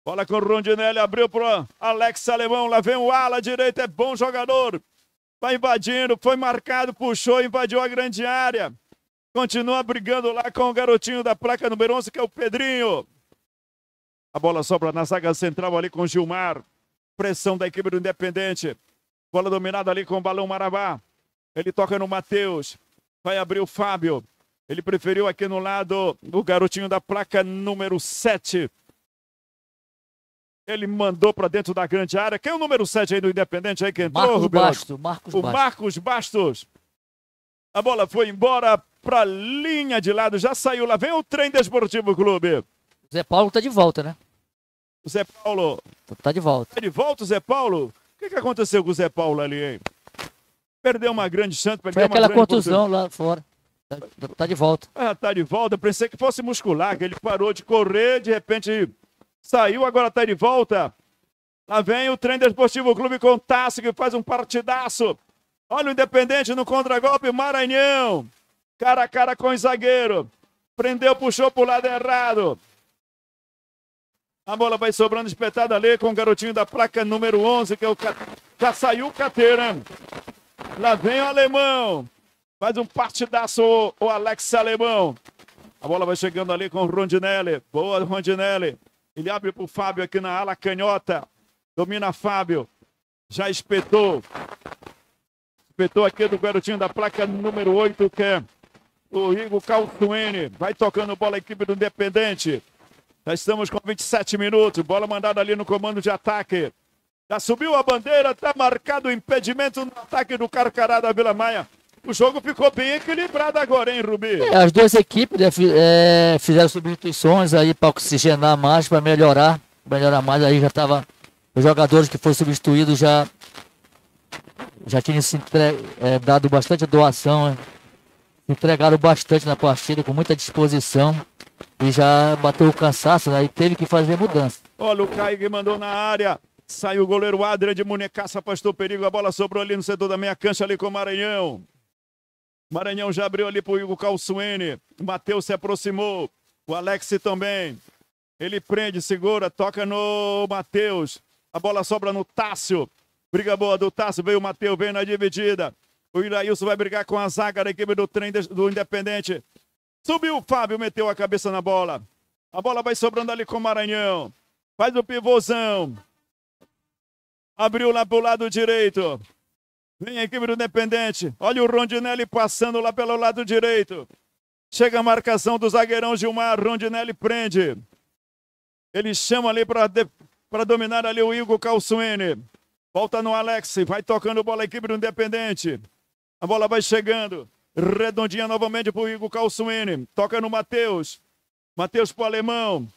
Bola com o Rondinelli, abriu pro Alex Alemão. Lá vem o ala direita, é bom jogador. Vai invadindo, foi marcado, puxou, invadiu a grande área. Continua brigando lá com o garotinho da placa número 11, que é o Pedrinho. A bola sobra na zaga central ali com o Gilmar. Pressão da equipe do Independente. Bola dominada ali com o balão Marabá. Ele toca no Matheus. Vai abrir o Fábio. Ele preferiu aqui no lado o garotinho da placa número 7. Ele mandou para dentro da grande área. Quem é o número 7 aí do Independente aí que entrou, Marcos Rubio? Bastos, Marcos o Marcos Bastos. A bola foi embora para linha de lado, já saiu lá. Vem o trem Desportivo Clube. Zé Paulo tá de volta, né? O Zé Paulo. Tá de volta. Tá de volta o Zé Paulo? O que, que aconteceu com o Zé Paulo ali, hein? Perdeu uma grande chance, perdeu Foi aquela contusão contusão. lá fora. Tá, tá de volta. Ah, tá de volta. Pensei que fosse muscular, que ele parou de correr, de repente Saiu, agora está de volta. Lá vem o trem Desportivo Clube com Tasso, que faz um partidaço. Olha o Independente no contragolpe, Maranhão. Cara a cara com o zagueiro. Prendeu, puxou para o lado errado. A bola vai sobrando espetada ali com o garotinho da placa número 11, que é o já saiu o Cateira. Lá vem o alemão. Faz um partidaço o Alex Alemão. A bola vai chegando ali com o Rondinelli. Boa, Rondinelli. Ele abre para o Fábio aqui na ala canhota. Domina Fábio. Já espetou. Espetou aqui do garotinho da placa número 8, que é o Rigo Calçuene. Vai tocando bola a equipe do Independente. Já estamos com 27 minutos. Bola mandada ali no comando de ataque. Já subiu a bandeira, está marcado o impedimento no ataque do Carcará da Vila Maia. O jogo ficou bem equilibrado agora, hein, Rubi? É, as duas equipes né, é, fizeram substituições aí para oxigenar mais, para melhorar. Melhorar mais, aí já estava. Os jogadores que foram substituídos já, já tinham se entre, é, dado bastante doação, né? entregaram bastante na partida, com muita disposição. E já bateu o cansaço, né? teve que fazer mudança. Olha, o Caio mandou na área. Saiu o goleiro Adrian de Munecaça, pastou perigo. A bola sobrou ali no setor da meia cancha, ali com o Maranhão. Maranhão já abriu ali para o Hugo Calçuene. O Matheus se aproximou. O Alex também. Ele prende, segura, toca no Matheus. A bola sobra no Tássio. Briga boa do Tássio. Veio o Matheus, Vem na dividida. O Ilaílson vai brigar com a zaga da equipe do trem do Independente. Subiu o Fábio, meteu a cabeça na bola. A bola vai sobrando ali com o Maranhão. Faz o pivôzão. Abriu lá pro lado direito. Vem a equipe do Independente. Olha o Rondinelli passando lá pelo lado direito. Chega a marcação do zagueirão Gilmar. Rondinelli prende. Ele chama ali para dominar ali o Igor Calçuene. Volta no Alex. Vai tocando bola a equipe do Independente. A bola vai chegando. Redondinha novamente para o Igor Calçuene. Toca no Matheus. Matheus para o alemão.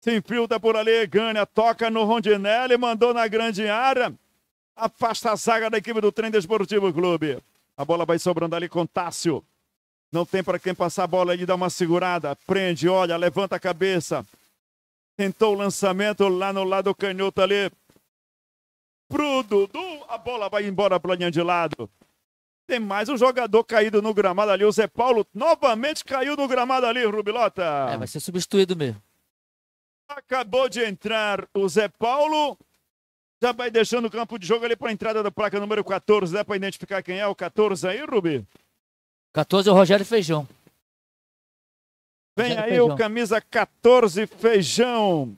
Se infiltra por ali. Ganha. Toca no Rondinelli. Mandou na grande área. Afasta a zaga da equipe do Trem Desportivo Clube. A bola vai sobrando ali com Tássio. Não tem para quem passar a bola, ali, dá uma segurada. Prende, olha, levanta a cabeça. Tentou o lançamento lá no lado canhoto ali. Pro Dudu, a bola vai embora para linha de lado. Tem mais um jogador caído no gramado ali. O Zé Paulo novamente caiu no gramado ali, Rubilota. É, vai ser substituído mesmo. Acabou de entrar o Zé Paulo. Já vai deixando o campo de jogo ali para a entrada da placa número 14. Dá para identificar quem é o 14 aí, Rubi? 14 é o Rogério Feijão. Vem Rogério aí Feijão. o camisa 14 Feijão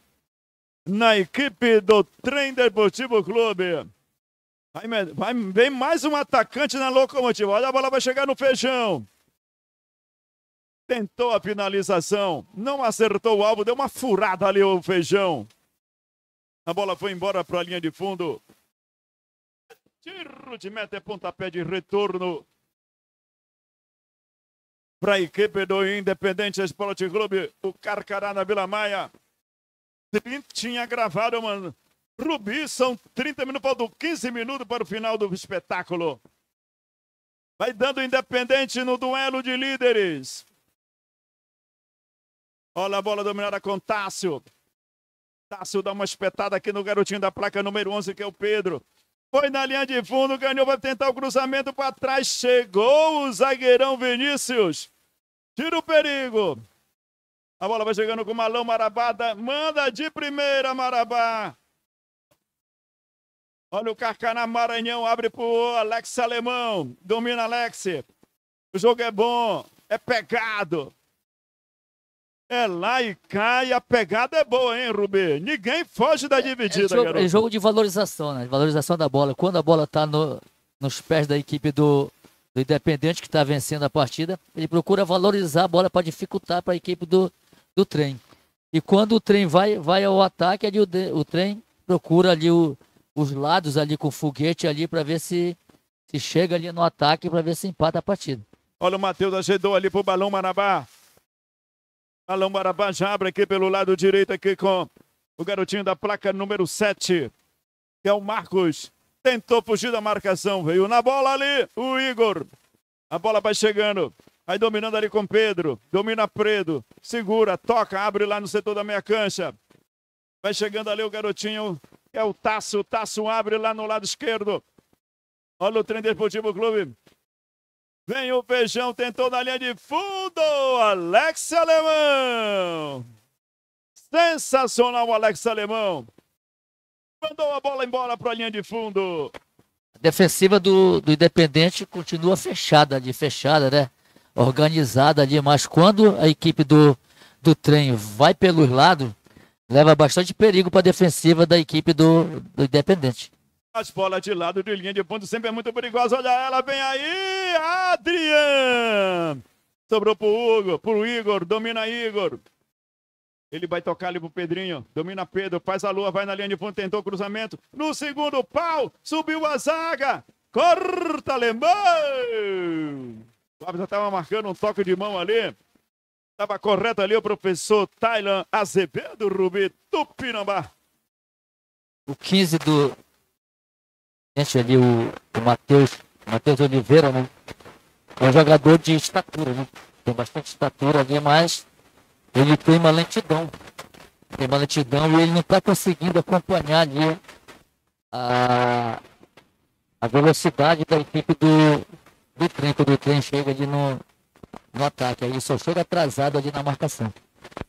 na equipe do Trem Deportivo Clube. Vai, vai, vem mais um atacante na locomotiva. Olha a bola, vai chegar no feijão. Tentou a finalização, não acertou o alvo, deu uma furada ali o feijão. A bola foi embora para a linha de fundo. Tiro de meta é pontapé de retorno. Para a equipe do Independente Esporte Clube, o Carcará na Vila Maia. Tinha gravado, mano. Rubi, são 30 minutos, faltam 15 minutos para o final do espetáculo. Vai dando Independente no duelo de líderes. Olha a bola dominada com Tássio. Tássio dá uma espetada aqui no garotinho da placa número 11, que é o Pedro. Foi na linha de fundo, ganhou, vai tentar o cruzamento para trás. Chegou o zagueirão Vinícius. Tira o perigo. A bola vai chegando com o Malão Marabada. Manda de primeira, Marabá. Olha o na Maranhão, abre pro Alex Alemão. Domina Alex. O jogo é bom, é pegado. É lá e cá e a pegada é boa, hein, Rubê? Ninguém foge da é, é dividida, é, jogo, garoto. É jogo de valorização, né? Valorização da bola. Quando a bola tá no, nos pés da equipe do, do Independente, que está vencendo a partida, ele procura valorizar a bola para dificultar para a equipe do, do trem. E quando o trem vai, vai ao ataque, ali o, o trem procura ali o, os lados ali com foguete ali para ver se, se chega ali no ataque para ver se empata a partida. Olha o Matheus ajeitou ali pro Balão Marabá. Alão Barabás abre aqui pelo lado direito, aqui com o garotinho da placa número 7, que é o Marcos. Tentou fugir da marcação, veio na bola ali, o Igor. A bola vai chegando, vai dominando ali com Pedro. Domina Pedro, segura, toca, abre lá no setor da meia cancha. Vai chegando ali o garotinho, é o Taço. O Taço abre lá no lado esquerdo. Olha o trem Desportivo Clube. Vem o feijão, tentou na linha de fundo. Alex Alemão. Sensacional, Alex Alemão. Mandou a bola embora para a linha de fundo. A defensiva do, do Independente continua fechada ali, fechada, né? Organizada ali, mas quando a equipe do, do trem vai pelos lados, leva bastante perigo para a defensiva da equipe do, do Independente. As bolas de lado de linha de ponto sempre é muito perigosa. Olha ela, vem aí, Adrian! Sobrou pro Hugo, pro Igor, domina Igor. Ele vai tocar ali pro Pedrinho. Domina Pedro, faz a lua, vai na linha de fundo, tentou o cruzamento. No segundo pau, subiu a zaga. Corta, Alemão! O já estava marcando um toque de mão ali. Estava correto ali o professor Thailand Azevedo Rubi Tupinambá. O 15 do, gente ali, o, o Matheus Mateus Oliveira, né? é um jogador de estatura, né? tem bastante estatura ali, mas ele tem uma lentidão. Tem uma lentidão e ele não está conseguindo acompanhar ali a, a velocidade da equipe do, do trem, quando o trem chega ali no, no ataque. Aí só chega atrasado ali na marcação.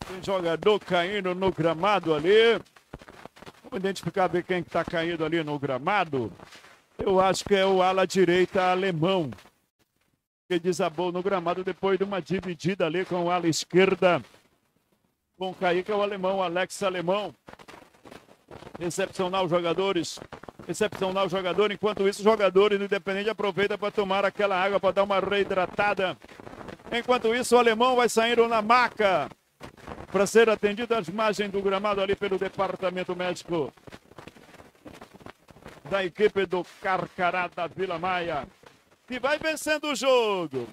Tem jogador caindo no gramado ali identificar ver quem está caindo ali no gramado. Eu acho que é o ala direita alemão, que desabou no gramado depois de uma dividida ali com o ala esquerda. Com o Kaique é o alemão, Alex Alemão. Excepcional jogadores, excepcional jogador. Enquanto isso, jogadores do Independente aproveita para tomar aquela água para dar uma reidratada. Enquanto isso, o alemão vai saindo na maca para ser atendida às margens do gramado ali pelo Departamento Médico da equipe do Carcará da Vila Maia, que vai vencendo o jogo.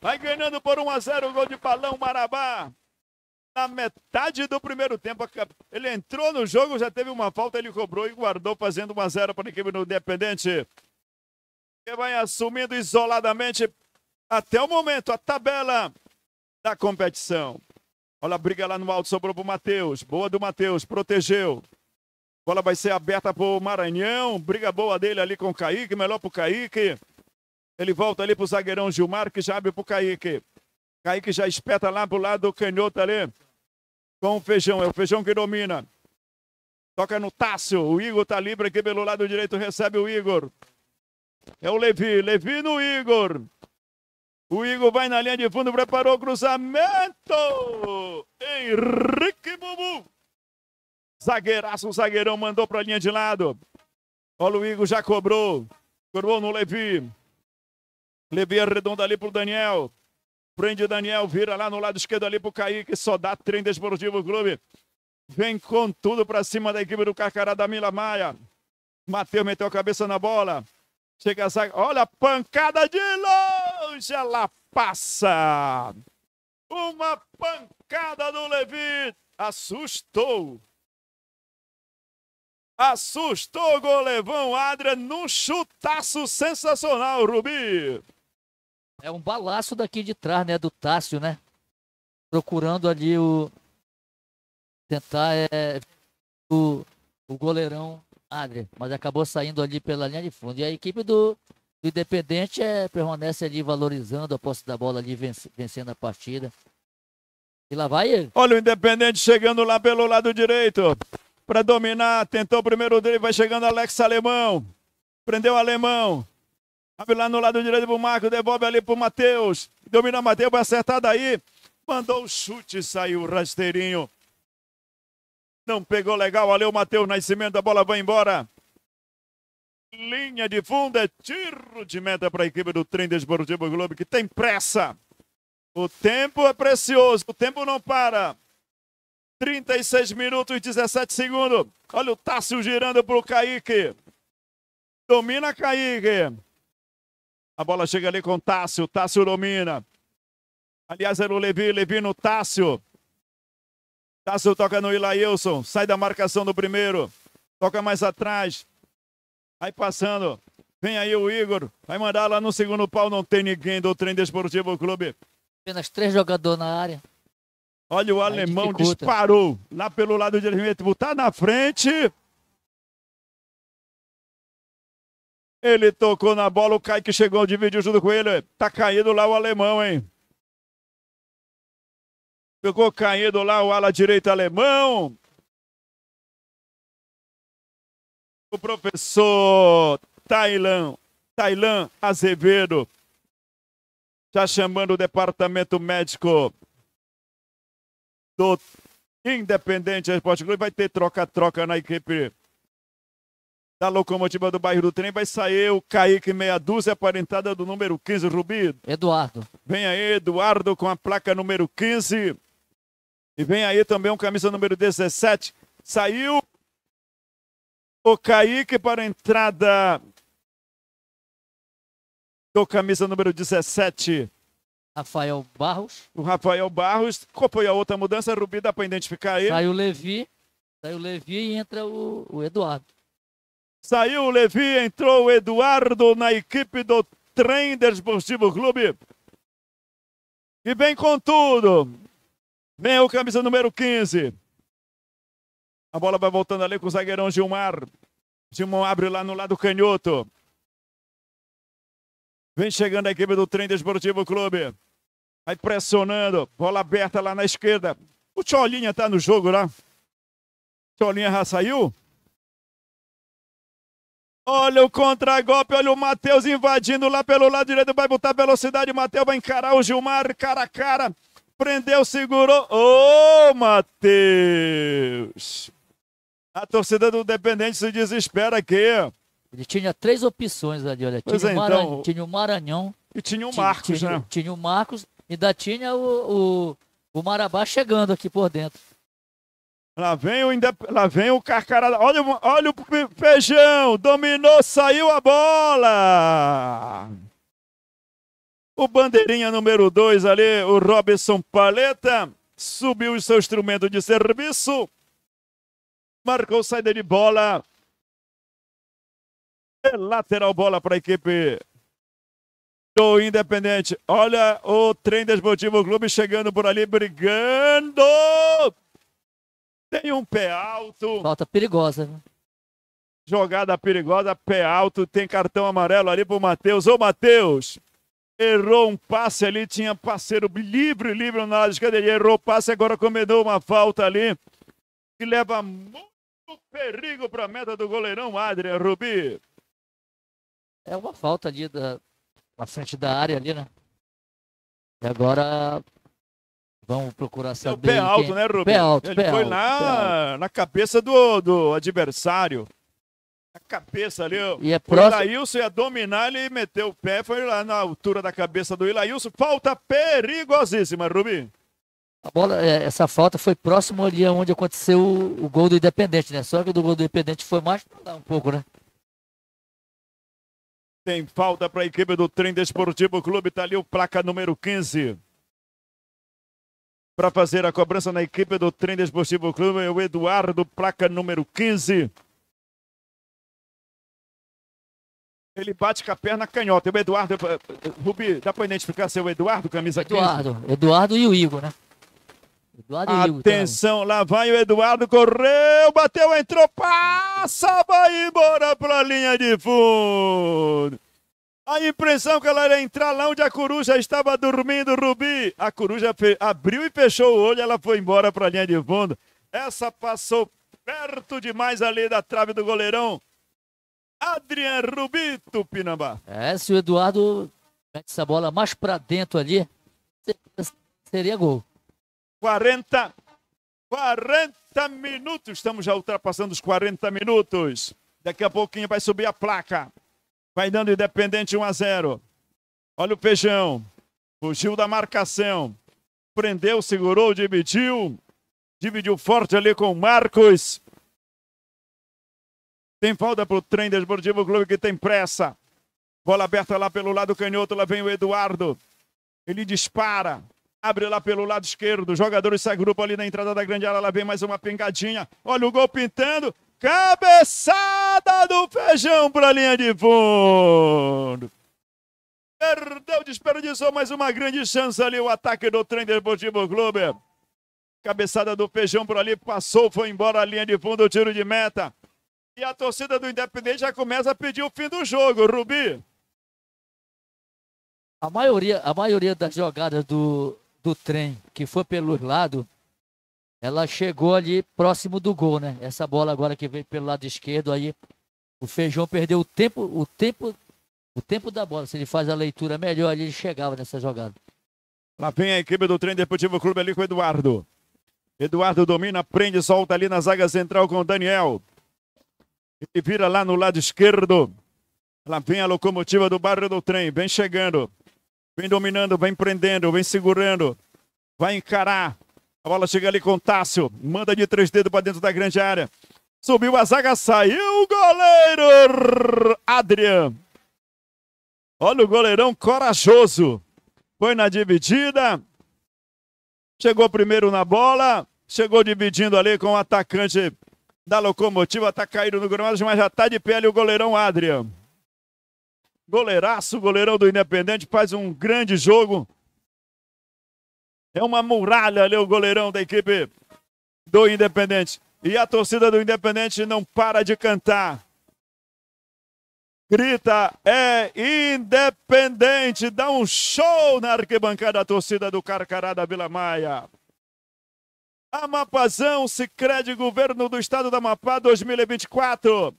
Vai ganhando por 1 a 0 o gol de Palão Marabá. Na metade do primeiro tempo, ele entrou no jogo, já teve uma falta, ele cobrou e guardou, fazendo 1 a 0 para a equipe do Independente. Que vai assumindo isoladamente até o momento a tabela da competição. Olha a briga lá no alto, sobrou pro Matheus. Boa do Matheus, protegeu. Bola vai ser aberta pro Maranhão. Briga boa dele ali com o Kaique, melhor pro Kaique. Ele volta ali pro zagueirão Gilmar, que já abre pro Kaique. Kaique já espeta lá pro lado do canhoto ali. Com o Feijão, é o Feijão que domina. Toca no Tássio, o Igor tá livre aqui pelo lado direito, recebe o Igor. É o Levi, Levi no Igor. O Igor vai na linha de fundo, preparou o cruzamento. Henrique Bubu. Zagueiraço, zagueirão, mandou para a linha de lado. Olha o Igor, já cobrou. Cobrou no Levi. Levi arredonda ali o Daniel. Prende Daniel, vira lá no lado esquerdo ali para o Kaique. Só dá trem desportivo clube. Vem com tudo para cima da equipe do Carcará da Mila Maia. Matheus meteu a cabeça na bola. Chega essa. Olha a pancada de longe, ela passa. Uma pancada do Levi. Assustou. Assustou o golevão Adrian num chutaço sensacional, Rubi. É um balaço daqui de trás, né? Do Tássio, né? Procurando ali o. Tentar é, o, o goleirão Agri, mas acabou saindo ali pela linha de fundo. E a equipe do, do Independente é, permanece ali valorizando a posse da bola ali, vencendo a partida. E lá vai ele. Olha o Independente chegando lá pelo lado direito. Para dominar, tentou o primeiro drible, vai chegando Alex Alemão. Prendeu o Alemão. Abre lá no lado direito pro Marco, devolve ali pro Matheus. Domina Matheus, vai acertar daí. Mandou o chute, saiu o rasteirinho. Não pegou legal, valeu Matheus Nascimento, a bola vai embora. Linha de fundo, é tiro de meta para a equipe do Trem Desportivo Globo, que tem pressa. O tempo é precioso, o tempo não para. 36 minutos e 17 segundos. Olha o Tássio girando para o Kaique. Domina Kaique. A bola chega ali com o Tássio, Tássio domina. Aliás, era o Levi, Levi no Tássio. Tasso toca no Ilailson, sai da marcação do primeiro, toca mais atrás, vai passando, vem aí o Igor, vai mandar lá no segundo pau, não tem ninguém do Trem Desportivo Clube. Apenas três jogadores na área. Olha o aí alemão, dificulta. disparou lá pelo lado direito, tá na frente. Ele tocou na bola, o Kaique chegou, dividiu junto com ele. Tá caído lá o alemão, hein? Pegou caído lá o ala direita alemão. O professor tailan tailan Azevedo, já chamando o departamento médico do Independente Esporte Clube. Vai ter troca-troca na equipe da locomotiva do bairro do trem. Vai sair o Kaique Meia Dúzia, aparentada do número 15, Rubido. Eduardo. Vem aí, Eduardo, com a placa número 15. E vem aí também um camisa número 17. Saiu o Kaique para a entrada do camisa número 17. Rafael Barros. O Rafael Barros. Qual foi a outra mudança? Rubi, dá para identificar aí? Saiu o Levi. Saiu o Levi e entra o, o Eduardo. Saiu o Levi, entrou o Eduardo na equipe do Trem Desportivo Clube. E vem com tudo. Vem o camisa número 15. A bola vai voltando ali com o zagueirão Gilmar. Gilmar abre lá no lado canhoto. Vem chegando a equipe do Trem Desportivo Clube. Vai pressionando. Bola aberta lá na esquerda. O Tcholinha tá no jogo lá. Né? Tcholinha já saiu? Olha o contragolpe, olha o Matheus invadindo lá pelo lado direito, vai botar tá velocidade, o Matheus vai encarar o Gilmar cara a cara. Prendeu, segurou. Ô, oh, Matheus! A torcida do Independente se desespera aqui. Ele tinha três opções ali, olha. tinha, é, o Maranhão, então... tinha o Maranhão. E tinha o Marcos, tinha, tinha, né? Tinha o Marcos e ainda tinha o, o, o Marabá chegando aqui por dentro. Lá vem o, Indep... Lá vem o Carcará. Olha, olha o feijão. Dominou, saiu a bola. O bandeirinha número 2 ali, o Robson Paleta, subiu o seu instrumento de serviço, marcou saída de bola. É lateral bola para a equipe do Independente. Olha o trem Desportivo Clube chegando por ali, brigando. Tem um pé alto. Falta perigosa. Né? Jogada perigosa, pé alto. Tem cartão amarelo ali pro Matheus. Ô, Matheus, Errou um passe ali, tinha parceiro livre, livre na área de escanteio. Errou o passe, agora comedou uma falta ali. Que leva muito perigo para a meta do goleirão Adrian Rubi. É uma falta ali da, na frente da área ali, né? E agora vamos procurar saber. É o pé alto, quem... né, Rubi? Pé alto, Ele pé foi alto, na, na cabeça do, do adversário. A cabeça ali, ó. E é próximo... O Ilaílson ia dominar, ele meteu o pé, foi lá na altura da cabeça do Ilaílson. Falta perigosíssima, Rubi. A bola, é, essa falta foi próximo ali onde aconteceu o, o gol do Independente, né? Só que o do gol do Independente foi mais pra lá um pouco, né? Tem falta para a equipe do Trem Desportivo Clube. Tá ali o placa número 15. Para fazer a cobrança na equipe do Trem Desportivo Clube, o Eduardo, placa número 15. Ele bate com a perna canhota. O Eduardo, eh, eh, Rubi, dá para identificar se é o Eduardo, camisa aqui? Eduardo, Eduardo e o Igor, né? Eduardo Atenção, Igor, lá vai o Eduardo, correu, bateu, entrou, passa, vai embora para a linha de fundo. A impressão que ela era entrar lá onde a coruja estava dormindo, Rubi. A coruja abriu e fechou o olho, ela foi embora para a linha de fundo. Essa passou perto demais ali da trave do goleirão. Adrien Rubito, Pinambá. É, se o Eduardo mete essa bola mais para dentro ali, seria gol. 40, 40 minutos, estamos já ultrapassando os 40 minutos. Daqui a pouquinho vai subir a placa. Vai dando Independente 1 a 0. Olha o Feijão. Fugiu da marcação. Prendeu, segurou, dividiu. Dividiu forte ali com o Marcos. Tem falta para o trem Desportivo Clube que tem pressa. Bola aberta lá pelo lado canhoto, lá vem o Eduardo. Ele dispara. Abre lá pelo lado esquerdo. Os jogadores se agrupam ali na entrada da grande área. Lá vem mais uma pingadinha. Olha o gol pintando. Cabeçada do feijão para a linha de fundo. Perdeu, desperdiçou mais uma grande chance ali. O ataque do trem Deportivo Clube. Cabeçada do feijão por ali. Passou, foi embora a linha de fundo. o Tiro de meta. E a torcida do Independente já começa a pedir o fim do jogo, Rubi. A maioria, a maioria das jogadas do, do trem que foi pelos lados, ela chegou ali próximo do gol, né? Essa bola agora que veio pelo lado esquerdo aí, o Feijão perdeu o tempo, o tempo, o tempo da bola. Se ele faz a leitura melhor ali, ele chegava nessa jogada. Lá vem a equipe do Trem Deportivo Clube ali com o Eduardo. Eduardo domina, prende, solta ali na zaga central com o Daniel e vira lá no lado esquerdo. Lá vem a locomotiva do barrio do trem, vem chegando, vem dominando, vem prendendo, vem segurando, vai encarar. A bola chega ali com o Tássio, manda de três dedos para dentro da grande área. Subiu a zaga, saiu o goleiro Adrian. Olha o goleirão corajoso. Foi na dividida. Chegou primeiro na bola. Chegou dividindo ali com o atacante da locomotiva está caído no gramado, mas já está de pele o goleirão Adrian. Goleiraço, goleirão do Independente, faz um grande jogo. É uma muralha ali o goleirão da equipe do Independente. E a torcida do Independente não para de cantar. Grita, é independente, dá um show na arquibancada da torcida do Carcará da Vila Maia. Amapazão, Sicredi Governo do Estado da Amapá 2024.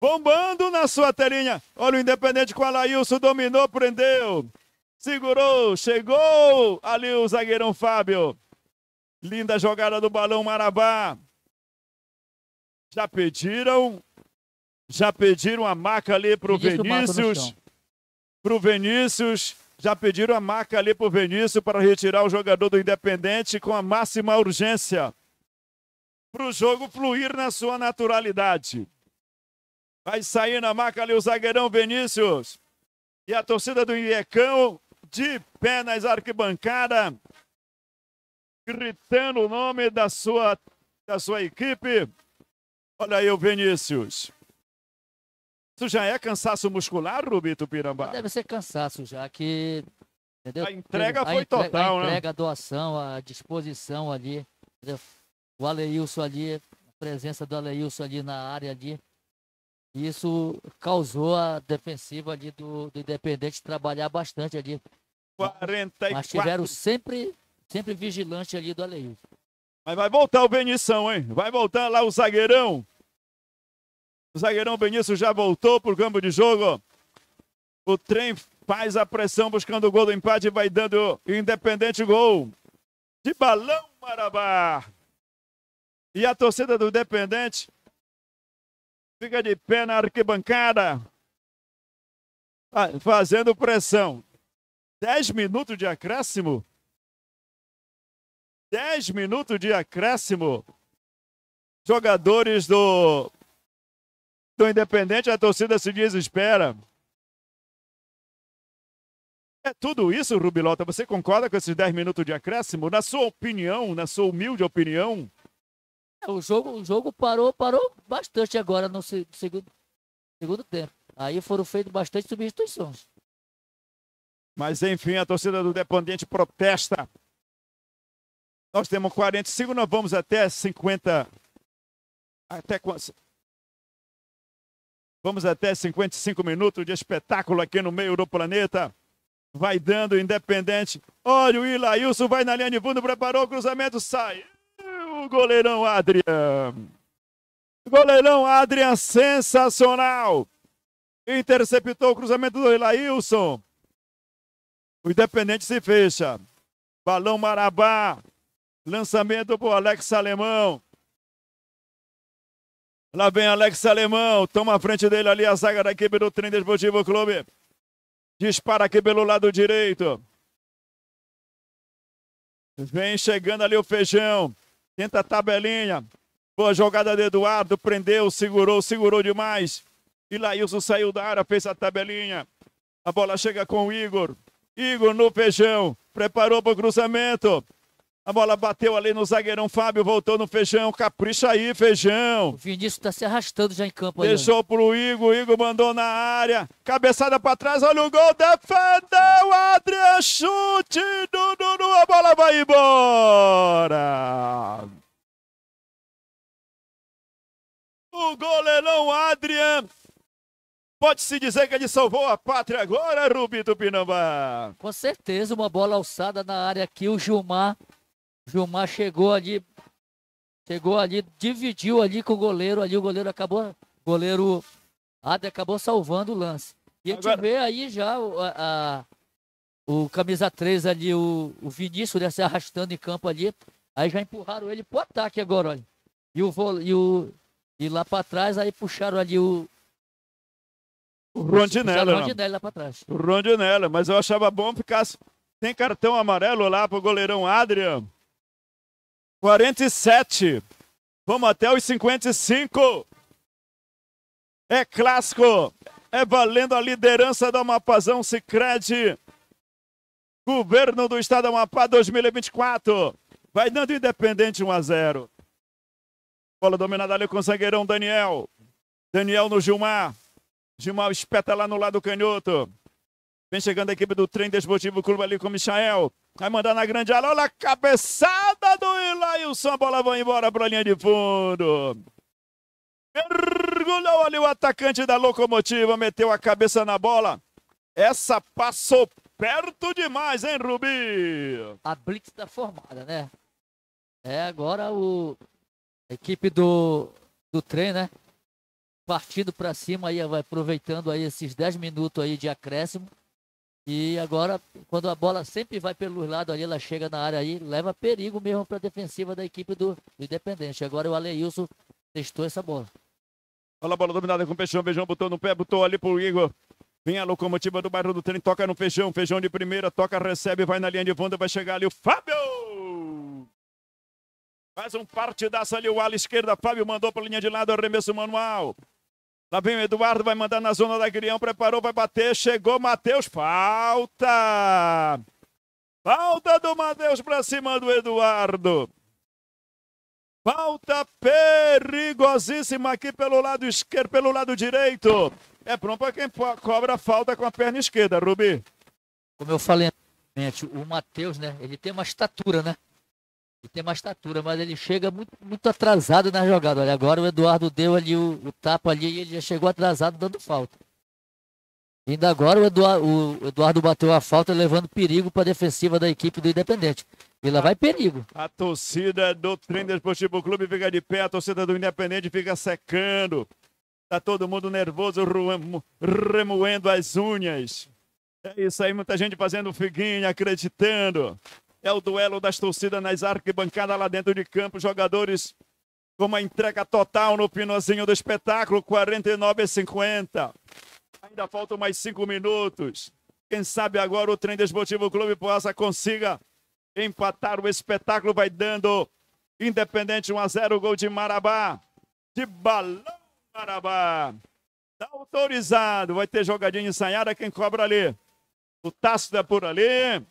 Bombando na sua telinha. Olha o Independente com a Laílson, dominou, prendeu. Segurou, chegou ali o zagueirão Fábio. Linda jogada do balão Marabá. Já pediram, já pediram a maca ali pro Vinícius. Pro Vinícius. Já pediram a maca ali para o Vinícius para retirar o jogador do Independente com a máxima urgência. Para o jogo fluir na sua naturalidade. Vai sair na maca ali o zagueirão Vinícius E a torcida do Iecão de pé nas arquibancada, gritando o nome da sua, da sua equipe. Olha aí o Vinícius. Isso já é cansaço muscular, Rubito Pirambá? Deve ser cansaço já, que. Entendeu? A entrega a foi entrega, total, a né? A entrega, a doação, a disposição ali. Entendeu? O Aleilson ali, a presença do Aleilson ali na área ali. Isso causou a defensiva ali do, do Independente trabalhar bastante ali. 44. Mas tiveram sempre, sempre vigilante ali do Aleilson. Mas vai voltar o Benição, hein? Vai voltar lá o zagueirão. O zagueirão Benício já voltou para o campo de jogo. O trem faz a pressão buscando o gol do empate e vai dando o independente gol. De balão, Marabá. E a torcida do Independente fica de pé na arquibancada, ah, fazendo pressão. 10 minutos de acréscimo. 10 minutos de acréscimo. Jogadores do do Independente, a torcida se desespera. É tudo isso, Rubilota? Você concorda com esses 10 minutos de acréscimo? Na sua opinião, na sua humilde opinião? É, o, jogo, o jogo parou, parou bastante agora no, se, segundo, segundo tempo. Aí foram feitas bastante substituições. Mas enfim, a torcida do Dependente protesta. Nós temos 45, nós vamos até 50. Até Vamos até 55 minutos de espetáculo aqui no meio do planeta. Vai dando independente. Olha o Ilailson, vai na linha de fundo, preparou o cruzamento, sai. O goleirão Adrian. Goleirão Adrian, sensacional. Interceptou o cruzamento do Ilailson. O Independente se fecha. Balão Marabá. Lançamento para o Alex Alemão. Lá vem Alex Alemão, toma a frente dele ali a zaga da equipe do Trem Desportivo Clube. Dispara aqui pelo lado direito. Vem chegando ali o Feijão. Tenta a tabelinha. Boa jogada de Eduardo, prendeu, segurou, segurou demais. E Lailson saiu da área, fez a tabelinha. A bola chega com o Igor. Igor no Feijão, preparou para o cruzamento. A bola bateu ali no zagueirão Fábio, voltou no Feijão. Capricha aí, Feijão. O Vinícius Tá se arrastando já em campo. Deixou pro Igor, Igor mandou na área. Cabeçada para trás, olha o gol, defendeu, Adrian, chute, Dudu, a bola vai embora. O goleirão Adrian Pode-se dizer que ele salvou a pátria agora, Rubi Tupinambá. Com certeza, uma bola alçada na área aqui. O Gilmar Gilmar chegou ali, chegou ali, dividiu ali com o goleiro, ali o goleiro acabou, goleiro Adri acabou salvando o lance. E a gente vê aí já a, a, o camisa 3 ali, o, o Vinícius né, se arrastando em campo ali. Aí já empurraram ele pro ataque agora, olha. E o, e o e lá para trás, aí puxaram ali o. O Rondinella. O Rondinella lá para trás. O Rondinella, mas eu achava bom ficar. Tem cartão amarelo lá pro goleirão Adriano. 47. Vamos até os 55. É clássico. É valendo a liderança do Amapazão Sicredi. Governo do Estado Amapá 2024. Vai dando independente 1 a 0. Bola dominada ali com o zagueirão Daniel. Daniel no Gilmar. Gilmar espeta lá no lado canhoto. Vem chegando a equipe do Trem Desportivo Clube ali com o Michael. Vai mandar na grande área. Olha a cabeçada do Ilailson. A bola vai embora para a linha de fundo. Mergulhou ali o atacante da locomotiva. Meteu a cabeça na bola. Essa passou perto demais, hein, Rubi? A blitz da formada, né? É agora o... a equipe do, do trem, né? Partindo para cima aí, vai aproveitando aí esses 10 minutos aí de acréscimo e agora, quando a bola sempre vai pelos lados ali, ela chega na área aí, leva perigo mesmo para a defensiva da equipe do, do Independente. Agora o Aleilson testou essa bola. Olha a bola dominada com o Peixão. Beijão botou no pé, botou ali pro Igor. Vem a locomotiva do bairro do trem, toca no Feijão. Feijão de primeira, toca, recebe, vai na linha de fundo, vai chegar ali o Fábio! Faz um partidaço ali o ala esquerda. Fábio mandou para linha de lado, arremesso manual. Lá vem o Eduardo, vai mandar na zona da Grião, preparou, vai bater, chegou Matheus, falta! Falta do Matheus para cima do Eduardo. Falta perigosíssima aqui pelo lado esquerdo, pelo lado direito. É pronto para quem cobra falta com a perna esquerda, Rubi. Como eu falei o Matheus, né? Ele tem uma estatura, né? e tem uma estatura, mas ele chega muito, muito atrasado na jogada. Olha, agora o Eduardo deu ali o, o tapa ali e ele já chegou atrasado dando falta. Ainda agora o Eduardo, o Eduardo bateu a falta levando perigo para a defensiva da equipe do Independente. E lá vai perigo. A torcida do Treino Esportivo Clube fica de pé, a torcida do Independente fica secando. Tá todo mundo nervoso, remoendo as unhas. É isso aí, muita gente fazendo figuinha, acreditando. É o duelo das torcidas nas arquibancadas lá dentro de campo. Jogadores com uma entrega total no pinozinho do espetáculo, 49 e 50. Ainda faltam mais cinco minutos. Quem sabe agora o trem Desportivo Clube possa consiga empatar o espetáculo. Vai dando Independente 1 a 0, gol de Marabá. De balão, Marabá. Está autorizado. Vai ter jogadinha ensaiada. Quem cobra ali? O Tasso é por ali.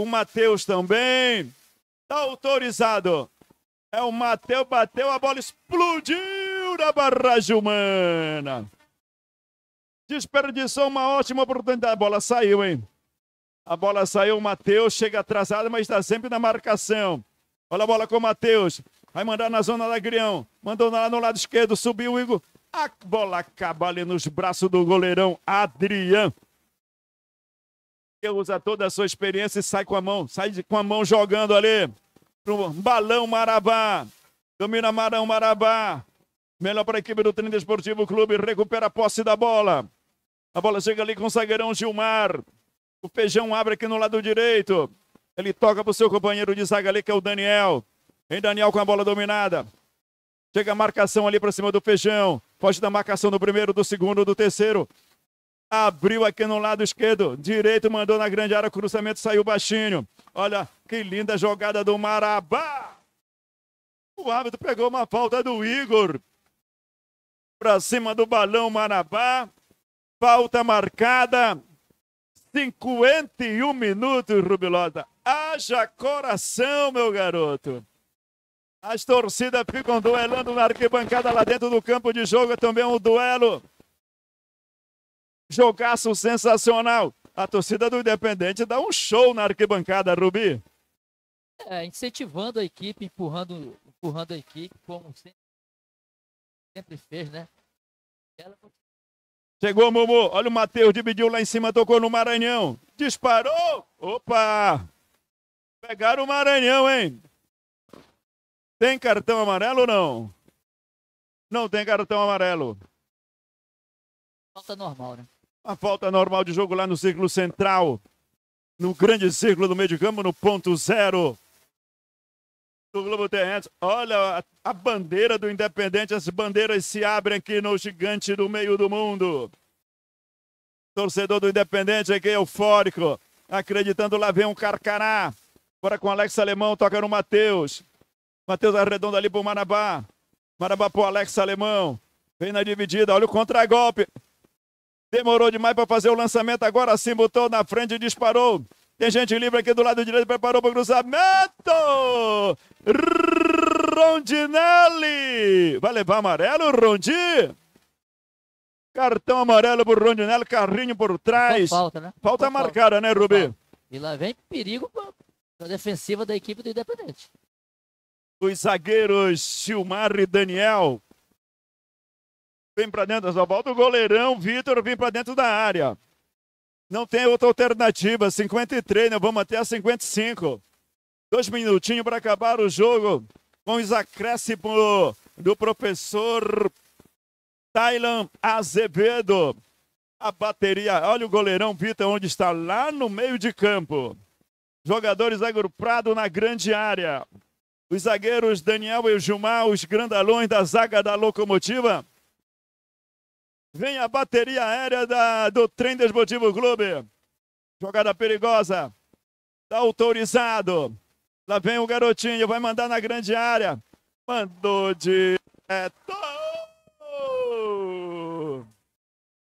O Matheus também. está autorizado. É o Matheus, bateu, a bola explodiu na barragem humana. Desperdiçou uma ótima oportunidade. A bola saiu, hein? A bola saiu, o Matheus chega atrasado, mas está sempre na marcação. Olha a bola com o Matheus. Vai mandar na zona da Grião. Mandou lá no lado esquerdo, subiu o Igor. A bola acaba ali nos braços do goleirão Adriano usa toda a sua experiência e sai com a mão, sai com a mão jogando ali. Pro balão Marabá. Domina Marão Marabá. Melhor para a equipe do Trinta Esportivo Clube. Recupera a posse da bola. A bola chega ali com o zagueirão Gilmar. O feijão abre aqui no lado direito. Ele toca para o seu companheiro de zaga ali, que é o Daniel. Em Daniel com a bola dominada. Chega a marcação ali para cima do feijão. Foge da marcação do primeiro, do segundo, do terceiro. Abriu aqui no lado esquerdo, direito, mandou na grande área, cruzamento saiu baixinho. Olha que linda jogada do Marabá. O árbitro pegou uma falta do Igor. Para cima do balão Marabá. Falta marcada. 51 minutos, Rubilota. Haja coração, meu garoto. As torcidas ficam duelando na arquibancada lá dentro do campo de jogo. É também um duelo Jogaço sensacional. A torcida do Independente dá um show na arquibancada, Rubi. É, incentivando a equipe, empurrando, empurrando a equipe, como sempre, sempre fez, né? Ela... Chegou, Mumu. Olha o Matheus, dividiu lá em cima, tocou no Maranhão. Disparou. Opa! Pegaram o Maranhão, hein? Tem cartão amarelo ou não? Não tem cartão amarelo. Falta normal, né? A falta normal de jogo lá no círculo central. No grande círculo do meio de campo, no ponto zero do Globo Terrestre. Olha a, a bandeira do Independente. As bandeiras se abrem aqui no gigante do meio do mundo. Torcedor do Independente aqui eufórico. Acreditando lá vem um Carcará. Agora com Alex Alemão, toca no Matheus. Matheus arredonda ali pro Marabá. Marabá pro Alex Alemão. Vem na dividida, olha o contragolpe. Demorou demais para fazer o lançamento, agora sim botou na frente e disparou. Tem gente livre aqui do lado direito, preparou para o cruzamento! Rondinelli! Vai levar amarelo, Rondi? Cartão amarelo o Rondinelli, carrinho por trás. falta, né? Falta marcada, falta. né, Rubi? E lá vem perigo para a defensiva da equipe do Independente. Os zagueiros Gilmar e Daniel vem para dentro, só volta o goleirão, Vitor vem para dentro da área. Não tem outra alternativa, 53, nós né? vamos até a 55. Dois minutinhos para acabar o jogo, com os acréscimos do professor Tylan Azevedo. A bateria, olha o goleirão Vitor, onde está, lá no meio de campo. Jogadores agrupados na grande área. Os zagueiros Daniel e Gilmar, os grandalões da zaga da locomotiva, Vem a bateria aérea da, do Trem Desportivo Clube. Jogada perigosa. Está autorizado. Lá vem o garotinho, vai mandar na grande área. Mandou direto.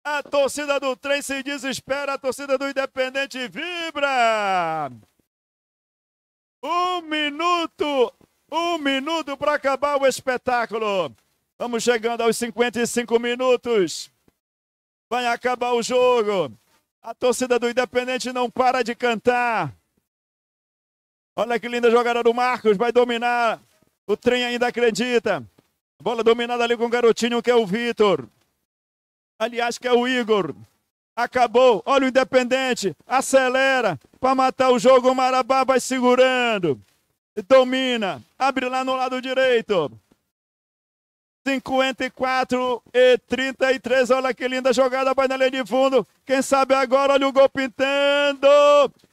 A torcida do trem se desespera, a torcida do Independente vibra. Um minuto, um minuto para acabar o espetáculo. Vamos chegando aos 55 minutos. Vai acabar o jogo. A torcida do Independente não para de cantar. Olha que linda jogada do Marcos. Vai dominar. O trem ainda acredita. Bola dominada ali com o garotinho que é o Vitor. Aliás, que é o Igor. Acabou. Olha o Independente. Acelera. Para matar o jogo, o Marabá vai segurando. Domina. Abre lá no lado direito. 54 e 33. Olha que linda jogada, vai na linha de fundo. Quem sabe agora, olha o gol pintando.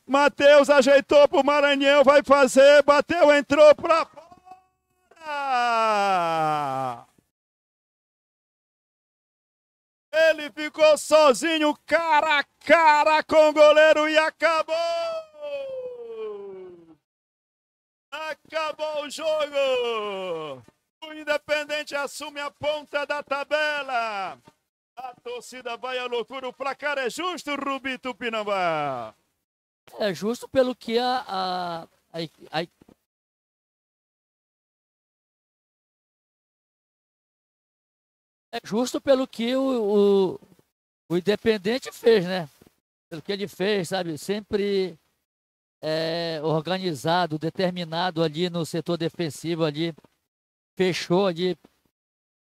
Matheus ajeitou pro Maranhão, vai fazer, bateu, entrou pra fora. Ele ficou sozinho, cara a cara com o goleiro e acabou. Acabou o jogo. O Independente assume a ponta da tabela. A torcida vai à loucura. O placar é justo, Rubi Tupinambá. É justo pelo que a, a, a, a... é justo pelo que o, o, o, Independente fez, né? Pelo que ele fez, sabe? Sempre é, organizado, determinado ali no setor defensivo ali fechou ali,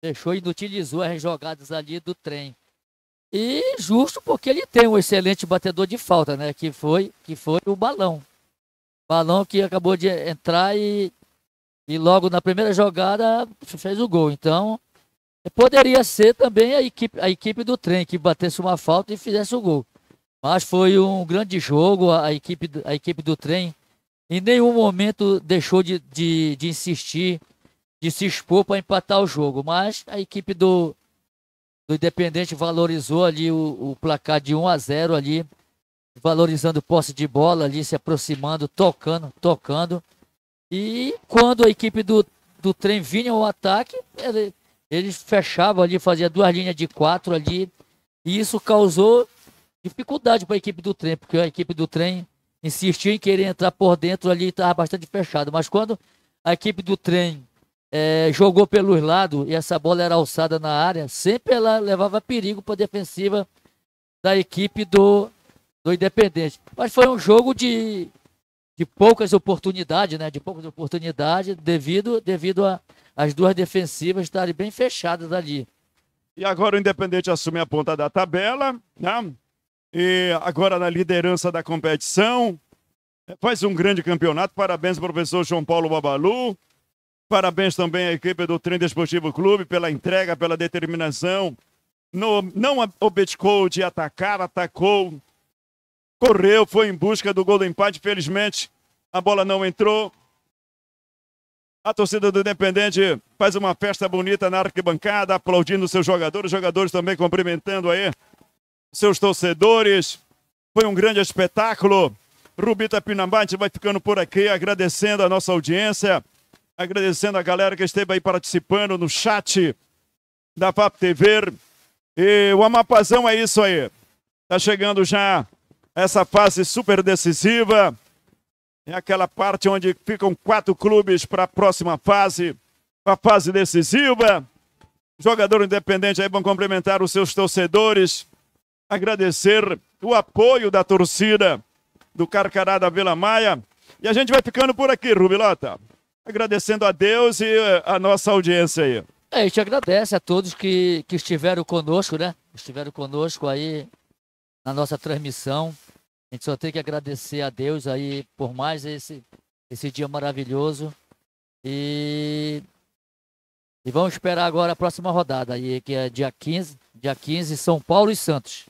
fechou e inutilizou as jogadas ali do trem. E justo porque ele tem um excelente batedor de falta, né? Que foi, que foi o balão. Balão que acabou de entrar e, e logo na primeira jogada fez o gol. Então, poderia ser também a equipe, a equipe do trem que batesse uma falta e fizesse o gol. Mas foi um grande jogo, a, a equipe, a equipe do trem em nenhum momento deixou de, de, de insistir, de se expor para empatar o jogo. Mas a equipe do, do Independente valorizou ali o, o, placar de 1 a 0 ali, valorizando posse de bola ali, se aproximando, tocando, tocando. E quando a equipe do, do trem vinha ao ataque, ele, eles fechavam ali, fazia duas linhas de quatro ali. E isso causou dificuldade para a equipe do trem, porque a equipe do trem insistiu em querer entrar por dentro ali e estava bastante fechado. Mas quando a equipe do trem é, jogou pelos lados e essa bola era alçada na área, sempre ela levava perigo para a defensiva da equipe do, do Independente. Mas foi um jogo de, de poucas oportunidades, né? De poucas oportunidades devido, devido a, as duas defensivas estarem bem fechadas ali. E agora o Independente assume a ponta da tabela, né? E agora na liderança da competição. Faz um grande campeonato. Parabéns, professor João Paulo Babalu. Parabéns também à equipe do Trem Esportivo Clube pela entrega, pela determinação. No, não obedecou de atacar, atacou, correu, foi em busca do gol do empate. Felizmente, a bola não entrou. A torcida do Independente faz uma festa bonita na arquibancada, aplaudindo seus jogadores, os jogadores também cumprimentando aí seus torcedores. Foi um grande espetáculo. Rubita Pinambate vai ficando por aqui, agradecendo a nossa audiência agradecendo a galera que esteve aí participando no chat da FAP TV. E o Amapazão é isso aí. Está chegando já essa fase super decisiva. É aquela parte onde ficam quatro clubes para a próxima fase, a fase decisiva. Jogador independente aí vão complementar os seus torcedores. Agradecer o apoio da torcida do Carcará da Vila Maia. E a gente vai ficando por aqui, Rubilota. Agradecendo a Deus e a nossa audiência aí. É, a gente agradece a todos que, que estiveram conosco, né? Estiveram conosco aí na nossa transmissão. A gente só tem que agradecer a Deus aí por mais esse, esse dia maravilhoso. E, e vamos esperar agora a próxima rodada aí, que é dia 15, dia 15, São Paulo e Santos.